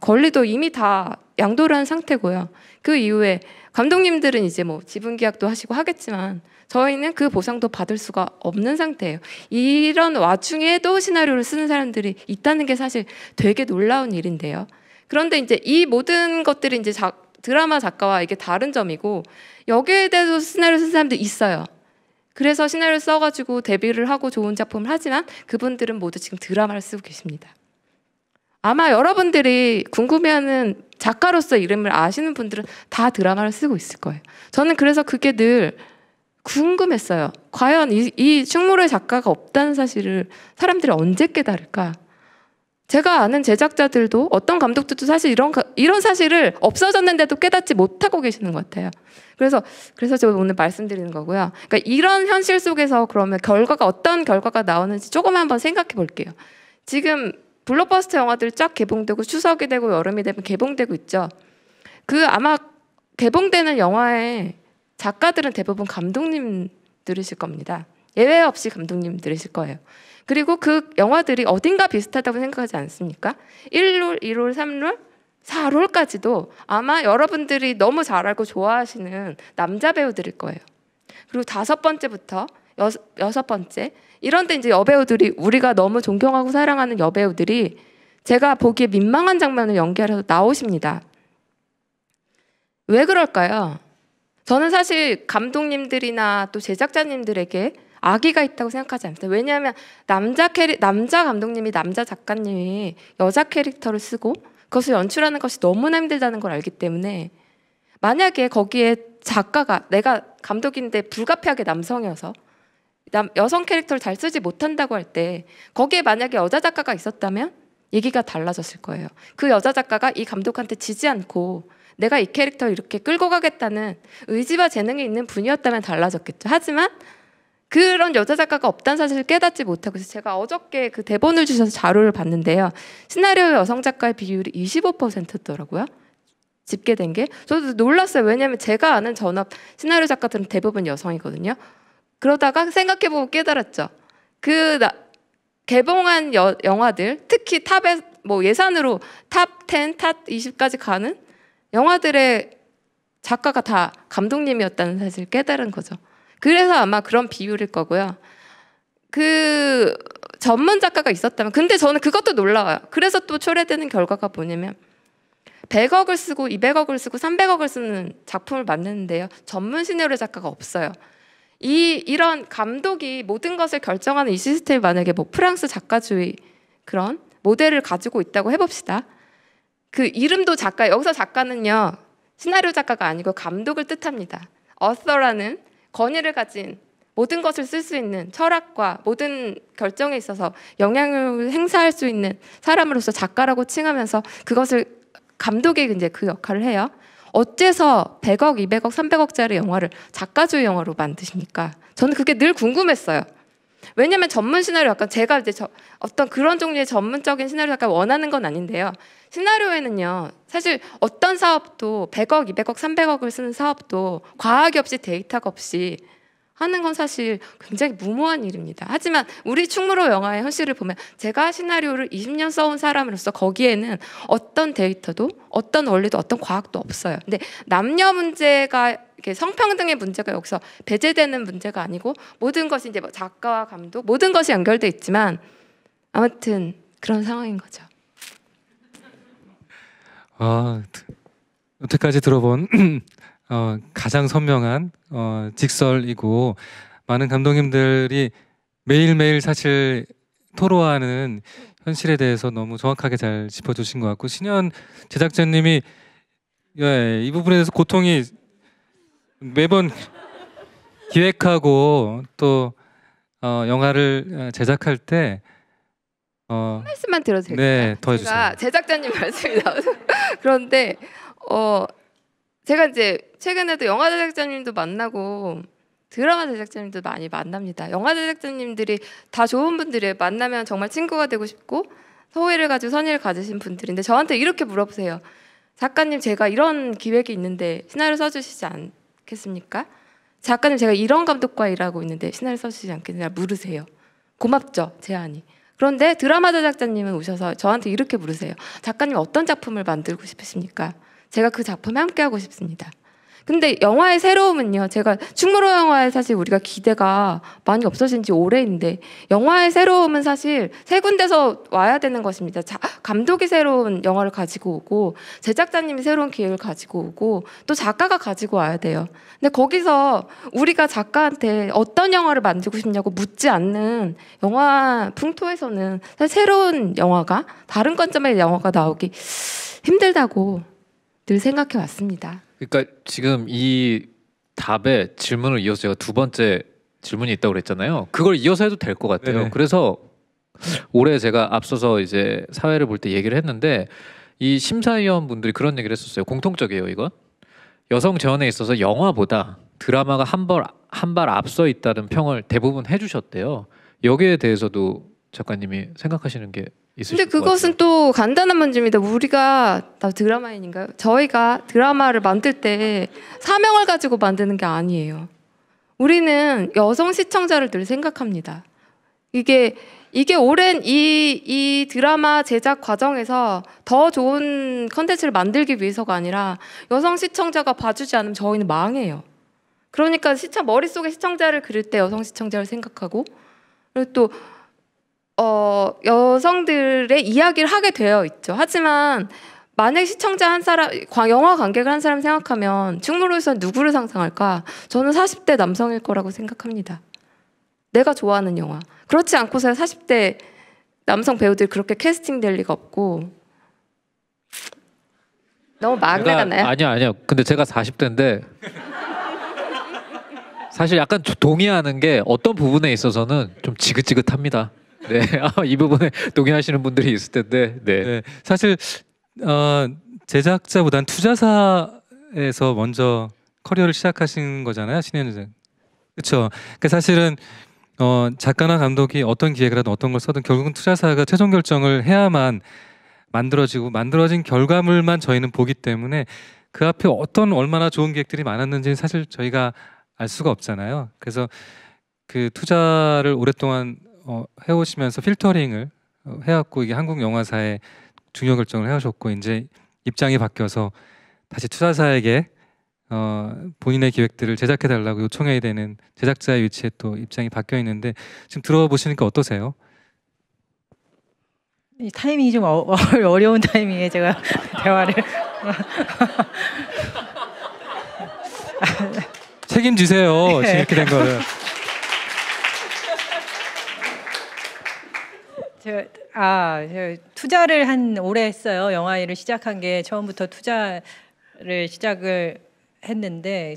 권리도 이미 다 양도를 한 상태고요. 그 이후에 감독님들은 이제 뭐 지분 계약도 하시고 하겠지만 저희는 그 보상도 받을 수가 없는 상태예요. 이런 와중에도 시나리오를 쓰는 사람들이 있다는 게 사실 되게 놀라운 일인데요. 그런데 이제 이 모든 것들이 이제 자, 드라마 작가와 이게 다른 점이고 여기에 대해서 시나리오 쓴 사람도 있어요. 그래서 시나리오 써가지고 데뷔를 하고 좋은 작품을 하지만 그분들은 모두 지금 드라마를 쓰고 계십니다. 아마 여러분들이 궁금해하는 작가로서 이름을 아시는 분들은 다 드라마를 쓰고 있을 거예요. 저는 그래서 그게 늘 궁금했어요. 과연 이, 이 충무로의 작가가 없다는 사실을 사람들이 언제 깨달을까? 제가 아는 제작자들도 어떤 감독들도 사실 이런 이런 사실을 없어졌는데도 깨닫지 못하고 계시는 것 같아요. 그래서 그래서 제가 오늘 말씀드리는 거고요. 그러니까 이런 현실 속에서 그러면 결과가 어떤 결과가 나오는지 조금 한번 생각해 볼게요. 지금 블록버스터 영화들 쫙 개봉되고 추석이 되고 여름이 되면 개봉되고 있죠. 그 아마 개봉되는 영화의 작가들은 대부분 감독님들이실 겁니다. 예외 없이 감독님들이실 거예요. 그리고 그 영화들이 어딘가 비슷하다고 생각하지 않습니까? 1롤, 2롤, 3롤, 4롤까지도 아마 여러분들이 너무 잘 알고 좋아하시는 남자 배우들일 거예요. 그리고 다섯 번째부터 여섯, 여섯 번째 이런데 이제 여배우들이 우리가 너무 존경하고 사랑하는 여배우들이 제가 보기에 민망한 장면을 연기하려서 나오십니다. 왜 그럴까요? 저는 사실 감독님들이나 또 제작자님들에게 아기가 있다고 생각하지 않습니다. 왜냐하면 남자 캐릭 남자 감독님이 남자 작가님이 여자 캐릭터를 쓰고 그것을 연출하는 것이 너무나 힘들다는 걸 알기 때문에 만약에 거기에 작가가 내가 감독인데 불가피하게 남성이어서 남, 여성 캐릭터를 잘 쓰지 못한다고 할 때 거기에 만약에 여자 작가가 있었다면 얘기가 달라졌을 거예요. 그 여자 작가가 이 감독한테 지지 않고 내가 이 캐릭터를 이렇게 끌고 가겠다는 의지와 재능이 있는 분이었다면 달라졌겠죠. 하지만 그런 여자 작가가 없다는 사실을 깨닫지 못하고 서 제가 어저께 그 대본을 주셔서 자료를 봤는데요. 시나리오 여성 작가의 비율이 25%더라고요. 집계된 게 저도 놀랐어요. 왜냐하면 제가 아는 전업 시나리오 작가들은 대부분 여성이거든요. 그러다가 생각해보고 깨달았죠. 그 나, 개봉한 여, 영화들 특히 탑에 뭐 예산으로 탑 10, 탑 20까지 가는 영화들의 작가가 다 감독님이었다는 사실을 깨달은 거죠. 그래서 아마 그런 비율일 거고요. 그 전문 작가가 있었다면 근데 저는 그것도 놀라워요. 그래서 또 초래되는 결과가 뭐냐면 100억을 쓰고 200억을 쓰고 300억을 쓰는 작품을 만드는데요. 전문 시네오 작가가 없어요. 이 이런 감독이 모든 것을 결정하는 이 시스템이 만약에 뭐 프랑스 작가주의 그런 모델을 가지고 있다고 해봅시다. 그 이름도 작가 여기서 작가는요 시나리오 작가가 아니고 감독을 뜻합니다. 어서라는 권위를 가진 모든 것을 쓸 수 있는 철학과 모든 결정에 있어서 영향을 행사할 수 있는 사람으로서 작가라고 칭하면서 그것을 감독이 이제 그 역할을 해요. 어째서 100억, 200억, 300억짜리 영화를 작가주의 영화로 만드십니까? 저는 그게 늘 궁금했어요. 왜냐면 전문 시나리오 약간 제가 이제 저 어떤 그런 종류의 전문적인 시나리오 약간 원하는 건 아닌데요. 시나리오에는요, 사실 어떤 사업도 100억, 200억, 300억을 쓰는 사업도 과학이 없이 데이터가 없이 하는 건 사실 굉장히 무모한 일입니다. 하지만 우리 충무로 영화의 현실을 보면 제가 시나리오를 20년 써온 사람으로서 거기에는 어떤 데이터도 어떤 원리도 어떤 과학도 없어요. 근데 남녀 문제가 이렇게 성평등의 문제가 여기서 배제되는 문제가 아니고 모든 것이 이제 뭐 작가와 감독 모든 것이 연결돼 있지만 아무튼 그런 상황인 거죠. 아, 여태까지 들어본 어, 가장 선명한 어, 직설이고 많은 감독님들이 매일매일 사실 토로하는 현실에 대해서 너무 정확하게 잘 짚어주신 것 같고 신현 제작자님이 예, 이 부분에 대해서 고통이 매번 기획하고 또 어, 영화를 어, 제작할 때 어, 한 말씀만 들어도 될까요? 네, 더 해주세요. 제가 제작자님 말씀이 나와서 그런데 어 제가 이제 최근에도 영화 제작자님도 만나고 드라마 제작자님도 많이 만납니다. 영화 제작자님들이 다 좋은 분들이 만나면 정말 친구가 되고 싶고 소회를 가지고 선의를 가지신 분들인데 저한테 이렇게 물어보세요. 작가님 제가 이런 기획이 있는데 시나리오 써주시지 않겠습니까? 작가님 제가 이런 감독과 일하고 있는데 시나리오 써주시지 않겠냐 물으세요. 고맙죠 제안이. 그런데 드라마 제작자님은 오셔서 저한테 이렇게 물으세요. 작가님 어떤 작품을 만들고 싶으십니까? 제가 그 작품에 함께하고 싶습니다. 근데 영화의 새로움은요. 제가 충무로 영화에 사실 우리가 기대가 많이 없어진 지 오래인데 영화의 새로움은 사실 세 군데서 와야 되는 것입니다. 자, 감독이 새로운 영화를 가지고 오고 제작자님이 새로운 기획을 가지고 오고 또 작가가 가지고 와야 돼요. 근데 거기서 우리가 작가한테 어떤 영화를 만들고 싶냐고 묻지 않는 영화 풍토에서는 새로운 영화가 다른 관점의 영화가 나오기 힘들다고 늘 생각해 왔습니다. 그러니까 지금 이 답에 질문을 이어서 제가 두 번째 질문이 있다고 그랬잖아요. 그걸 이어서 해도 될 것 같아요. 네네. 그래서 올해 제가 앞서서 이제 사회를 볼 때 얘기를 했는데 이 심사위원분들이 그런 얘기를 했었어요. 공통적이에요, 이건. 여성 재원에 있어서 영화보다 드라마가 한발한발 앞서 있다는 평을 대부분 해주셨대요. 여기에 대해서도 작가님이 생각하시는 게 근데 그것은 또 간단한 문제입니다. 우리가 드라마인인가요? 저희가 드라마를 만들 때 사명을 가지고 만드는 게 아니에요. 우리는 여성 시청자를 늘 생각합니다. 이게 이게 오랜 이, 이 드라마 제작 과정에서 더 좋은 컨텐츠를 만들기 위해서가 아니라 여성 시청자가 봐주지 않으면 저희는 망해요. 그러니까 시청, 머릿속에 시청자를 그릴 때 여성 시청자를 생각하고 그리고 또 어, 여성들의 이야기를 하게 되어 있죠. 하지만 만약 시청자 한 사람, 영화 관객을 한 사람 생각하면 충무로에서 누구를 상상할까? 저는 40대 남성일 거라고 생각합니다. 내가 좋아하는 영화. 그렇지 않고서야 40대 남성 배우들이 그렇게 캐스팅될 리가 없고 너무 막내 같나요? 아니요 아니요. 근데 제가 40대인데 사실 약간 동의하는 게 어떤 부분에 있어서는 좀 지긋지긋합니다. 네, 아이 부분에 동의하시는 분들이 있을 텐데, 네. 네, 사실 어, 제작자보단 투자사에서 먼저 커리어를 시작하신 거잖아요, 신현준. 그렇죠. 그러니 사실은 어, 작가나 감독이 어떤 기획을 하든 어떤 걸 써든 결국은 투자사가 최종 결정을 해야만 만들어지고 만들어진 결과물만 저희는 보기 때문에 그 앞에 어떤 얼마나 좋은 기획들이 많았는지는 사실 저희가 알 수가 없잖아요. 그래서 그 투자를 오랫동안 어, 해오시면서 필터링을 어, 해왔고 이게 한국 영화사의 중요 결정을 해오셨고 이제 입장이 바뀌어서 다시 투자사에게 어, 본인의 기획들을 제작해 달라고 요청해야 되는 제작자의 위치에 또 입장이 바뀌어 있는데 지금 들어보시니까 어떠세요? 이 타이밍이 좀 어, 어 려운 타이밍에 제가 대화를 책임지세요. 지금 이렇게 된 거를. 네. 저, 아, 저 투자를 한 오래 했어요. 영화 일을 시작한 게 처음부터 투자를 시작을 했는데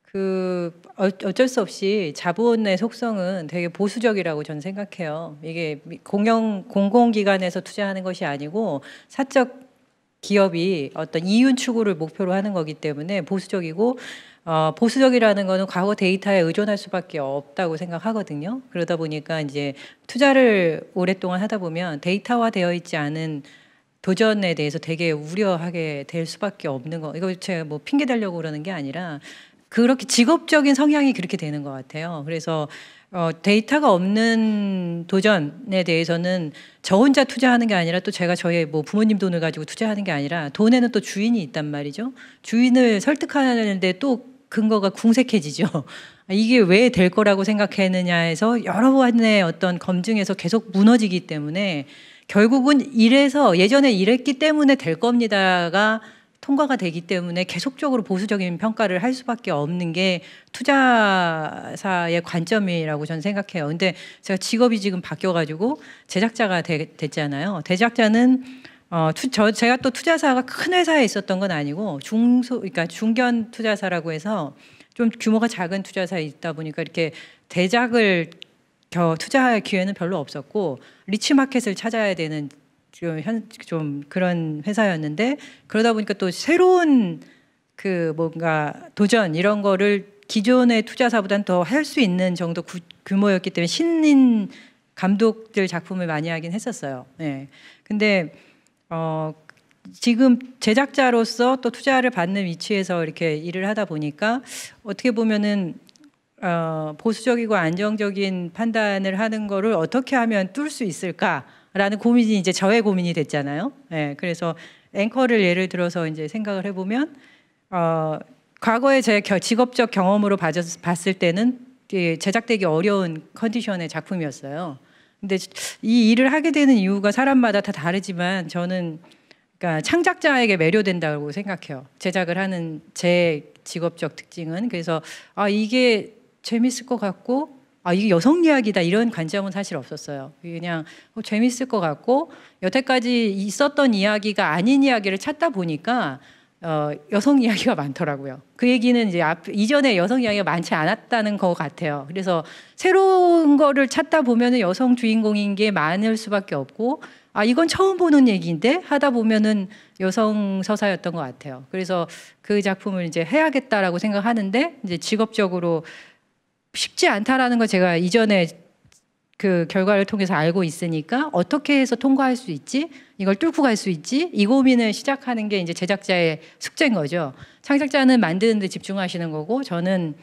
그 어, 어쩔 수 없이 자본의 속성은 되게 보수적이라고 저는 생각해요. 이게 공영 공공기관에서 투자하는 것이 아니고 사적 기업이 어떤 이윤 추구를 목표로 하는 거기 때문에 보수적이고 어, 보수적이라는 거는 과거 데이터에 의존할 수밖에 없다고 생각하거든요. 그러다 보니까 이제 투자를 오랫동안 하다 보면 데이터화 되어 있지 않은 도전에 대해서 되게 우려하게 될 수밖에 없는 거. 이거 제가 뭐 핑계 달려고 그러는 게 아니라 그렇게 직업적인 성향이 그렇게 되는 것 같아요. 그래서 어, 데이터가 없는 도전에 대해서는 저 혼자 투자하는 게 아니라 또 제가 저의 뭐 부모님 돈을 가지고 투자하는 게 아니라 돈에는 또 주인이 있단 말이죠. 주인을 설득하는데 또 근거가 궁색해지죠. 이게 왜 될 거라고 생각했느냐해서 여러 번의 어떤 검증에서 계속 무너지기 때문에 결국은 이래서 예전에 이랬기 때문에 될 겁니다가 통과가 되기 때문에 계속적으로 보수적인 평가를 할 수밖에 없는 게 투자사의 관점이라고 저는 생각해요. 근데 제가 직업이 지금 바뀌어가지고 제작자가 되, 됐잖아요. 제작자는 어, 투, 저, 제가 또 투자사가 큰 회사에 있었던 건 아니고 중소, 그러니까 중견 투자사라고 해서 좀 규모가 작은 투자사에 있다 보니까 이렇게 대작을 투자할 기회는 별로 없었고 리치 마켓을 찾아야 되는 지금 현좀 그런 회사였는데 그러다 보니까 또 새로운 그 뭔가 도전 이런 거를 기존의 투자사보다는 더 할 수 있는 정도 구, 규모였기 때문에 신인 감독들 작품을 많이 하긴 했었어요. 예. 근데 어 지금 제작자로서 또 투자를 받는 위치에서 이렇게 일을 하다 보니까 어떻게 보면은 어, 보수적이고 안정적인 판단을 하는 거를 어떻게 하면 뚫 수 있을까? 라는 고민이 이제 저의 고민이 됐잖아요. 예, 그래서 앵커를 예를 들어서 이제 생각을 해보면 어, 과거에 제 직업적 경험으로 봤을 때는 제작되기 어려운 컨디션의 작품이었어요. 근데 이 일을 하게 되는 이유가 사람마다 다 다르지만 저는 그러니까 창작자에게 매료된다고 생각해요. 제작을 하는 제 직업적 특징은 그래서 아 이게 재밌을 것 같고 아, 이게 여성 이야기다 이런 관점은 사실 없었어요. 그냥 어, 재밌을 것 같고 여태까지 있었던 이야기가 아닌 이야기를 찾다 보니까 어, 여성 이야기가 많더라고요. 그 얘기는 이제 앞, 이전에 여성 이야기가 많지 않았다는 것 같아요. 그래서 새로운 거를 찾다 보면은 여성 주인공인 게 많을 수밖에 없고 아 이건 처음 보는 얘기인데 하다 보면은 여성 서사였던 것 같아요. 그래서 그 작품을 이제 해야겠다라고 생각하는데 이제 직업적으로 쉽지 않다라는 걸 제가 이전에 그 결과를 통해서 알고 있으니까 어떻게 해서 통과할 수 있지? 이걸 뚫고 갈 수 있지? 이 고민을 시작하는 게 이제 제작자의 숙제인 거죠. 창작자는 만드는 데 집중하시는 거고 저는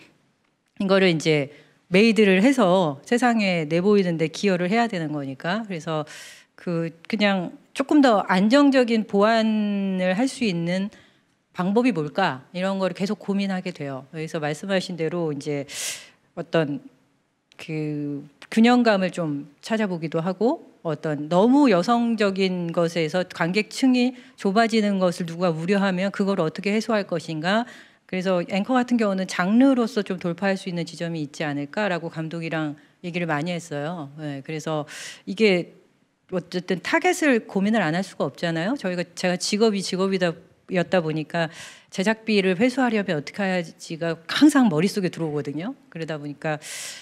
이거를 이제 메이드를 해서 세상에 내보이는 데 기여를 해야 되는 거니까 그래서 그 그냥 조금 더 안정적인 보완을 할 수 있는 방법이 뭘까 이런 거를 계속 고민하게 돼요. 여기서 말씀하신 대로 이제 어떤 그 균형감을 좀 찾아보기도 하고 어떤 너무 여성적인 것에서 관객층이 좁아지는 것을 누가 우려하면 그걸 어떻게 해소할 것인가 그래서 앵커 같은 경우는 장르로서 좀 돌파할 수 있는 지점이 있지 않을까라고 감독이랑 얘기를 많이 했어요. 네, 그래서 이게 어쨌든 타겟을 고민을 안 할 수가 없잖아요. 저희가 제가 직업이 직업이다 제작비였다 보니까 제작비를 회수하려면 어떻게 해야지가 항상 머릿속에 들어오거든요. 그러다 보니까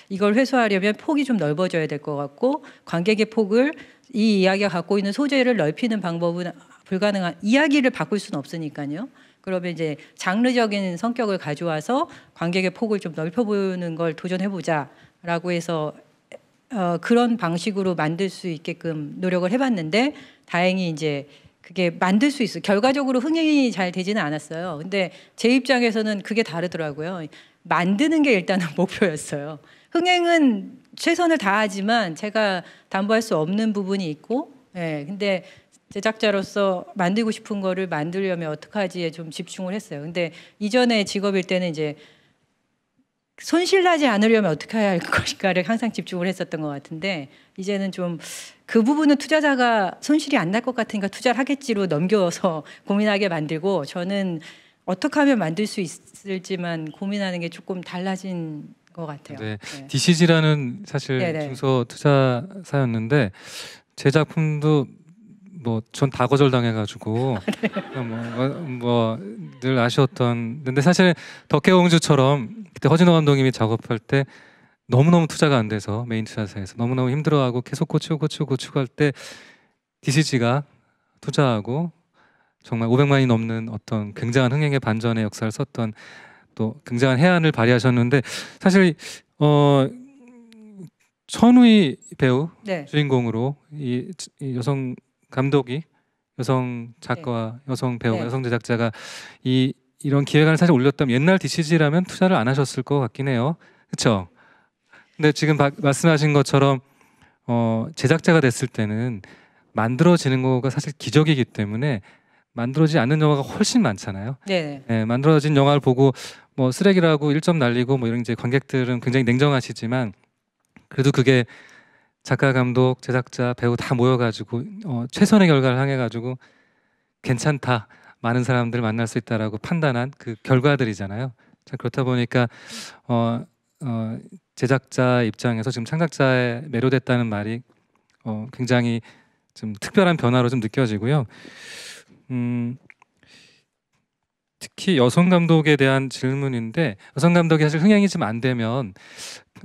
이걸 회수하려면 폭이 좀 넓어져야 될 것 같고 관객의 폭을 이 이야기가 갖고 있는 소재를 넓히는 방법은 불가능한 이야기를 바꿀 수는 없으니까요. 그러면 이제 장르적인 성격을 가져와서 관객의 폭을 좀 넓혀보는 걸 도전해보자라고 해서 어, 그런 방식으로 만들 수 있게끔 노력을 해봤는데 다행히 이제 그게 만들 수있어 결과적으로 흥행이 잘 되지는 않았어요. 근데 제 입장에서는 그게 다르더라고요. 만드는 게 일단은 목표였어요. 흥행은 최선을 다하지만 제가 담보할 수 없는 부분이 있고, 예, 근데 제작자로서 만들고 싶은 거를 만들려면 어떡하지에 좀 집중을 했어요. 근데 이전에 직업일 때는 이제 손실나지 않으려면 어떻게 해야 할 것인가를 항상 집중을 했었던 것 같은데 이제는 좀그 부분은 투자자가 손실이 안 날 것 같으니까 투자를 하겠지로 넘겨서 고민하게 만들고 저는 어떻게 하면 만들 수 있을지만 고민하는 게 조금 달라진 것 같아요. 네. 네. DCG라는 사실 네네. 네. 중소 투자사였는데 제 작품도 뭐 전 다 거절당해가지고 네. 뭐늘 뭐, 뭐, 뭐 아쉬웠던 근데 사실 덕혜공주처럼 그때 허진호 감독님이 작업할 때 너무너무 투자가 안 돼서 메인 투자사에서 너무너무 힘들어하고 계속 고치고 고치고 고치고 할때 DCG가 투자하고 정말 500만이 넘는 어떤 굉장한 흥행의 반전의 역사를 썼던 또 굉장한 해안을 발휘하셨는데 사실 어 천우희 배우 네. 주인공으로 이, 이, 여성 감독이 여성 작가와 네. 여성 배우, 네. 여성 제작자가 이 이런 기획안을 사실 올렸다면 옛날 DCG라면 투자를 안 하셨을 것 같긴 해요. 그렇죠? 근데 지금 바, 말씀하신 것처럼 어, 제작자가 됐을 때는 만들어지는 거가 사실 기적이기 때문에 만들어지지 않는 영화가 훨씬 많잖아요. 네. 네 만들어진 영화를 보고 뭐 쓰레기라고 1점 날리고 뭐 이런 이제 관객들은 굉장히 냉정하시지만 그래도 그게 작가, 감독, 제작자, 배우 다 모여가지고 어, 최선의 결과를 향해 가지고 괜찮다, 많은 사람들을 만날 수 있다라고 판단한 그 결과들이잖아요. 자 그렇다 보니까 어, 어, 제작자 입장에서 지금 창작자에 매료됐다는 말이 어, 굉장히 좀 특별한 변화로 좀 느껴지고요. 음, 특히 여성 감독에 대한 질문인데 여성 감독이 사실 흥행이 좀 안 되면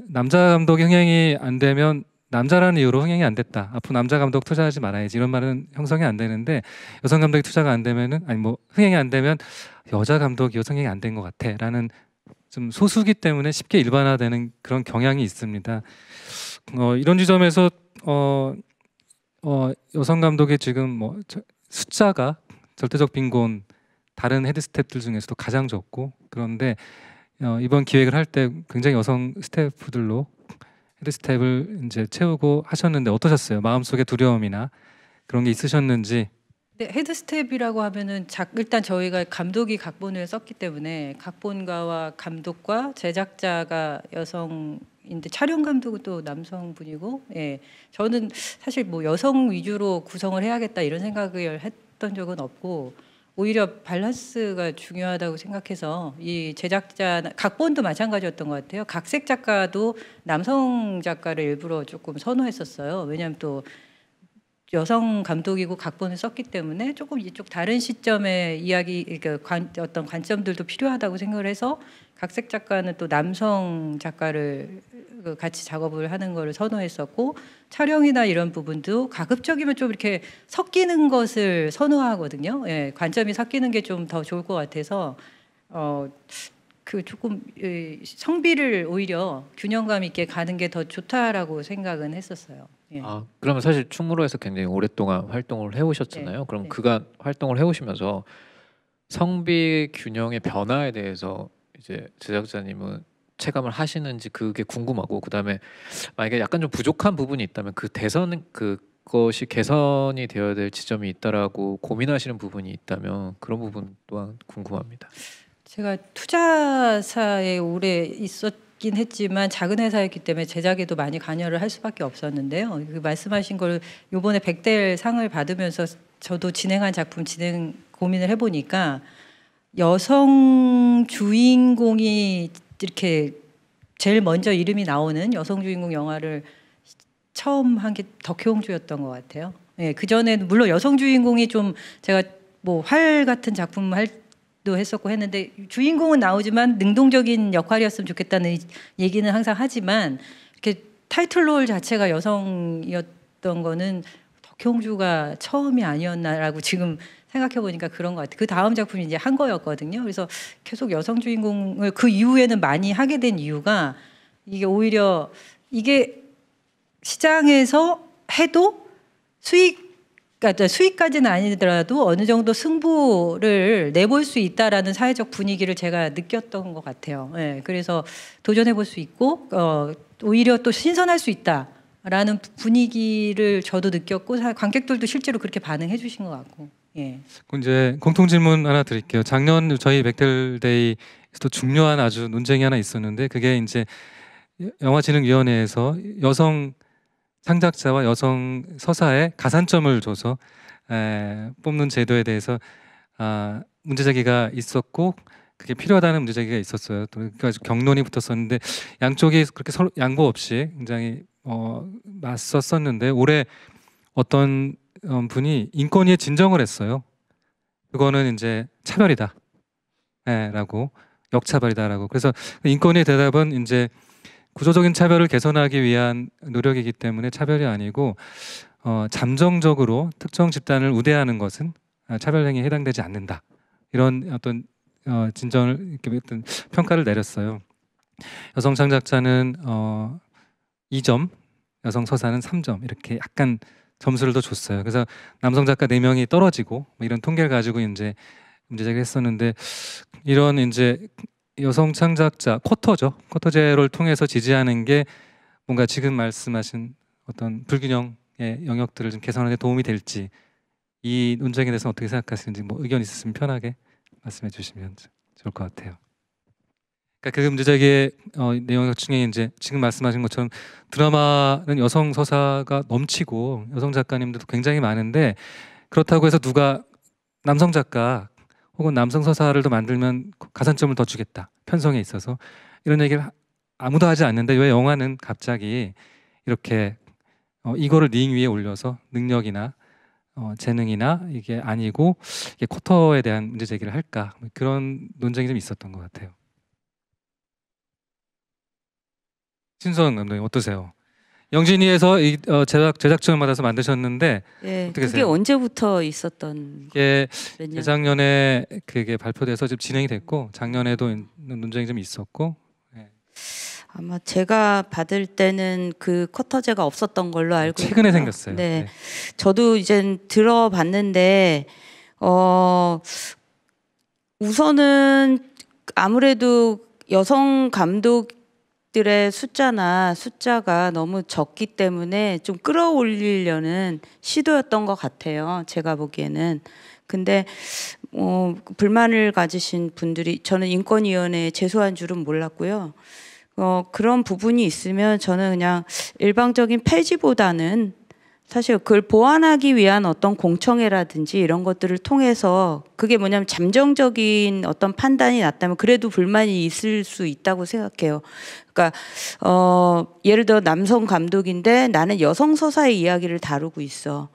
남자 감독이 흥행이 안 되면 남자라는 이유로 흥행이 안 됐다. 앞으로 남자 감독 투자하지 말아야지 이런 말은 형성이 안 되는데 여성 감독이 투자가 안 되면은 아니 뭐 흥행이 안 되면 여자 감독이 여성행이 안 된 것 같아라는 좀 소수기 때문에 쉽게 일반화되는 그런 경향이 있습니다. 어, 이런 지점에서 어, 어, 여성 감독의 지금 뭐 숫자가 절대적 빈곤 다른 헤드 스텝들 중에서도 가장 적고 그런데 어, 이번 기획을 할 때 굉장히 여성 스태프들로 헤드 스텝을 이제 채우고 하셨는데 어떠셨어요? 마음속에 두려움이나 그런 게 있으셨는지 네, 헤드스텝이라고 하면은 작, 일단 저희가 감독이 각본을 썼기 때문에 각본가와 감독과 제작자가 여성인데 촬영 감독은 또 남성분이고 예 저는 사실 뭐 여성 위주로 구성을 해야겠다 이런 생각을 했던 적은 없고 오히려 밸런스가 중요하다고 생각해서 이 제작자 각본도 마찬가지였던 것 같아요 각색 작가도 남성 작가를 일부러 조금 선호했었어요 왜냐하면 또 여성 감독이고 각본을 썼기 때문에 조금 이쪽 다른 시점의 이야기 그러니까 관, 어떤 관점들도 필요하다고 생각을 해서 각색 작가는 또 남성 작가를 그 같이 작업을 하는 거를 선호했었고 촬영이나 이런 부분도 가급적이면 좀 이렇게 섞이는 것을 선호하거든요. 예, 관점이 섞이는 게 좀 더 좋을 것 같아서 어, 그 조금 예, 성비를 오히려 균형감 있게 가는 게 더 좋다라고 생각은 했었어요. 예. 아 그러면 사실 충무로에서 굉장히 오랫동안 활동을 해오셨잖아요. 네. 그럼 네. 그간 활동을 해오시면서 성비 균형의 변화에 대해서 이제 제작자님은 체감을 하시는지 그게 궁금하고 그다음에 만약에 약간 좀 부족한 부분이 있다면 그 대선 그것이 개선이 되어야 될 지점이 있다라고 고민하시는 부분이 있다면 그런 부분 또한 궁금합니다. 제가 투자사에 오래 있었긴 했지만 작은 회사였기 때문에 제작에도 많이 관여를 할 수밖에 없었는데요. 그 말씀하신 걸 요번에 백델 상을 받으면서 저도 진행한 작품 진행 고민을 해보니까 여성 주인공이 이렇게 제일 먼저 이름이 나오는 여성 주인공 영화를 처음 한 게 덕혜옹주였던 것 같아요. 예, 그 전에는 물론 여성 주인공이 좀 제가 뭐 활 같은 작품 할도 했었고 했는데 주인공은 나오지만 능동적인 역할이었으면 좋겠다는 얘기는 항상 하지만 이렇게 타이틀롤 자체가 여성이었던 거는 덕형주가 처음이 아니었나라고 지금 생각해 보니까 그런 것 같아요. 그 다음 작품이 이제 한 거였거든요. 그래서 계속 여성 주인공을 그 이후에는 많이 하게 된 이유가 이게 오히려 이게 시장에서 해도 수익 그러니까 수익까지는 아니더라도 어느 정도 승부를 내볼 수 있다라는 사회적 분위기를 제가 느꼈던 것 같아요. 예, 그래서 도전해 볼수 있고 어, 오히려 또 신선할 수 있다라는 분위기를 저도 느꼈고 관객들도 실제로 그렇게 반응해 주신 것 같고. 예. 이제 공통 질문 하나 드릴게요. 작년 저희 맥텔데이에 중요한 아주 논쟁이 하나 있었는데 그게 이제 영화진흥위원회에서 여성 창작자와 여성 서사에 가산점을 줘서 에, 뽑는 제도에 대해서 아, 문제 제기가 있었고 그게 필요하다는 문제 제기가 있었어요. 또 그러니까 경론이 붙었었는데 양쪽이 그렇게 서로 양보 없이 굉장히 어, 맞섰었는데 올해 어떤 어, 분이 인권위에 진정을 했어요. 그거는 이제 차별이다. 예, 라고 역차별이다라고. 그래서 인권위 대답은 이제 구조적인 차별을 개선하기 위한 노력이기 때문에 차별이 아니고 어, 잠정적으로 특정 집단을 우대하는 것은 아, 차별 행위에 해당되지 않는다. 이런 어떤 어, 진전을 이렇게 어떤 평가를 내렸어요. 여성 창작자는 어, 2점, 여성 서사는 3점 이렇게 약간 점수를 더 줬어요. 그래서 남성 작가 4명이 떨어지고 뭐 이런 통계를 가지고 이제 문제 제기했었는데 이런 이제 여성 창작자 쿼터죠. 쿼터제를 통해서 지지하는 게 뭔가 지금 말씀하신 어떤 불균형의 영역들을 좀 개선하는 데 도움이 될지 이 논쟁에 대해서 어떻게 생각하시는지 뭐 의견 있으면 편하게 말씀해 주시면 좋을 것 같아요. 그러니까 그 문제제기의 어, 내용 중에 이제 지금 말씀하신 것처럼 드라마는 여성 서사가 넘치고 여성 작가님들도 굉장히 많은데 그렇다고 해서 누가 남성 작가 혹은 남성 서사를 더 만들면 가산점을 더 주겠다 편성에 있어서 이런 얘기를 아무도 하지 않는데 왜 영화는 갑자기 이렇게 어, 이거를 링 위에 올려서 능력이나 어, 재능이나 이게 아니고 이게 쿼터에 대한 문제 제기를 할까 뭐 그런 논쟁이 좀 있었던 것 같아요. 신선 감독님 어떠세요? 영진이에서 이, 어, 제작 제작증을 받아서 만드셨는데 예, 어떻게 그게 세요 언제부터 있었던 이게 예, 재작년에 그게 발표돼서 지금 진행이 됐고 작년에도 논쟁이 좀 있었고 예. 아마 제가 받을 때는 그 커터제가 없었던 걸로 알고 최근에 있고요. 생겼어요. 네. 네. 저도 이제 들어봤는데 어 우선은 아무래도 여성 감독 들의 숫자나 숫자가 너무 적기 때문에 좀 끌어올리려는 시도였던 것 같아요. 제가 보기에는. 근데 어, 불만을 가지신 분들이 저는 인권위원회에 제소한 줄은 몰랐고요. 어, 그런 부분이 있으면 저는 그냥 일방적인 폐지보다는 사실 그걸 보완하기 위한 어떤 공청회라든지 이런 것들을 통해서 그게 뭐냐면 잠정적인 어떤 판단이 났다면 그래도 불만이 있을 수 있다고 생각해요. 그러니까 어 예를 들어 남성 감독인데 나는 여성 서사의 이야기를 다루고 있어.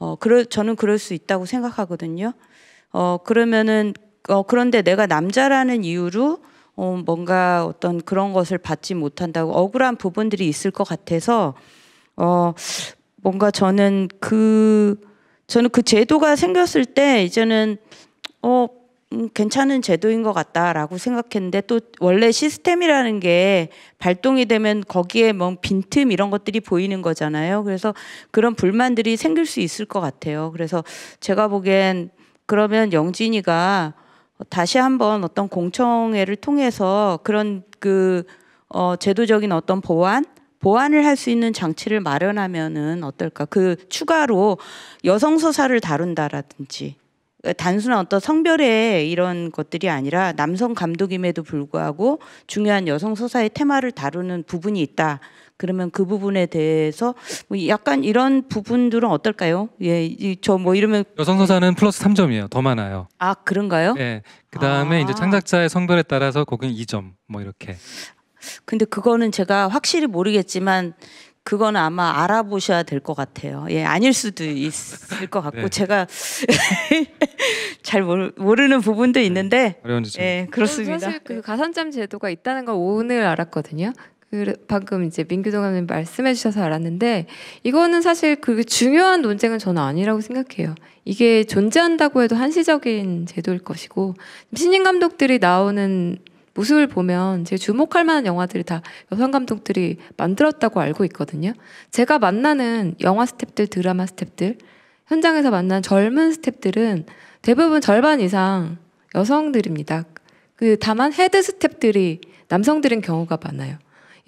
어 그러 저는 그럴 수 있다고 생각하거든요. 어 그러면은 어 그런데 내가 남자라는 이유로 어 뭔가 어떤 그런 것을 받지 못한다고 억울한 부분들이 있을 것 같아서 어 뭔가 저는 그 저는 그 제도가 생겼을 때 이제는 어 음, 괜찮은 제도인 것 같다라고 생각했는데 또 원래 시스템이라는 게 발동이 되면 거기에 뭐 빈틈 이런 것들이 보이는 거잖아요. 그래서 그런 불만들이 생길 수 있을 것 같아요. 그래서 제가 보기엔 그러면 영진이가 다시 한번 어떤 공청회를 통해서 그런 그 어, 제도적인 어떤 보완 보완을 할 수 있는 장치를 마련하면은 어떨까? 그 추가로 여성 서사를 다룬다라든지 단순한 어떤 성별의 이런 것들이 아니라 남성 감독임에도 불구하고 중요한 여성 서사의 테마를 다루는 부분이 있다. 그러면 그 부분에 대해서 뭐 약간 이런 부분들은 어떨까요? 예, 저 뭐 이러면 여성 서사는 플러스 3점이에요. 더 많아요. 아 그런가요? 예. 그 다음에 아. 이제 창작자의 성별에 따라서 거긴 2점 뭐 이렇게. 근데 그거는 제가 확실히 모르겠지만 그건 아마 알아보셔야 될 것 같아요. 예, 아닐 수도 있을 것 같고 네. 제가 잘 모르, 는 부분도 네, 있는데 예, 그렇습니다. 사실 그 가산점 제도가 있다는 걸 오늘 알았거든요. 그 방금 이제 민규동 감님 말씀해 주셔서 알았는데 이거는 사실 그 중요한 논쟁은 저는 아니라고 생각해요. 이게 존재한다고 해도 한시적인 제도일 것이고 신인 감독들이 나오는 모습을 보면 제 주목할 만한 영화들이 다 여성 감독들이 만들었다고 알고 있거든요. 제가 만나는 영화 스탭들, 드라마 스탭들, 현장에서 만난 젊은 스탭들은 대부분 절반 이상 여성들입니다. 그 다만 헤드 스탭들이 남성들인 경우가 많아요.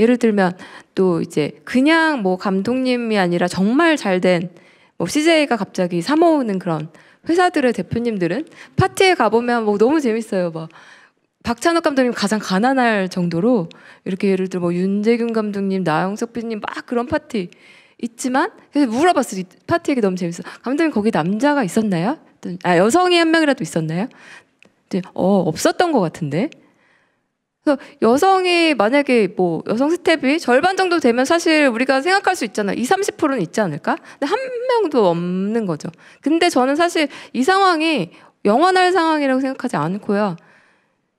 예를 들면 또 이제 그냥 뭐 감독님이 아니라 정말 잘 된 뭐 CJ가 갑자기 사모으는 그런 회사들의 대표님들은 파티에 가보면 뭐 너무 재밌어요. 막 박찬욱 감독님 가장 가난할 정도로 이렇게 예를 들어 뭐 윤재균 감독님, 나영석 PD님 막 그런 파티 있지만 그래서 물어봤어요. 파티 얘기 너무 재밌어. 감독님 거기 남자가 있었나요? 아 여성이 한 명이라도 있었나요? 어 없었던 것 같은데. 그래서 여성이 만약에 뭐 여성 스텝이 절반 정도 되면 사실 우리가 생각할 수 있잖아. 요 20, 30%는 있지 않을까? 근데 한 명도 없는 거죠. 근데 저는 사실 이 상황이 영원할 상황이라고 생각하지 않고요.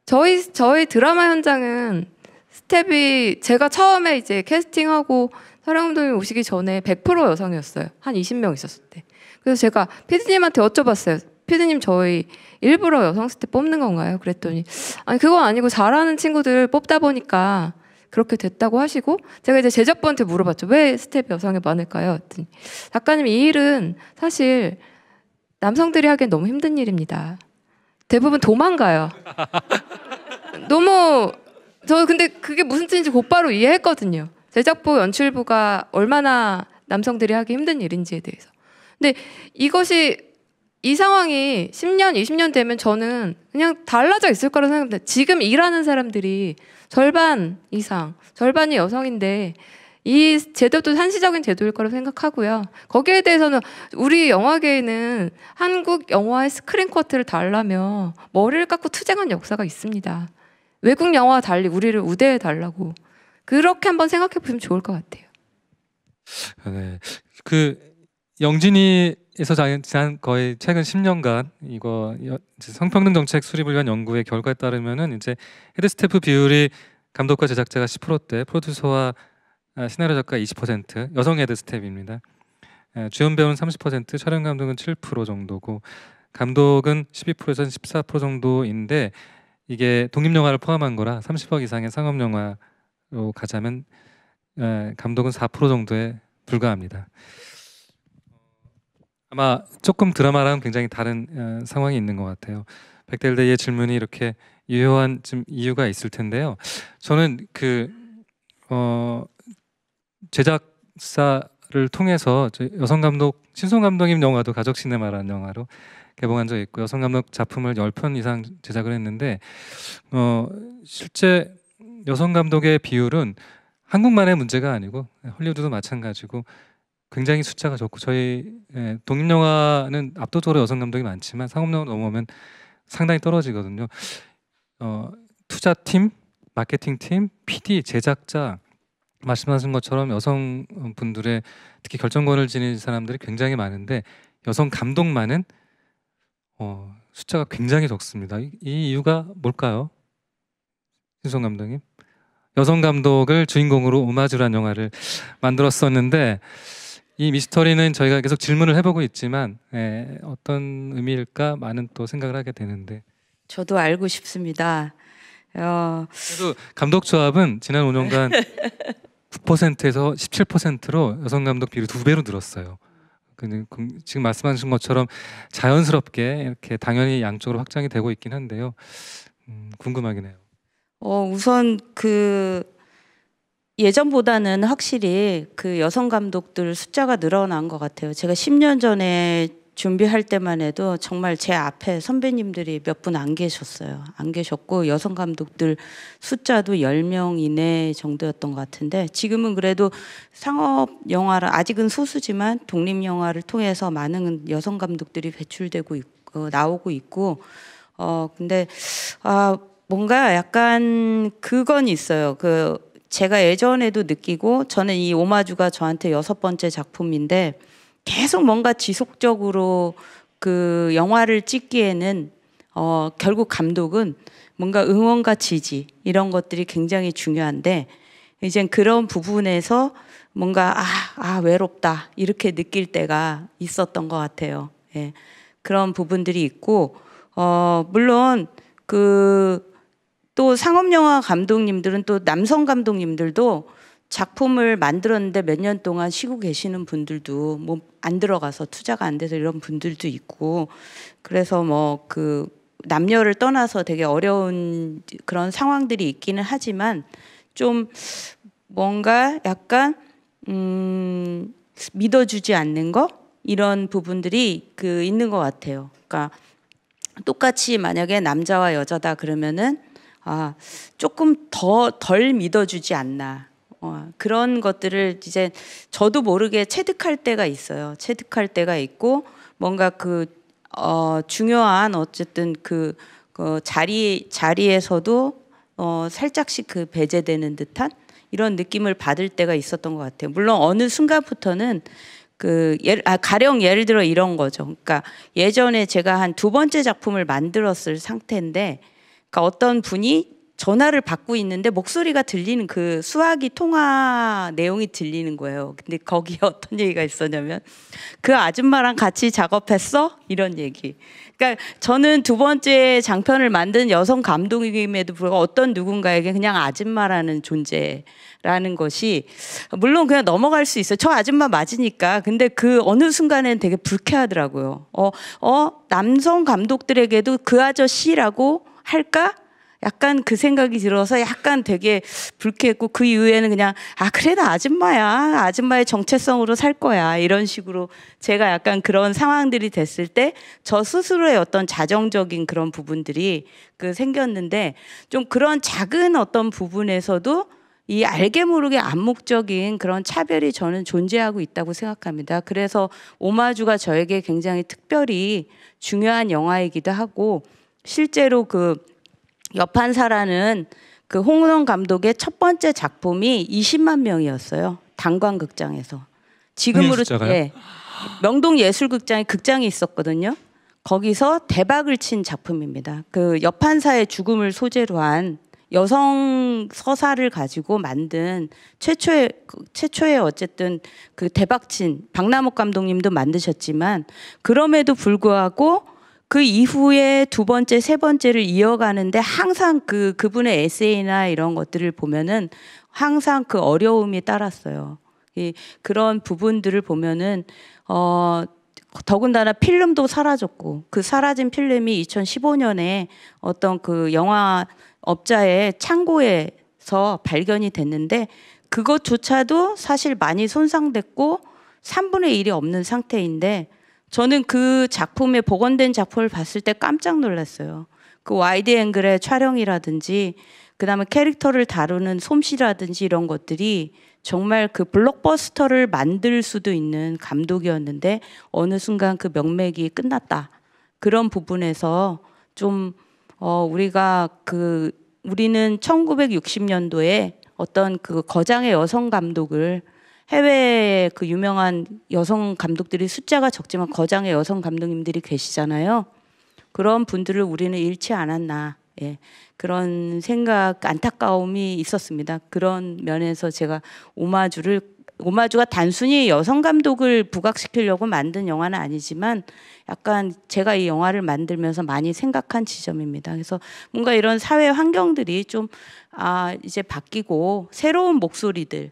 저희 저희 드라마 현장은 스텝이 제가 처음에 이제 캐스팅하고 촬영 감독님 오시기 전에 100% 여성이었어요. 한 20명 있었을 때. 그래서 제가 피디님한테 여쭤봤어요. 피디님 저희 일부러 여성 스텝 뽑는 건가요? 그랬더니 아니 그건 아니고 잘하는 친구들 뽑다 보니까 그렇게 됐다고 하시고 제가 이제 제작부한테 물어봤죠. 왜 스텝 여성이 많을까요? 했더니 작가님 이 일은 사실 남성들이 하기엔 너무 힘든 일입니다. 대부분 도망가요. 너무 저 근데 그게 무슨 뜻인지 곧바로 이해했거든요. 제작부 연출부가 얼마나 남성들이 하기 힘든 일인지에 대해서. 근데 이것이 이 상황이 10년, 20년 되면 저는 그냥 달라져 있을 거라 생각합니다. 지금 일하는 사람들이 절반 이상, 절반이 여성인데 이 제도도 한시적인 제도일 거라고 생각하고요. 거기에 대해서는 우리 영화계에는 한국 영화의 스크린 쿼트를 달라며 머리를 깎고 투쟁한 역사가 있습니다. 외국 영화와 달리 우리를 우대해 달라고 그렇게 한번 생각해 보시면 좋을 것 같아요. 아, 네, 그 영진이에서 지난 거의 최근 10년간 이거 성평등 정책 수립을 위한 연구의 결과에 따르면은 이제 헤드 스태프 비율이 감독과 제작자가 10%대, 프로듀서와 시나리오 작가 20%, 여성 헤드 스텝입니다. 예, 주연 배우는 30%, 촬영 감독은 7% 정도고 감독은 12%에서 14% 정도인데 이게 독립 영화를 포함한 거라 30억 이상의 상업 영화로 가자면 예, 감독은 4% 정도에 불과합니다. 아마 조금 드라마랑 굉장히 다른 예, 상황이 있는 것 같아요. 백델데이의 질문이 이렇게 유효한 좀 이유가 있을 텐데요. 저는 그 어, 제작사를 통해서 여성 감독 신송 감독님 영화도 가족 시네마라는 영화로 개봉한 적이 있고 여성 감독 작품을 1 0편 이상 제작을 했는데 어, 실제 여성 감독의 비율은 한국만의 문제가 아니고 예, 헐리우드도 마찬가지고 굉장히 숫자가 적고 저희 예, 독립 영화는 압도적으로 여성 감독이 많지만 상업 영화 넘어오면 상당히 떨어지거든요. 어, 투자팀, 마케팅팀, PD, 제작자 말씀하신 것처럼 여성분들의 특히 결정권을 지닌 사람들이 굉장히 많은데 여성 감독만은 어, 숫자가 굉장히 적습니다. 이, 이 이유가 뭘까요? 신성 감독님. 여성 감독을 주인공으로 오마주란 영화를 만들었었는데 이 미스터리는 저희가 계속 질문을 해보고 있지만 에, 예, 어떤 의미일까 많은 또 생각을 하게 되는데 저도 알고 싶습니다. 어... 그래도 감독 조합은 지난 5년간 9%에서 17%로 여성 감독 비율이 두 배로 늘었어요. 지금 말씀하신 것처럼 자연스럽게 이렇게 당연히 양쪽으로 확장이 되고 있긴 한데요. 음, 궁금하긴 해요. 어, 우선 그 예전보다는 확실히 그 여성 감독들 숫자가 늘어난 것 같아요. 제가 10년 전에 준비할 때만 해도 정말 제 앞에 선배님들이 몇 분 안 계셨어요. 안 계셨고 여성 감독들 숫자도 10명 이내 정도였던 것 같은데 지금은 그래도 상업 영화를 아직은 소수지만 독립 영화를 통해서 많은 여성 감독들이 배출되고 있고 나오고 있고 어 근데 아 뭔가 약간 그건 있어요. 그 제가 예전에도 느끼고 저는 이 오마주가 저한테 여섯 번째 작품인데 계속 뭔가 지속적으로 그 영화를 찍기에는 어, 결국 감독은 뭔가 응원과 지지 이런 것들이 굉장히 중요한데 이젠 그런 부분에서 뭔가 아, 아 외롭다 이렇게 느낄 때가 있었던 것 같아요. 예. 그런 부분들이 있고 어, 물론 그 또 상업 영화 감독님들은 또 남성 감독님들도 작품을 만들었는데 몇 년 동안 쉬고 계시는 분들도 뭐 안 들어가서 투자가 안 돼서 이런 분들도 있고 그래서 뭐 그 남녀를 떠나서 되게 어려운 그런 상황들이 있기는 하지만 좀 뭔가 약간 음 믿어주지 않는 거 이런 부분들이 그 있는 것 같아요. 그러니까 똑같이 만약에 남자와 여자다 그러면은 아 조금 더 덜 믿어주지 않나 어, 그런 것들을 이제 저도 모르게 체득할 때가 있어요. 체득할 때가 있고 뭔가 그 어, 중요한 어쨌든 그, 그 자리 자리에서도 어, 살짝씩 그 배제되는 듯한 이런 느낌을 받을 때가 있었던 것 같아요. 물론 어느 순간부터는 그 예를 아 가령 예를 들어 이런 거죠. 그러니까 예전에 제가 한 두 번째 작품을 만들었을 상태인데 그러니까 어떤 분이 전화를 받고 있는데 목소리가 들리는 그 수화기 통화 내용이 들리는 거예요. 근데 거기에 어떤 얘기가 있었냐면 그 아줌마랑 같이 작업했어? 이런 얘기. 그러니까 저는 두 번째 장편을 만든 여성 감독임에도 불구하고 어떤 누군가에게 그냥 아줌마라는 존재라는 것이 물론 그냥 넘어갈 수 있어요. 저 아줌마 맞으니까. 근데 그 어느 순간엔 되게 불쾌하더라고요. 어, 어, 남성 감독들에게도 그 아저씨라고 할까? 약간 그 생각이 들어서 약간 되게 불쾌했고 그 이후에는 그냥 아 그래도 아줌마야 아줌마의 정체성으로 살 거야 이런 식으로 제가 약간 그런 상황들이 됐을 때 저 스스로의 어떤 자정적인 그런 부분들이 그 생겼는데 좀 그런 작은 어떤 부분에서도 이 알게 모르게 암묵적인 그런 차별이 저는 존재하고 있다고 생각합니다. 그래서 오마주가 저에게 굉장히 특별히 중요한 영화이기도 하고 실제로 그 여판사라는 그 홍은원 감독의 첫 번째 작품이 20만 명이었어요. 단광극장에서. 지금으로 예. 명동 예술극장에 극장이 있었거든요. 거기서 대박을 친 작품입니다. 그 여판사의 죽음을 소재로 한 여성 서사를 가지고 만든 최초의 최초의 어쨌든 그 대박친 박남욱 감독님도 만드셨지만 그럼에도 불구하고 그 이후에 두 번째, 세 번째를 이어가는데 항상 그 그분의 에세이나 이런 것들을 보면은 항상 그 어려움이 따랐어요. 이 그런 부분들을 보면은 어 더군다나 필름도 사라졌고 그 사라진 필름이 2015년에 어떤 그 영화 업자의 창고에서 발견이 됐는데 그것조차도 사실 많이 손상됐고 3분의 1이 없는 상태인데 저는 그 작품에 복원된 작품을 봤을 때 깜짝 놀랐어요. 그 와이드 앵글의 촬영이라든지 그다음에 캐릭터를 다루는 솜씨라든지 이런 것들이 정말 그 블록버스터를 만들 수도 있는 감독이었는데 어느 순간 그 명맥이 끝났다. 그런 부분에서 좀 어, 우리가 그 우리는 1960년도에 어떤 그 거장의 여성 감독을 해외 에그 유명한 여성 감독들이 숫자가 적지만 거장의 여성 감독님들이 계시잖아요. 그런 분들을 우리는 잃지 않았나. 예. 그런 생각 안타까움이 있었습니다. 그런 면에서 제가 오마주를 오마주가 단순히 여성 감독을 부각시키려고 만든 영화는 아니지만 약간 제가 이 영화를 만들면서 많이 생각한 지점입니다. 그래서 뭔가 이런 사회 환경들이 좀 아 이제 바뀌고 새로운 목소리들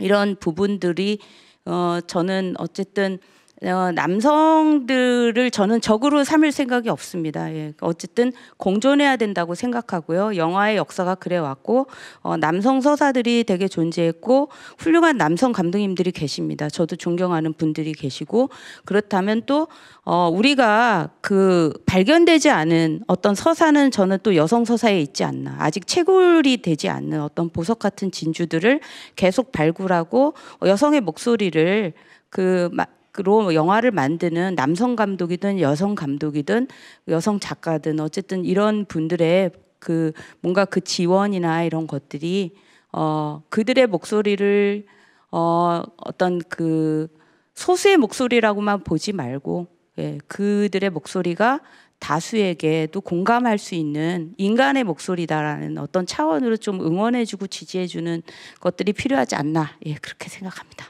이런 부분들이 어, 저는 어쨌든 어, 남성들을 저는 적으로 삼을 생각이 없습니다. 예. 어쨌든 공존해야 된다고 생각하고요. 영화의 역사가 그래 왔고 어, 남성 서사들이 되게 존재했고 훌륭한 남성 감독님들이 계십니다. 저도 존경하는 분들이 계시고 그렇다면 또 어, 우리가 그 발견되지 않은 어떤 서사는 저는 또 여성 서사에 있지 않나. 아직 채굴이 되지 않는 어떤 보석 같은 진주들을 계속 발굴하고 여성의 목소리를 그로 뭐 영화를 만드는 남성 감독이든 여성 감독이든 여성 작가든 어쨌든 이런 분들의 그 뭔가 그 지원이나 이런 것들이 어 그들의 목소리를 어 어떤 그 소수의 목소리라고만 보지 말고 예, 그들의 목소리가 다수에게도 공감할 수 있는 인간의 목소리다라는 어떤 차원으로 좀 응원해주고 지지해주는 것들이 필요하지 않나 예, 그렇게 생각합니다.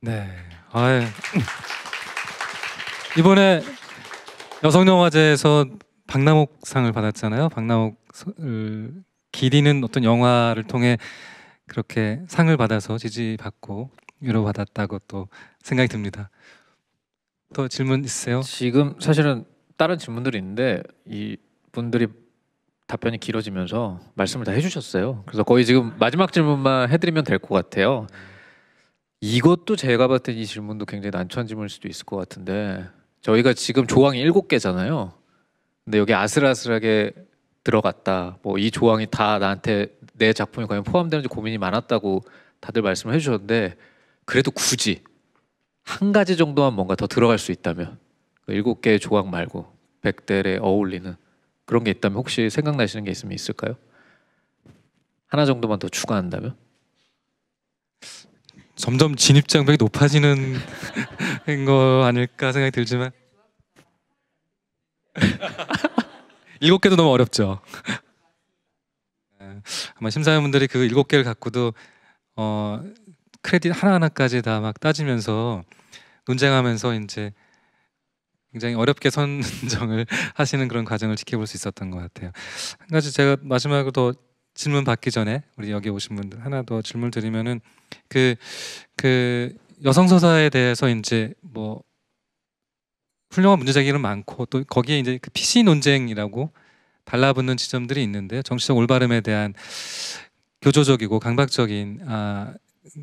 네. 아예 이번에 여성영화제에서 박남옥상을 받았잖아요. 박남옥을 기리는 어떤 영화를 통해 그렇게 상을 받아서 지지받고 위로 받았다고 또 생각이 듭니다. 또 질문 있으세요? 지금 사실은 다른 질문들이 있는데 이 분들이 답변이 길어지면서 말씀을 다 해주셨어요. 그래서 거의 지금 마지막 질문만 해드리면 될 것 같아요. 이것도 제가 봤을 때이 질문도 굉장히 난처한 질문일 수도 있을 것 같은데 저희가 지금 조항이 일곱 개잖아요. 근데 여기 아슬아슬하게 들어갔다. 뭐 이 조항이 다 나한테 내작품에 과연 포함되는지 고민이 많았다고 다들 말씀을 해주셨는데 그래도 굳이 한 가지 정도만 뭔가 더 들어갈 수 있다면 그 일곱 개의 조항 말고 백대에 어울리는 그런 게 있다면 혹시 생각나시는 게 있으면 있을까요? 하나 정도만 더 추가한다면? 점점 진입 장벽이 높아지는 거 아닐까 생각이 들지만 일곱 개도 너무 어렵죠. 아마 심사위원분들이 그 일곱 개를 갖고도 어, 크레딧 하나하나까지 다 막 따지면서 논쟁하면서 이제 굉장히 어렵게 선정을 하시는 그런 과정을 지켜볼 수 있었던 것 같아요. 한 가지 제가 마지막으로 더 질문 받기 전에 우리 여기 오신 분들 하나 더 질문 드리면은 그그 그 여성 서사에 대해서 이제 뭐 훌륭한 문제 제기는 많고 또 거기에 이제 그 PC 논쟁이라고 달라붙는 지점들이 있는데 정치적 올바름에 대한 교조적이고 강박적인 아,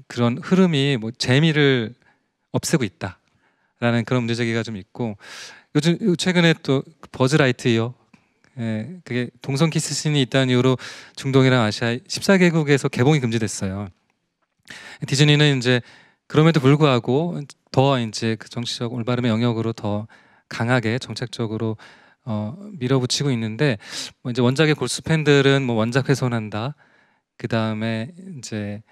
그런 흐름이 뭐 재미를 없애고 있다라는 그런 문제 제기가 좀 있고 요즘 최근에 또 버즈라이트이어 예, 그게 동성 키스신이 있다는 이유로 중동이랑 아시아 14개국에서 개봉이 금지됐어요. 디즈니는 이제 그럼에도 불구하고 더 이제 그 정치적 올바름의 영역으로 더 강하게 정책적으로 어, 밀어붙이고 있는데 뭐 이제 원작의 골수 팬들은 뭐 원작 훼손한다. 그 다음에 이제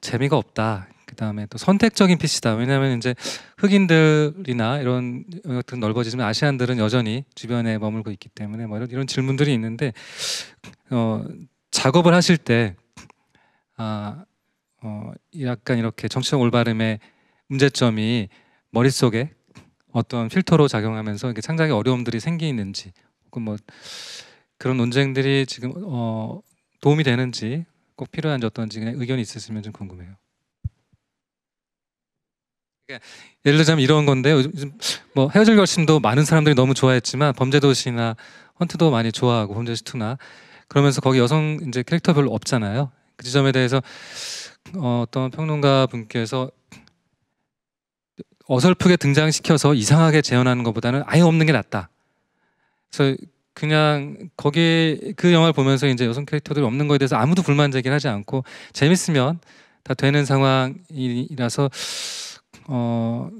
재미가 없다. 그다음에 또 선택적인 PC다. 왜냐하면 이제 흑인들이나 이런 어떤 넓어지지만 아시안들은 여전히 주변에 머물고 있기 때문에 뭐 이런, 이런 질문들이 있는데 어, 작업을 하실 때 아, 어, 약간 이렇게 정치적 올바름의 문제점이 머릿속에 어떤 필터로 작용하면서 이게 렇 창작의 어려움들이 생기는지 혹은 뭐 그런 논쟁들이 지금 어, 도움이 되는지 꼭 필요한지 어떤지 그냥 의견이 있으시면 좀 궁금해요. 예를 들자면 이런 건데 요즘 뭐 헤어질 결심도 많은 사람들이 너무 좋아했지만 범죄도시나 헌트도 많이 좋아하고 범죄시 투나 그러면서 거기 여성 이제 캐릭터 별로 없잖아요. 그 지점에 대해서 어, 어떤 평론가 분께서 어설프게 등장시켜서 이상하게 재현하는 것보다는 아예 없는 게 낫다. 그래서 그냥 거기 그 영화를 보면서 이제 여성 캐릭터들이 없는 거에 대해서 아무도 불만 제기를 하지 않고 재밌으면 다 되는 상황이라서 어,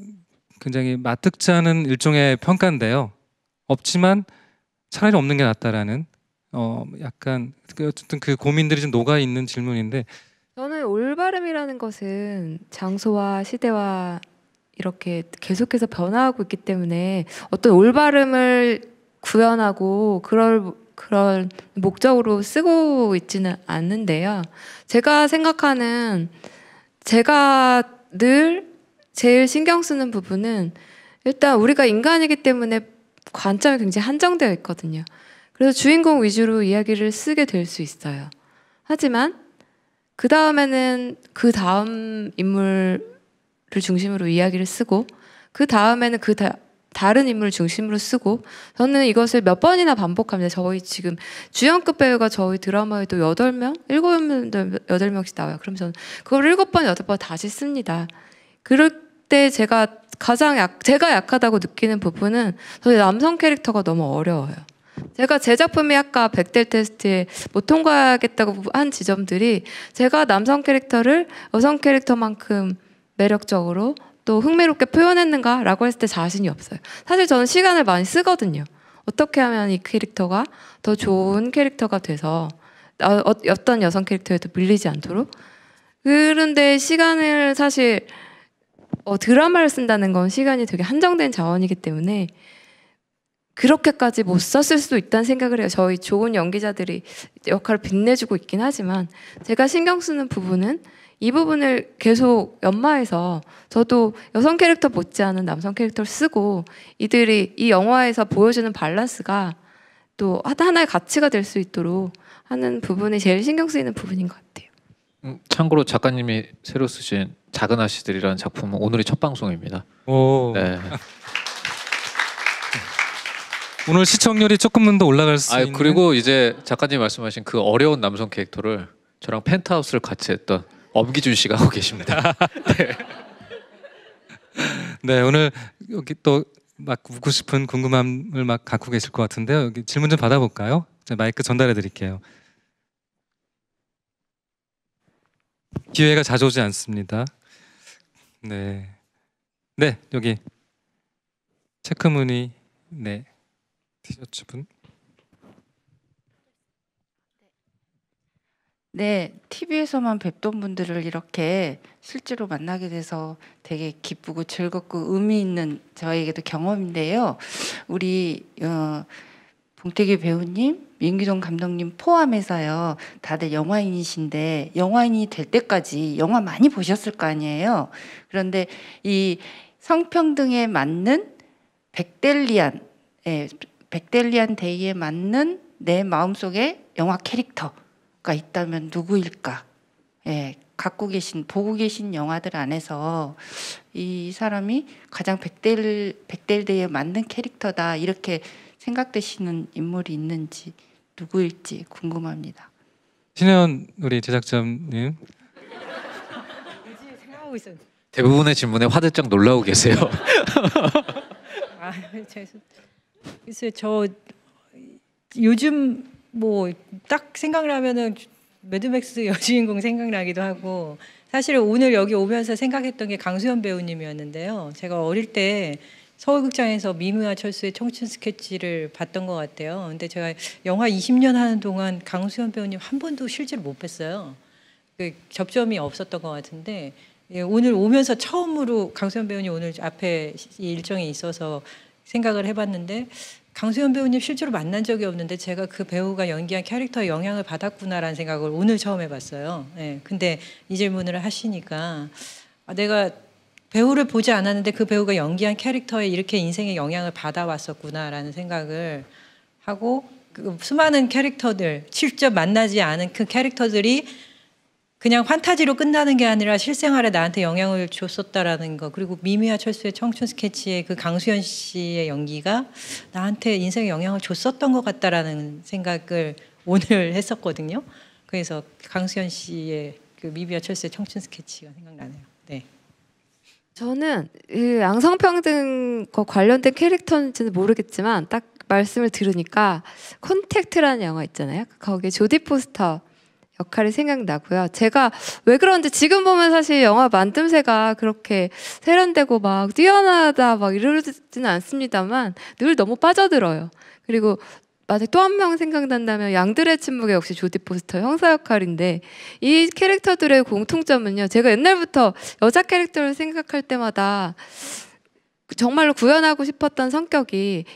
굉장히 마뜩치 않은 일종의 평가인데요. 없지만 차라리 없는 게 낫다라는 어, 약간 그 어쨌든 그 고민들이 좀 녹아 있는 질문인데 저는 올바름이라는 것은 장소와 시대와 이렇게 계속해서 변화하고 있기 때문에 어떤 올바름을 구현하고 그럴 그런 목적으로 쓰고 있지는 않는데요. 제가 생각하는 제가 늘 제일 신경 쓰는 부분은 일단 우리가 인간이기 때문에 관점이 굉장히 한정되어 있거든요. 그래서 주인공 위주로 이야기를 쓰게 될 수 있어요. 하지만 그 다음에는 그 다음 인물을 중심으로 이야기를 쓰고 그 다음에는 그 다, 다른 인물 을 중심으로 쓰고 저는 이것을 몇 번이나 반복합니다. 저희 지금 주연급 배우가 저희 드라마에도 8명7명여 명씩 나와요. 그럼 저는 그걸 7번8번 다시 씁니다. 그럴 그때 제가 가장 약, 제가 약하다고 느끼는 부분은 저는 남성 캐릭터가 너무 어려워요. 제가 제 작품이 아까 백델 테스트에 못 통과하겠다고 한 지점들이 제가 남성 캐릭터를 여성 캐릭터만큼 매력적으로 또 흥미롭게 표현했는가라고 했을 때 자신이 없어요. 사실 저는 시간을 많이 쓰거든요. 어떻게 하면 이 캐릭터가 더 좋은 캐릭터가 돼서 어, 어, 어떤 여성 캐릭터에도 밀리지 않도록 그런데 시간을 사실 어, 드라마를 쓴다는 건 시간이 되게 한정된 자원이기 때문에 그렇게까지 못 음. 썼을 수도 있다는 생각을 해요. 저희 좋은 연기자들이 역할을 빛내주고 있긴 하지만 제가 신경 쓰는 부분은 이 부분을 계속 연마해서 저도 여성 캐릭터 못지않은 남성 캐릭터를 쓰고 이들이 이 영화에서 보여주는 밸런스가 또 하나의 가치가 될 수 있도록 하는 부분이 제일 신경 쓰이는 부분인 것 같아요. 음, 참고로 작가님이 새로 쓰신 작은 아씨들이라는 작품은 오늘이 첫 방송입니다. 오. 네. 오늘 시청률이 조금만 더 올라갈 수아 있는. 그리고 이제 작가님 말씀하신 그 어려운 남성 캐릭터를 저랑 펜트하우스를 같이 했던 엄기준 씨가 하고 계십니다. 네. 네 오늘 여기 또 막 묻고 싶은 궁금함을 막 갖고 계실 것 같은데요. 여기 질문 좀 받아볼까요? 제 마이크 전달해 드릴게요. 기회가 자주 오지 않습니다. 네. 네, 여기 체크 무늬 네. 티셔츠 분. 네, TV에서만 뵙던 분들을 이렇게 실제로 만나게 돼서 되게 기쁘고 즐겁고 의미 있는 저에게도 경험인데요. 우리 어, 봉태규 배우님 민기종 감독님 포함해서요. 다들 영화인이신데 영화인이 될 때까지 영화 많이 보셨을 거 아니에요. 그런데 이 성평등에 맞는 백델리안 예, 백델리안 데이에 맞는 내 마음속에 영화 캐릭터가 있다면 누구일까? 예, 갖고 계신 보고 계신 영화들 안에서 이 사람이 가장 백델 백델대에 맞는 캐릭터다 이렇게 생각되시는 인물이 있는지 누구일지 궁금합니다. 신혜원 우리 제작자님 생각하고 있었는데. 대부분의 질문에 화들짝 놀라고 계세요. 아, 글쎄 저 요즘 뭐 딱 생각을 면은 매드맥스 여주인공 생각나기도 하고 사실 오늘 여기 오면서 생각했던 게 강수현 배우님이었는데요. 제가 어릴 때 서울극장에서 미미와 철수의 청춘 스케치를 봤던 것 같아요. 근데 제가 영화 20년 하는 동안 강수현 배우님 한 번도 실제로 못 뵀어요. 그 접점이 없었던 것 같은데 예, 오늘 오면서 처음으로 강수현 배우님 오늘 앞에 일정이 있어서 생각을 해봤는데 강수현 배우님 실제로 만난 적이 없는데 제가 그 배우가 연기한 캐릭터에 영향을 받았구나라는 생각을 오늘 처음 해봤어요. 예, 근데 이 질문을 하시니까 아, 내가 배우를 보지 않았는데 그 배우가 연기한 캐릭터에 이렇게 인생의 영향을 받아왔었구나라는 생각을 하고 그 수많은 캐릭터들 직접 만나지 않은 그 캐릭터들이 그냥 환타지로 끝나는 게 아니라 실생활에 나한테 영향을 줬었다라는 거 그리고 미미와 철수의 청춘 스케치의 그 강수현 씨의 연기가 나한테 인생에 영향을 줬었던 것 같다라는 생각을 오늘 했었거든요. 그래서 강수현 씨의 그미비와 철수의 청춘 스케치가 생각나네요. 저는 그 양성평등과 관련된 캐릭터인지는 모르겠지만 딱 말씀을 들으니까 콘택트라는 영화 있잖아요. 거기 조디 포스터 역할이 생각나고요. 제가 왜 그런지 지금 보면 사실 영화 만듦새가 그렇게 세련되고 막 뛰어나다 막 이러지는 않습니다만 늘 너무 빠져들어요. 그리고 아약또한명 생각난다면 양들의 침묵에 역시 조디 포스터 형사 역할인데 이 캐릭터들의 공통점은요. 제가 옛날부터 여자 캐릭터를 생각할 때마다 정말로 구현하고 싶었던 성격이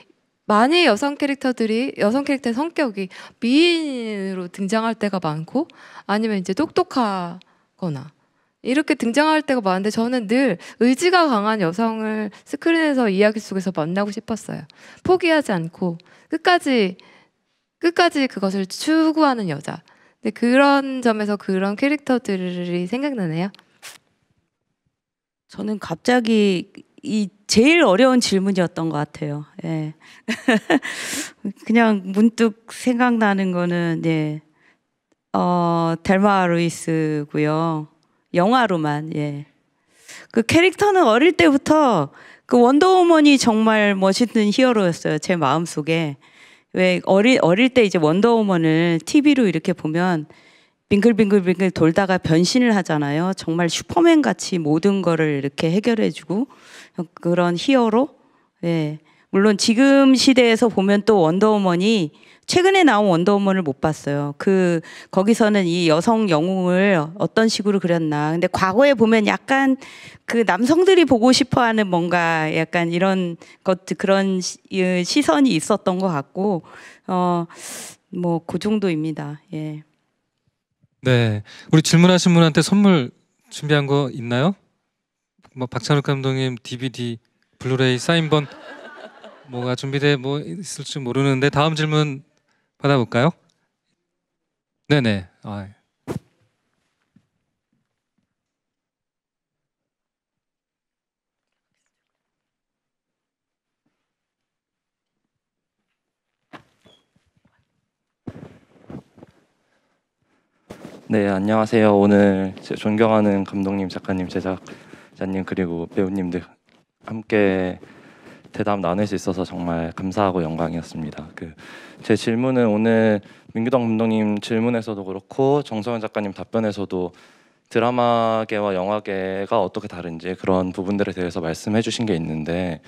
많이 여성 캐릭터들이 여성 캐릭터의 성격이 미인으로 등장할 때가 많고 아니면 이제 똑똑하거나 이렇게 등장할 때가 많은데 저는 늘 의지가 강한 여성을 스크린에서 이야기 속에서 만나고 싶었어요. 포기하지 않고 끝까지 끝까지 그것을 추구하는 여자. 근데 그런 점에서 그런 캐릭터들이 생각나네요. 저는 갑자기 이 제일 어려운 질문이었던 것 같아요. 예. 그냥 문득 생각나는 거는 예. 어, 델마 루이스고요. 영화로만 예. 그 캐릭터는 어릴 때부터 그 원더우먼이 정말 멋있는 히어로였어요. 제 마음 속에. 왜 어릴 어릴 때 이제 원더우먼을 TV로 이렇게 보면 빙글빙글빙글 돌다가 변신을 하잖아요. 정말 슈퍼맨 같이 모든 거를 이렇게 해결해주고 그런 히어로. 예. 물론 지금 시대에서 보면 또 원더우먼이 최근에 나온 원더우먼을 못 봤어요. 그 거기서는 이 여성 영웅을 어떤 식으로 그렸나. 근데 과거에 보면 약간 그 남성들이 보고 싶어하는 뭔가 약간 이런 것 그런 시선이 있었던 것 같고 어 뭐 그 정도입니다. 예. 네, 우리 질문하신 분한테 선물 준비한 거 있나요? 뭐 박찬욱 감독님 DVD 블루레이 사인본 뭐가 준비돼 뭐 있을지 모르는데 다음 질문 받아볼까요? 네네. 아, 예. 네 안녕하세요 오늘 존경하는 감독님 작가님 제작자님 그리고 배우님들 함께 대답 나눌 수 있어서 정말 감사하고 영광이었습니다. 그제 질문은 오늘 민규동 감독님 질문에서도 그렇고 정서현 작가님 답변에서도 드라마계와 영화계가 어떻게 다른지 그런 부분들에 대해서 말씀해 주신 게 있는데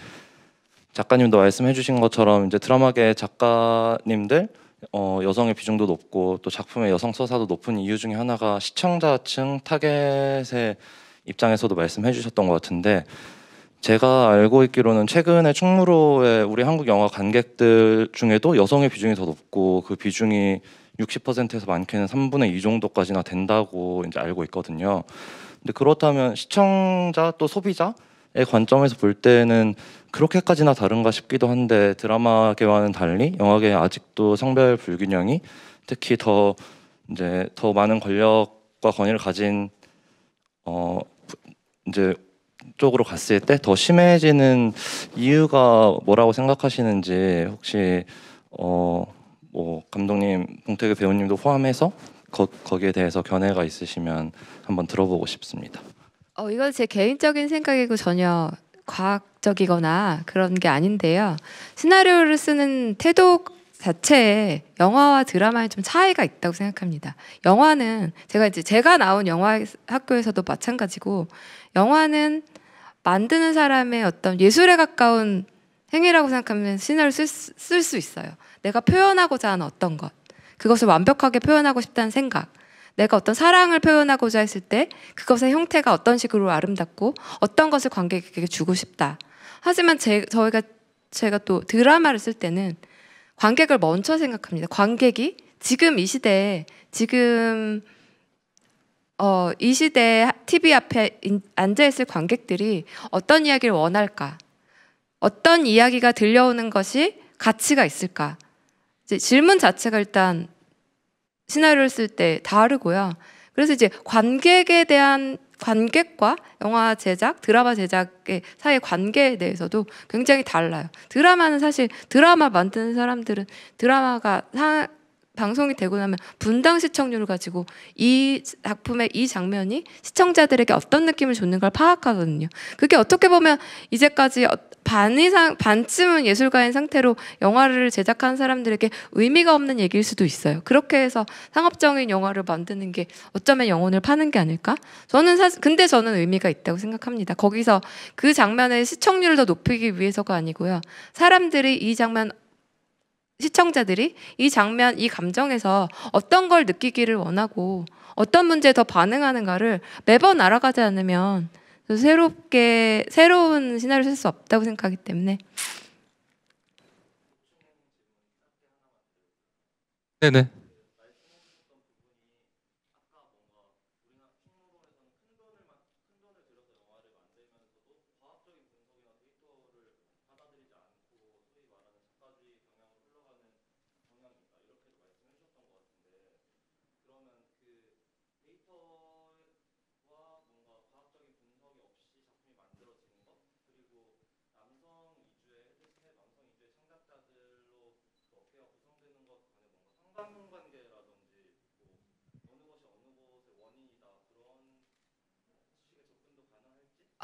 작가님도 말씀해 주신 것처럼 이제 드라마계 작가님들 어, 여성의 비중도 높고 또 작품의 여성 서사도 높은 이유 중에 하나가 시청자층 타겟의 입장에서도 말씀해 주셨던 것 같은데 제가 알고 있기로는 최근에 충무로에 우리 한국 영화 관객들 중에도 여성의 비중이 더 높고 그 비중이 60%에서 많게는 3분의 2 정도까지나 된다고 이제 알고 있거든요. 근데 그렇다면 시청자 또 소비자의 관점에서 볼 때는 그렇게까지나 다른가 싶기도 한데 드라마계와는 달리 영화계에 아직도 성별 불균형이 특히 더 이제 더 많은 권력과 권위를 가진 어 이제 쪽으로 갔을 때 더 심해지는 이유가 뭐라고 생각하시는지 혹시 어 뭐 감독님 봉태규 배우님도 포함해서 거, 거기에 대해서 견해가 있으시면 한번 들어보고 싶습니다. 어 이건 제 개인적인 생각이고 전혀 과학적이거나 그런 게 아닌데요. 시나리오를 쓰는 태도 자체에 영화와 드라마에 좀 차이가 있다고 생각합니다. 영화는 제가 이제 제가 나온 영화 학교에서도 마찬가지고 영화는 만드는 사람의 어떤 예술에 가까운 행위라고 생각하면 신화를 쓸수 쓸 있어요. 내가 표현하고자 하는 어떤 것, 그것을 완벽하게 표현하고 싶다는 생각, 내가 어떤 사랑을 표현하고자 했을 때 그것의 형태가 어떤 식으로 아름답고 어떤 것을 관객에게 주고 싶다. 하지만 제, 저희가 제가 또 드라마를 쓸 때는 관객을 먼저 생각합니다. 관객이 지금 이 시대에 지금 어, 이 시대에 TV 앞에 앉아있을 관객들이 어떤 이야기를 원할까? 어떤 이야기가 들려오는 것이 가치가 있을까? 질문 자체가 일단 시나리오를 쓸 때 다르고요. 그래서 이제 관객에 대한 관객과 영화 제작, 드라마 제작의 사이 관계에 대해서도 굉장히 달라요. 드라마는 사실 드라마 만드는 사람들은 드라마가 사, 방송이 되고 나면 분당 시청률을 가지고 이 작품의 이 장면이 시청자들에게 어떤 느낌을 줬는 걸 파악하거든요. 그게 어떻게 보면 이제까지 어, 반 이상 반쯤은 예술가인 상태로 영화를 제작한 사람들에게 의미가 없는 얘기일 수도 있어요. 그렇게 해서 상업적인 영화를 만드는 게 어쩌면 영혼을 파는 게 아닐까? 저는 사실 근데 저는 의미가 있다고 생각합니다. 거기서 그 장면의 시청률을 더 높이기 위해서가 아니고요. 사람들이 이 장면 시청자들이 이 장면, 이 감정에서 어떤 걸 느끼기를 원하고 어떤 문제에 더 반응하는가를 매번 알아가지 않으면 새롭게 새로운 시나리오를 쓸 수 없다고 생각하기 때문에 네네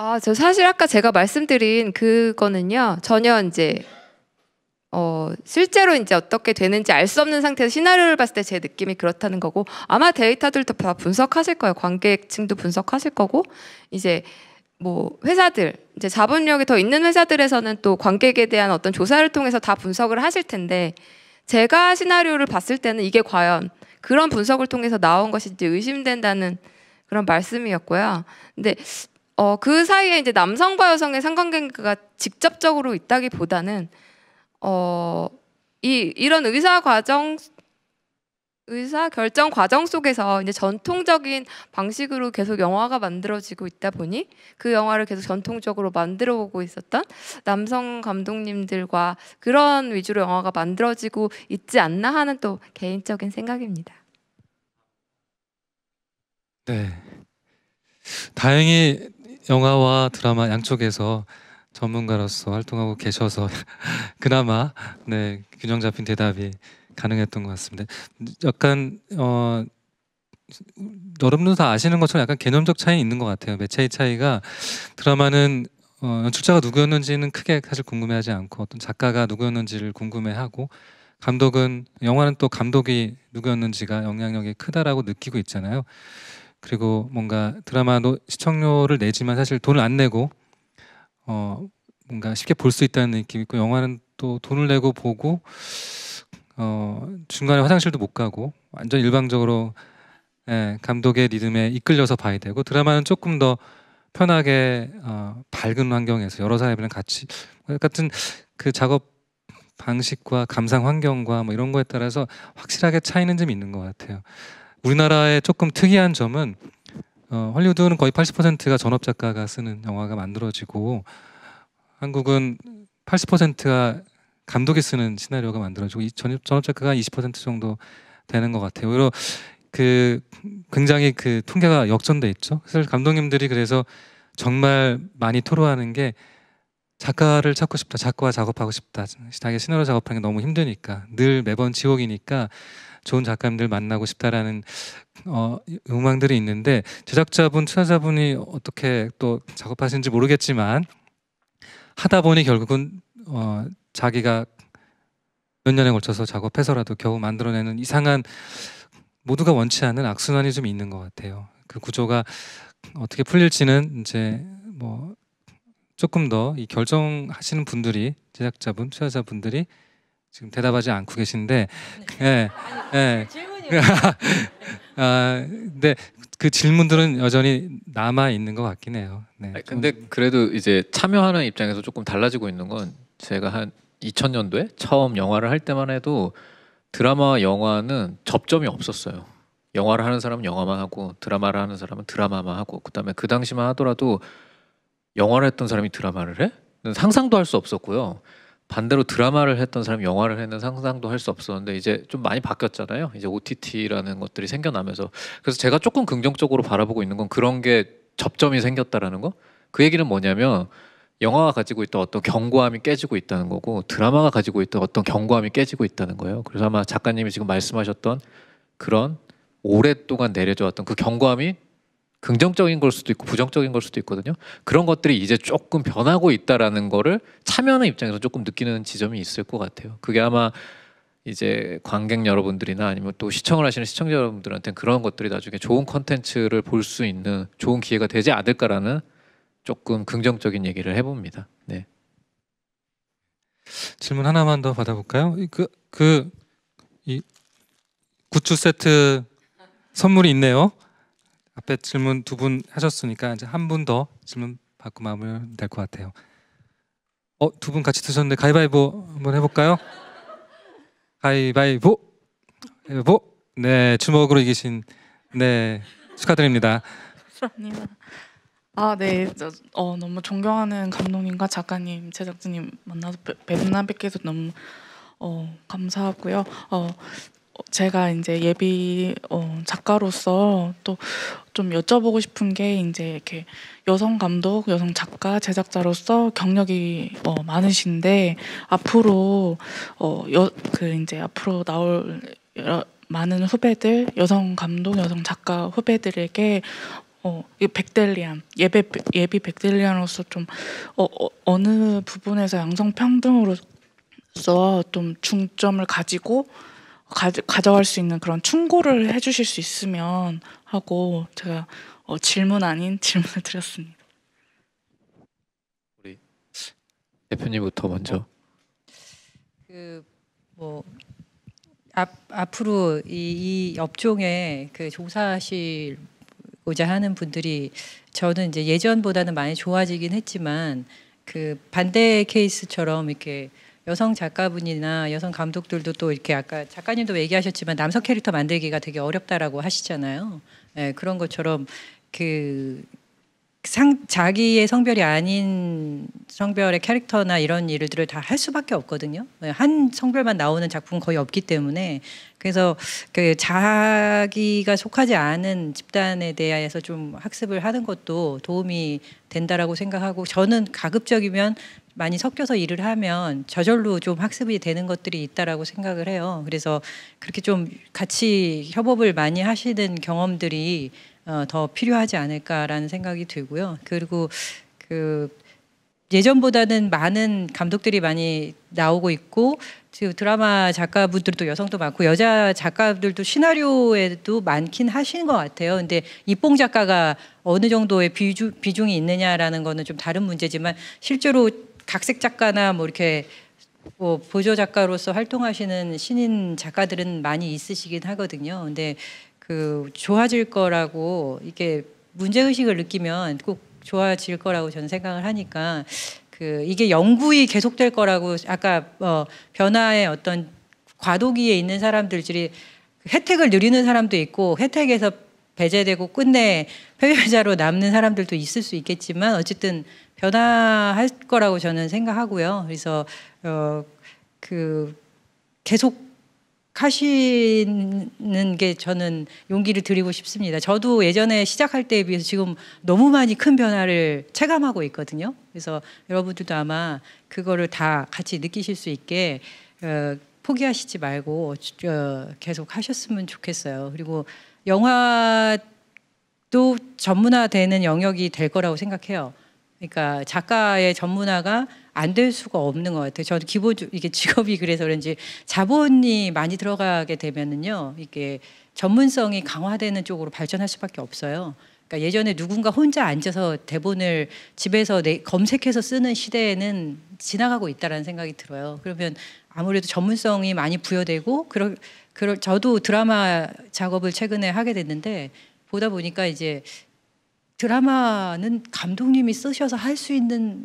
아, 저 사실 아까 제가 말씀드린 그거는요. 전혀 이제 어, 실제로 이제 어떻게 되는지 알 수 없는 상태에서 시나리오를 봤을 때 제 느낌이 그렇다는 거고 아마 데이터들도 다 분석하실 거예요. 관객층도 분석하실 거고 이제 뭐 회사들 이제 자본력이 더 있는 회사들에서는 또 관객에 대한 어떤 조사를 통해서 다 분석을 하실 텐데 제가 시나리오를 봤을 때는 이게 과연 그런 분석을 통해서 나온 것인지 의심된다는 그런 말씀이었고요. 근데 어, 그 사이에 이제 남성과 여성의 상관관계가 직접적으로 있다기보다는 어, 이 이런 의사 과정 의사 결정 과정 속에서 이제 전통적인 방식으로 계속 영화가 만들어지고 있다 보니 그 영화를 계속 전통적으로 만들어 오고 있었던 남성 감독님들과 그런 위주로 영화가 만들어지고 있지 않나 하는 또 개인적인 생각입니다. 네. 다행히 영화와 드라마 양쪽에서 전문가로서 활동하고 계셔서 그나마 네 균형 잡힌 대답이 가능했던 것 같습니다. 약간 어 여러분도 다 아시는 것처럼 약간 개념적 차이 있는 것 같아요. 매체의 차이가 드라마는 어, 연출자가 누구였는지는 크게 사실 궁금해하지 않고 어떤 작가가 누구였는지를 궁금해하고 감독은 영화는 또 감독이 누구였는지가 영향력이 크다라고 느끼고 있잖아요. 그리고 뭔가 드라마 시청료를 내지만 사실 돈을 안 내고 어 뭔가 쉽게 볼 수 있다는 느낌이 있고 영화는 또 돈을 내고 보고 어 중간에 화장실도 못 가고 완전 일방적으로 예, 감독의 리듬에 이끌려서 봐야 되고 드라마는 조금 더 편하게 어, 밝은 환경에서 여러 사람이랑 같이 같은 그 작업 방식과 감상 환경과 뭐 이런 거에 따라서 확실하게 차이는 좀 있는 것 같아요. 우리나라의 조금 특이한 점은 어, 할리우드는 거의 80%가 전업 작가가 쓰는 영화가 만들어지고 한국은 80%가 감독이 쓰는 시나리오가 만들어지고 이 전업, 전업 작가가 20% 정도 되는 것 같아요. 그히려그 굉장히 그 통계가 역전돼 있죠. 사실 감독님들이 그래서 정말 많이 토로하는 게 작가를 찾고 싶다, 작가와 작업하고 싶다. 자기 시나리오 작업하는 게 너무 힘드니까 늘 매번 지옥이니까 좋은 작가님들 만나고 싶다라는 어, 욕망들이 있는데 제작자분, 투자자분이 어떻게 또 작업하시는지 모르겠지만 하다 보니 결국은 어, 자기가 몇 년에 걸쳐서 작업해서라도 겨우 만들어내는 이상한 모두가 원치 않는 악순환이 좀 있는 것 같아요. 그 구조가 어떻게 풀릴지는 이제 뭐 조금 더이 결정하시는 분들이 제작자분, 투자자분들이 지금 대답하지 않고 계신데 네. 예. 예. 그 아, 근데 그 질문들은 여전히 남아 있는 것 같긴 해요. 네. 아니, 근데 그래도 이제 참여하는 입장에서 조금 달라지고 있는 건 제가 한 2000년도에 처음 영화를 할 때만 해도 드라마 영화는 접점이 없었어요. 영화를 하는 사람은 영화만 하고 드라마를 하는 사람은 드라마만 하고 그다음에 그 당시만 하더라도 영화를 했던 사람이 드라마를 해? 상상도 할 수 없었고요. 반대로 드라마를 했던 사람 이 영화를 했는 상상도 할 수 없었는데 이제 좀 많이 바뀌었잖아요. 이제 OTT라는 것들이 생겨나면서 그래서 제가 조금 긍정적으로 바라보고 있는 건 그런 게 접점이 생겼다라는 거. 그 얘기는 뭐냐면 영화가 가지고 있던 어떤 견고함이 깨지고 있다는 거고 드라마가 가지고 있던 어떤 견고함이 깨지고 있다는 거예요. 그래서 아마 작가님이 지금 말씀하셨던 그런 오랫동안 내려져 왔던 그 견고함이 긍정적인 걸 수도 있고 부정적인 걸 수도 있거든요. 그런 것들이 이제 조금 변하고 있다라는 거를 참여하는 입장에서 조금 느끼는 지점이 있을 것 같아요. 그게 아마 이제 관객 여러분들이나 아니면 또 시청을 하시는 시청자 여러분들한테 그런 것들이 나중에 좋은 컨텐츠를 볼 수 있는 좋은 기회가 되지 않을까라는 조금 긍정적인 얘기를 해봅니다. 네. 질문 하나만 더 받아볼까요? 그그 그, 이 굿즈 세트 선물이 있네요. 앞에 질문 두 분 하셨으니까 이제 한 분 더 질문 받고 마무리 될것 같아요. 어, 두 분 같이 드셨는데 가위바위보 한번 해볼까요? 가위바위보, 가위바위보. 네, 주먹으로 이기신 네 축하드립니다. 감사합니다. 아, 네, 저, 어, 너무 존경하는 감독님과 작가님, 제작진님 만나서 뵈는 뵙게 해서 너무 어, 감사하고요. 어, 제가 이제 예비 어, 작가로서 또 좀 여쭤보고 싶은 게 이제 이렇게 여성 감독, 여성 작가, 제작자로서 경력이 어, 많으신데 앞으로 어여그 이제 앞으로 나올 여러, 많은 후배들, 여성 감독, 여성 작가 후배들에게 어, 이 백델리안 예배 예비 백델리안으로서 좀 어, 어, 어, 느 부분에서 양성 평등으로서 좀 중점을 가지고 가, 가져갈 수 있는 그런 충고를 해주실 수 있으면 하고 제가 어, 질문 아닌 질문을 드렸습니다. 우리 대표님부터 먼저. 그 뭐 앞으로 이, 이 업종에 그종사하시자 하는 분들이 저는 이제 예전보다는 많이 좋아지긴 했지만 그 반대 케이스처럼 이렇게 여성 작가분이나 여성 감독들도 또 이렇게 아까 작가님도 얘기하셨지만 남성 캐릭터 만들기가 되게 어렵다라고 하시잖아요. 네, 그런 것처럼 그 상, 자기의 성별이 아닌 성별의 캐릭터나 이런 일들을 다 할 수밖에 없거든요. 네, 한 성별만 나오는 작품 거의 없기 때문에 그래서 그 자기가 속하지 않은 집단에 대해서 좀 학습을 하는 것도 도움이 된다라고 생각하고 저는 가급적이면 많이 섞여서 일을 하면 저절로 좀 학습이 되는 것들이 있다라고 생각을 해요. 그래서 그렇게 좀 같이 협업을 많이 하시는 경험들이 어, 더 필요하지 않을까라는 생각이 들고요. 그리고 그 예전보다는 많은 감독들이 많이 나오고 있고 지금 드라마 작가분들도 여성도 많고 여자 작가들도 시나리오에도 많긴 하신 것 같아요. 근데 이뽕 작가가 어느 정도의 비중, 비중이 있느냐라는 거는 좀 다른 문제지만 실제로 각색 작가나 뭐 이렇게 뭐 보조 작가로서 활동하시는 신인 작가들은 많이 있으시긴 하거든요. 근데 그 좋아질 거라고 이게 문제 의식을 느끼면 꼭 좋아질 거라고 저는 생각을 하니까 그 이게 영구히 계속될 거라고 아까 어 변화의 어떤 과도기에 있는 사람들들이 혜택을 누리는 사람도 있고 혜택에서 배제되고 끝내 패배자로 남는 사람들도 있을 수 있겠지만 어쨌든 변화할 거라고 저는 생각하고요. 그래서 어, 그 계속 하시는 게 저는 용기를 드리고 싶습니다. 저도 예전에 시작할 때에 비해서 지금 너무 많이 큰 변화를 체감하고 있거든요. 그래서 여러분들도 아마 그거를 다 같이 느끼실 수 있게 어, 포기하시지 말고 어, 계속 하셨으면 좋겠어요. 그리고 영화도 전문화되는 영역이 될 거라고 생각해요. 그러니까 작가의 전문화가 안 될 수가 없는 것 같아요. 저도 기본 이게 직업이 그래서 그런지 자본이 많이 들어가게 되면은요, 이게 전문성이 강화되는 쪽으로 발전할 수밖에 없어요. 그러니까 예전에 누군가 혼자 앉아서 대본을 집에서 내, 검색해서 쓰는 시대에는 지나가고 있다라는 생각이 들어요. 그러면 아무래도 전문성이 많이 부여되고 그럴 그럴 저도 드라마 작업을 최근에 하게 됐는데 보다 보니까 이제 드라마는 감독님이 쓰셔서 할 수 있는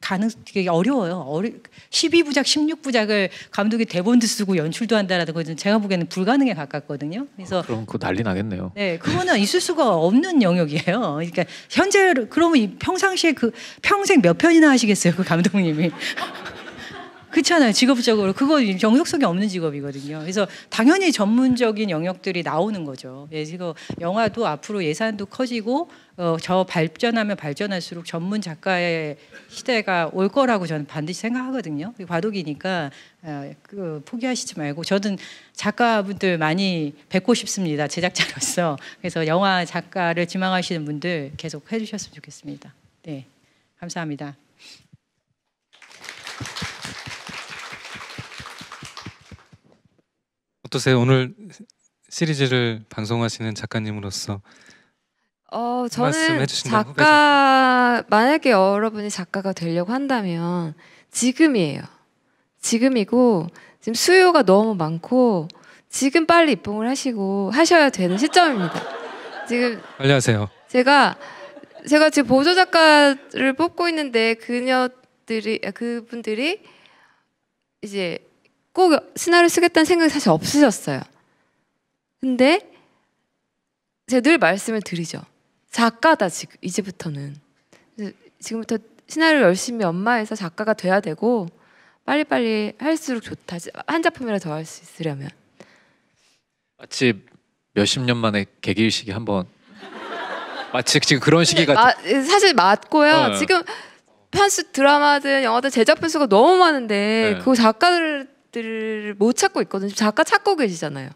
가능 되게 어려워요. 어리, 12부작, 16부작을 감독이 대본도 쓰고 연출도 한다라는 것은 제가 보기에는 불가능에 가깝거든요. 그래서 어, 그럼 그 난리 나겠네요. 네, 그거는 있을 수가 없는 영역이에요. 그러니까 현재 그러면 평상시에 그 평생 몇 편이나 하시겠어요, 그 감독님이. 그렇잖아요. 직업적으로 그거 정역성이 없는 직업이거든요. 그래서 당연히 전문적인 영역들이 나오는 거죠. 예, 래서 영화도 앞으로 예산도 커지고 어, 저 발전하면 발전할수록 전문 작가의 시대가 올 거라고 저는 반드시 생각하거든요. 과도기니까 어, 그 포기하시지 말고 저든 작가분들 많이 뵙고 싶습니다. 제작자로서 그래서 영화 작가를 지망하시는 분들 계속 해주셨으면 좋겠습니다. 네, 감사합니다. 어떠세요? 오늘 시리즈를 방송하시는 작가님으로서 어, 저는 작가 후배자. 만약에 여러분이 작가가 되려고 한다면 지금이에요. 지금이고 지금 수요가 너무 많고 지금 빨리 입봉을 하시고 하셔야 되는 시점입니다. 지금 빨리 하세요. 제가 제가 지금 보조 작가를 뽑고 있는데 그녀들이 아, 그분들이 이제 꼭 신화를 쓰겠다는 생각이 사실 없으셨어요. 근데 제가 늘 말씀을 드리죠. 작가다 지금 이제부터는 지금부터 신화를 열심히 엄마에서 작가가 돼야 되고 빨리빨리 할수록 좋다. 한 작품이라도 더 할 수 있으려면 마치 몇십 년 만에 개기일식이 한번 마치 지금 그런 시기가 네, 마, 사실 맞고요. 어. 지금 판수 드라마든 영화든 제작 편수가 너무 많은데 네. 그 작가들 것들을 못 찾고 있거든요. 작가 찾고 계시잖아요.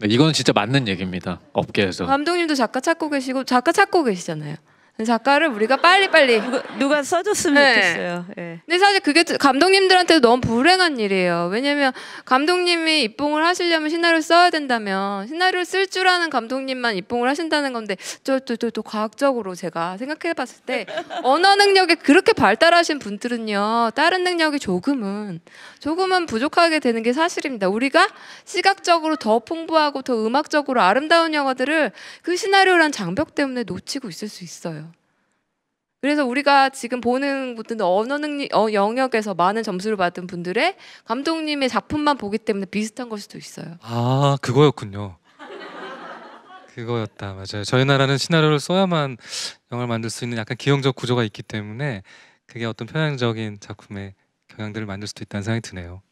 네, 이거는 진짜 맞는 얘기입니다. 업계에서. 감독님도 작가 찾고 계시고 작가 찾고 계시잖아요. 작가를 우리가 빨리빨리 누가, 누가 써줬으면 네. 좋겠어요. 네. 근데 사실 그게 감독님들한테도 너무 불행한 일이에요. 왜냐면 감독님이 입봉을 하시려면 시나리오 써야 된다면 시나리오 쓸줄 아는 감독님만 입봉을 하신다는 건데 저또 또, 또 과학적으로 제가 생각해봤을 때 언어 능력이 그렇게 발달하신 분들은요 다른 능력이 조금은 조금은 부족하게 되는 게 사실입니다. 우리가 시각적으로 더 풍부하고 더 음악적으로 아름다운 영화들을 그 시나리오란 장벽 때문에 놓치고 있을 수 있어요. 그래서 우리가 지금 보는 모든 언어 능력 어, 영역에서 많은 점수를 받은 분들의 감독님의 작품만 보기 때문에 비슷한 걸 수도 있어요. 아 그거였군요. 그거였다 맞아요. 저희 나라는 시나리오를 써야만 영화를 만들 수 있는 약간 기형적 구조가 있기 때문에 그게 어떤 편향적인 작품의 경향들을 만들 수도 있다는 생각이 드네요.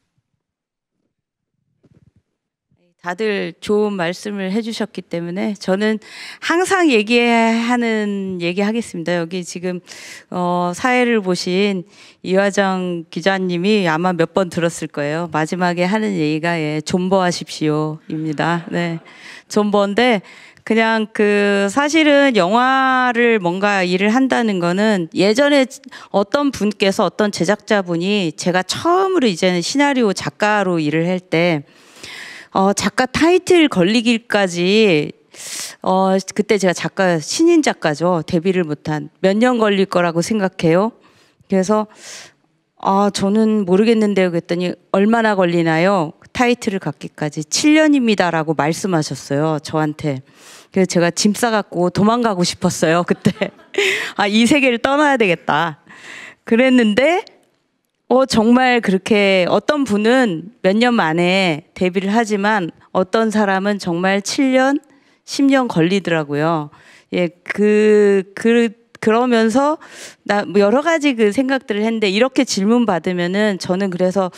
다들 좋은 말씀을 해주셨기 때문에 저는 항상 얘기하는 얘기하겠습니다. 여기 지금 어, 사회를 보신 이화정 기자님이 아마 몇 번 들었을 거예요. 마지막에 하는 얘기가 예, 존버하십시오입니다. 네, 존버인데 그냥 그 사실은 영화를 뭔가 일을 한다는 거는 예전에 어떤 분께서 어떤 제작자분이 제가 처음으로 이제는 시나리오 작가로 일을 할 때. 어, 작가 타이틀 걸리기까지 어, 그때 제가 작가 신인 작가죠. 데뷔를 못한 몇 년 걸릴 거라고 생각해요. 그래서 아, 저는 모르겠는데요. 그랬더니 얼마나 걸리나요? 타이틀을 갖기까지 7년입니다라고 말씀하셨어요. 저한테. 그래서 제가 짐 싸갖고 도망가고 싶었어요. 그때. 아, 이 세계를 떠나야 되겠다. 그랬는데 어, 정말 그렇게 어떤 분은 몇 년 만에 데뷔를 하지만 어떤 사람은 정말 7년, 10년 걸리더라고요. 예, 그, 그, 그러면서 나 뭐 여러 가지 그 생각들을 했는데 이렇게 질문 받으면은 저는 그래서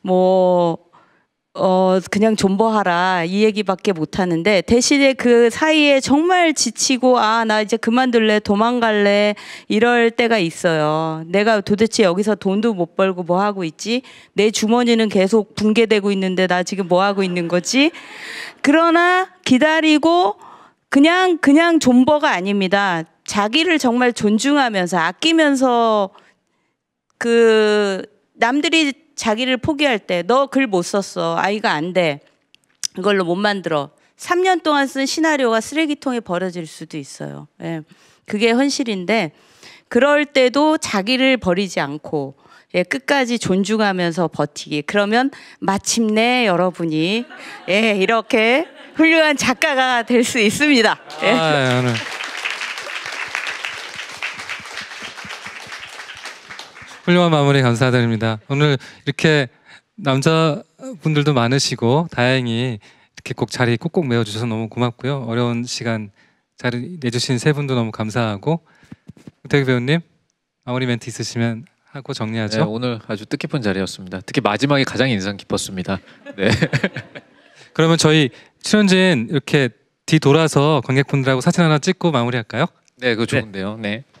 뭐 어, 그냥 존버하라 이 얘기밖에 못 하는데 대신에 그 사이에 정말 지치고 아, 나 이제 그만둘래, 도망갈래 이럴 때가 있어요. 내가 도대체 여기서 돈도 못 벌고 뭐 하고 있지? 내 주머니는 계속 붕괴되고 있는데 나 지금 뭐 하고 있는 거지? 그러나 기다리고 그냥 그냥 존버가 아닙니다. 자기를 정말 존중하면서 아끼면서 그 남들이 자기를 포기할 때 너 글 못 썼어. 아이가 안 돼. 그걸로못 만들어. 3년 동안 쓴 시나리오가 쓰레기통에 버려질 수도 있어요. 예. 그게 현실인데 그럴 때도 자기를 버리지 않고 예, 끝까지 존중하면서 버티기. 그러면 마침내 여러분이 예, 이렇게 훌륭한 작가가 될 수 있습니다. 예. 아, 예, 훌륭한 마무리 감사드립니다. 오늘 이렇게 남자분들도 많으시고 다행히 이렇게 꼭 자리 꼭꼭 메워주셔서 너무 고맙고요. 어려운 시간 자리 내주신 세 분도 너무 감사하고 태규 배우님 마무리 멘트 있으시면 하고 정리하죠. 네, 오늘 아주 뜻깊은 자리였습니다. 특히 마지막이 가장 인상 깊었습니다. 네. 그러면 저희 출연진 이렇게 뒤 돌아서 관객분들하고 사진 하나 찍고 마무리할까요? 네, 그거 네. 좋은데요. 네. 네.